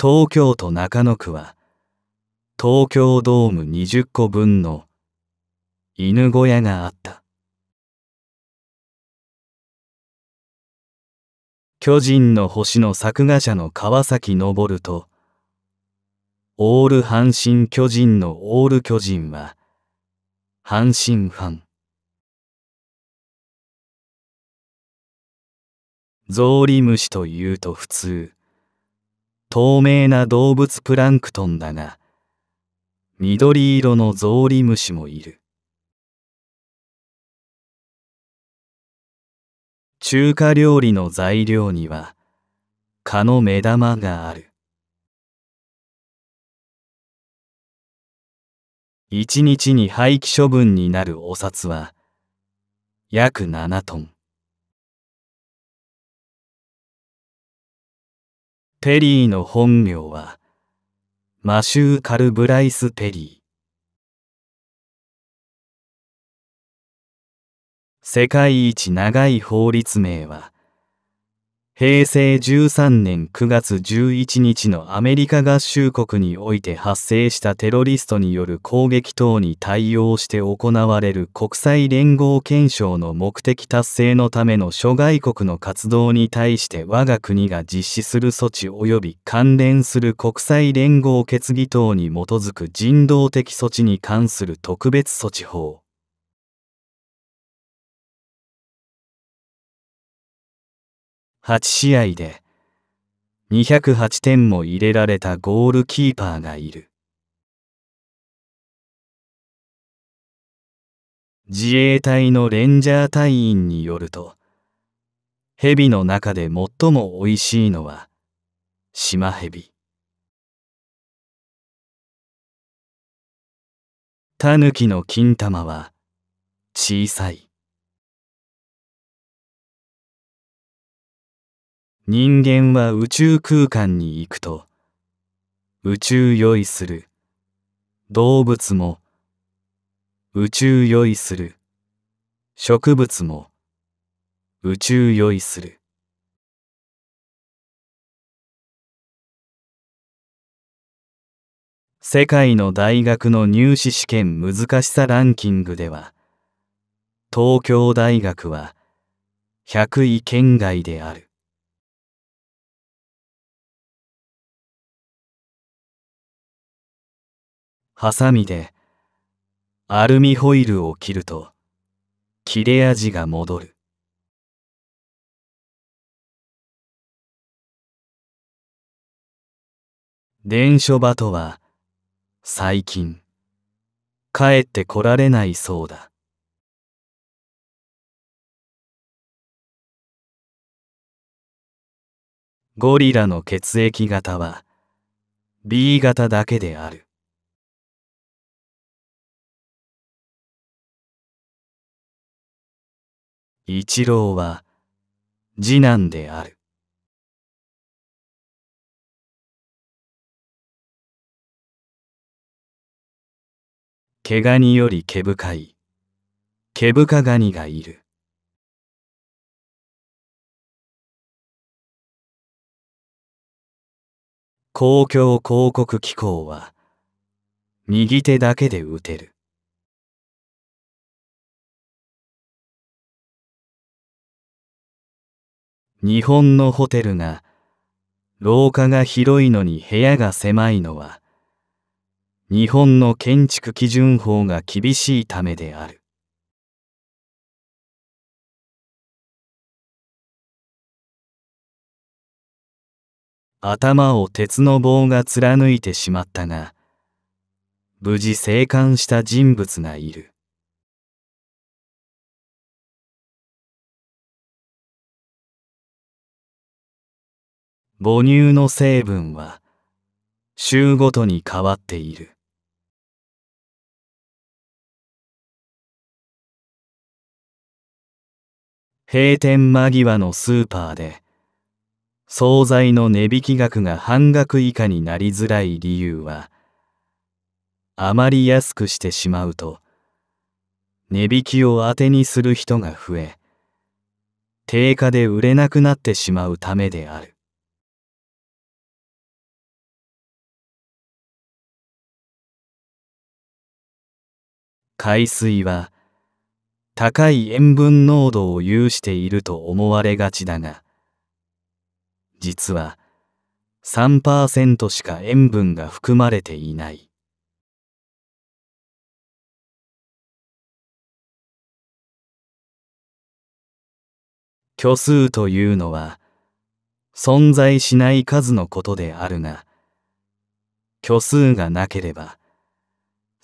東京都中野区は東京ドーム20個分の犬小屋があった巨人の星の作画者の川崎昇とオール阪神巨人のオール巨人は阪神ファンゾウリムシというと普通、透明な動物プランクトンだが、緑色のゾウリムシもいる。中華料理の材料には蚊の目玉がある一日に廃棄処分になるお札は約7トンペリーの本名は、マシュー・カル・ブライス・ペリー。世界一長い法律名は、平成13年9月11日のアメリカ合衆国において発生したテロリストによる攻撃等に対応して行われる国際連合憲章の目的達成のための諸外国の活動に対して我が国が実施する措置及び関連する国際連合決議等に基づく人道的措置に関する特別措置法8試合で208点も入れられたゴールキーパーがいる。自衛隊のレンジャー隊員によると、蛇の中で最も美味しいのは、シマヘビ。タヌキの金玉は、小さい。人間は宇宙空間に行くと宇宙酔いする動物も宇宙酔いする植物も宇宙酔いする世界の大学の入試試験難しさランキングでは東京大学は100位圏外であるハサミでアルミホイルを切ると切れ味が戻る伝書場とは最近帰ってこられないそうだゴリラの血液型は B 型だけである一郎は次男である。毛ガニより毛深い、毛深ガニがいる。公共広告機構は、右手だけで打てる。日本のホテルが廊下が広いのに部屋が狭いのは日本の建築基準法が厳しいためである頭を鉄の棒が貫いてしまったが無事生還した人物がいる母乳の成分は週ごとに変わっている。閉店間際のスーパーで、惣菜の値引き額が半額以下になりづらい理由は、あまり安くしてしまうと、値引きを当てにする人が増え、定価で売れなくなってしまうためである。海水は高い塩分濃度を有していると思われがちだが実は3%しか塩分が含まれていない虚数というのは存在しない数のことであるが虚数がなければ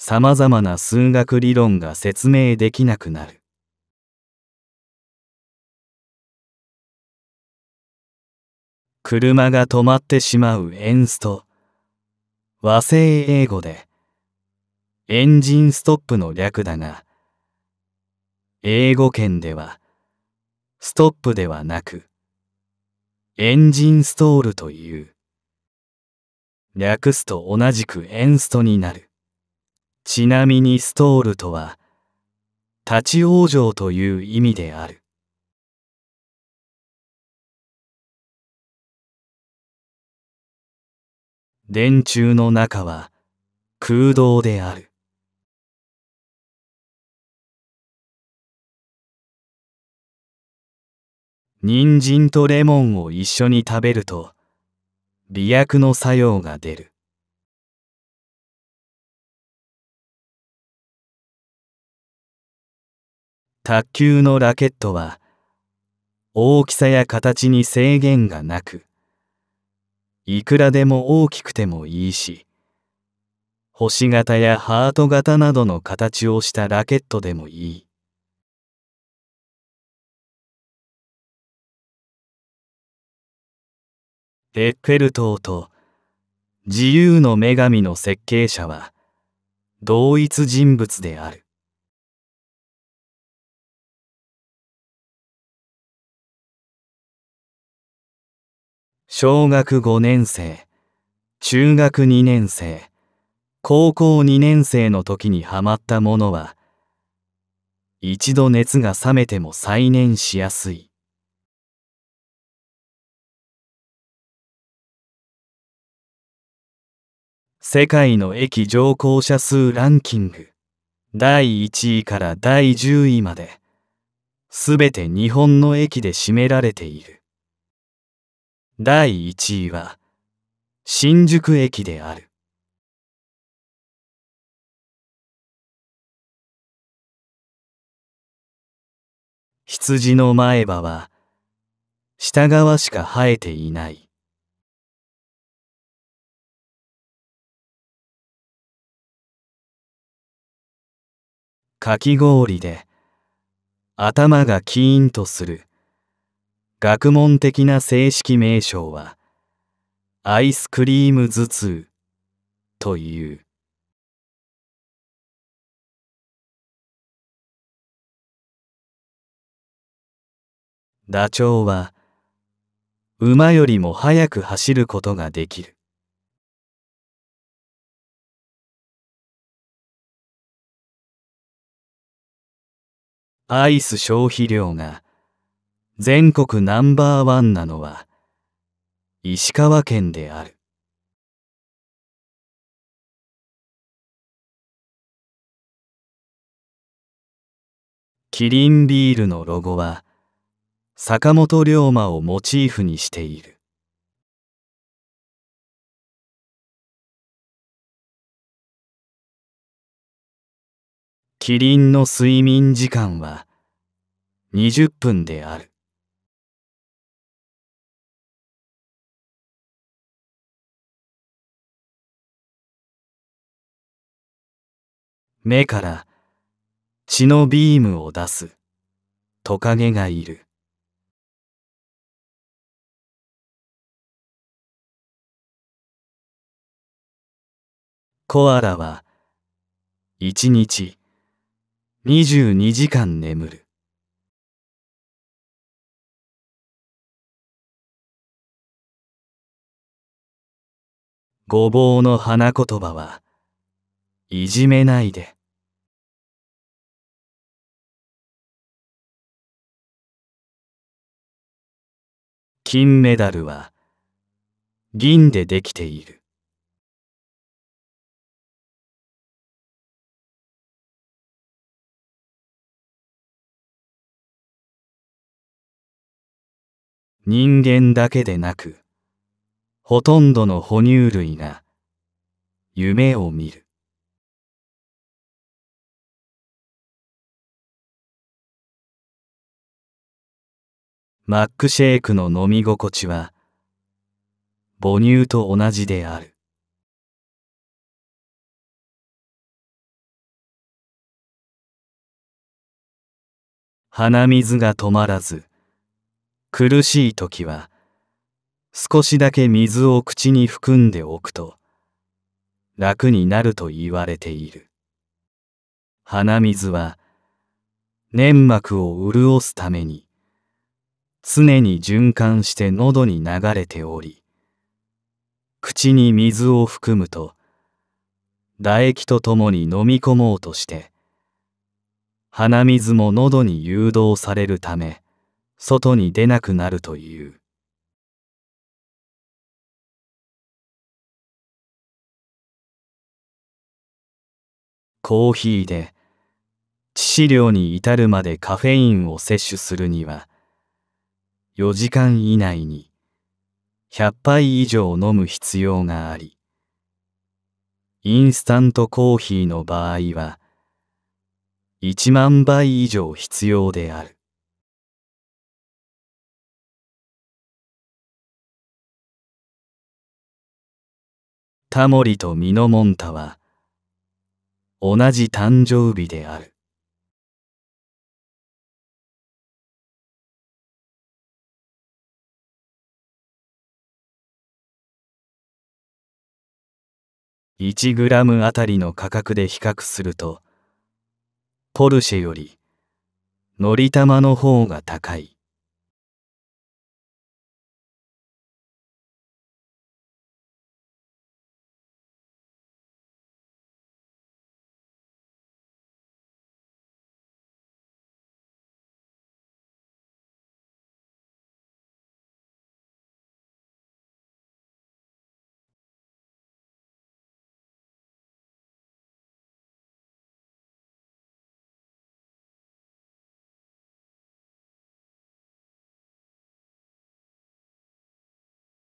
さまざまな数学理論が説明できなくなる。車が止まってしまうエンスト和製英語でエンジンストップの略だが英語圏ではストップではなくエンジンストールという略すと同じくエンストになるちなみにストールとは立ち往生という意味である電柱の中は空洞である人参とレモンを一緒に食べると利薬の作用が出る卓球のラケットは大きさや形に制限がなくいくらでも大きくてもいいし星型やハート型などの形をしたラケットでもいいエッフェル塔と自由の女神の設計者は同一人物である小学5年生、中学2年生、高校2年生の時にはまったものは、一度熱が冷めても再燃しやすい。世界の駅乗降者数ランキング第1位から第10位まで、すべて日本の駅で占められている。第1位は新宿駅である羊の前歯は下側しか生えていないかき氷で頭がキーンとする学問的な正式名称はアイスクリーム頭痛というダチョウは馬よりも速く走ることができるアイス消費量が全国ナンバーワンなのは石川県であるキリンビールのロゴは坂本龍馬をモチーフにしているキリンの睡眠時間は20分である目から血のビームを出すトカゲがいる。コアラは一日22時間眠る。ごぼうの花言葉はいじめないで。金メダルは銀でできている。人間だけでなく、ほとんどの哺乳類が夢を見る。マックシェイクの飲み心地は母乳と同じである鼻水が止まらず苦しい時は少しだけ水を口に含んでおくと楽になると言われている鼻水は粘膜を潤すために常に循環して喉に流れており口に水を含むと唾液とともに飲み込もうとして鼻水も喉に誘導されるため外に出なくなるというコーヒーで致死量に至るまでカフェインを摂取するには4時間以内に100杯以上飲む必要があり、インスタントコーヒーの場合は1万杯以上必要である。タモリとミノモンタは同じ誕生日である。1g あたりの価格で比較するとポルシェより乗り玉の方が高い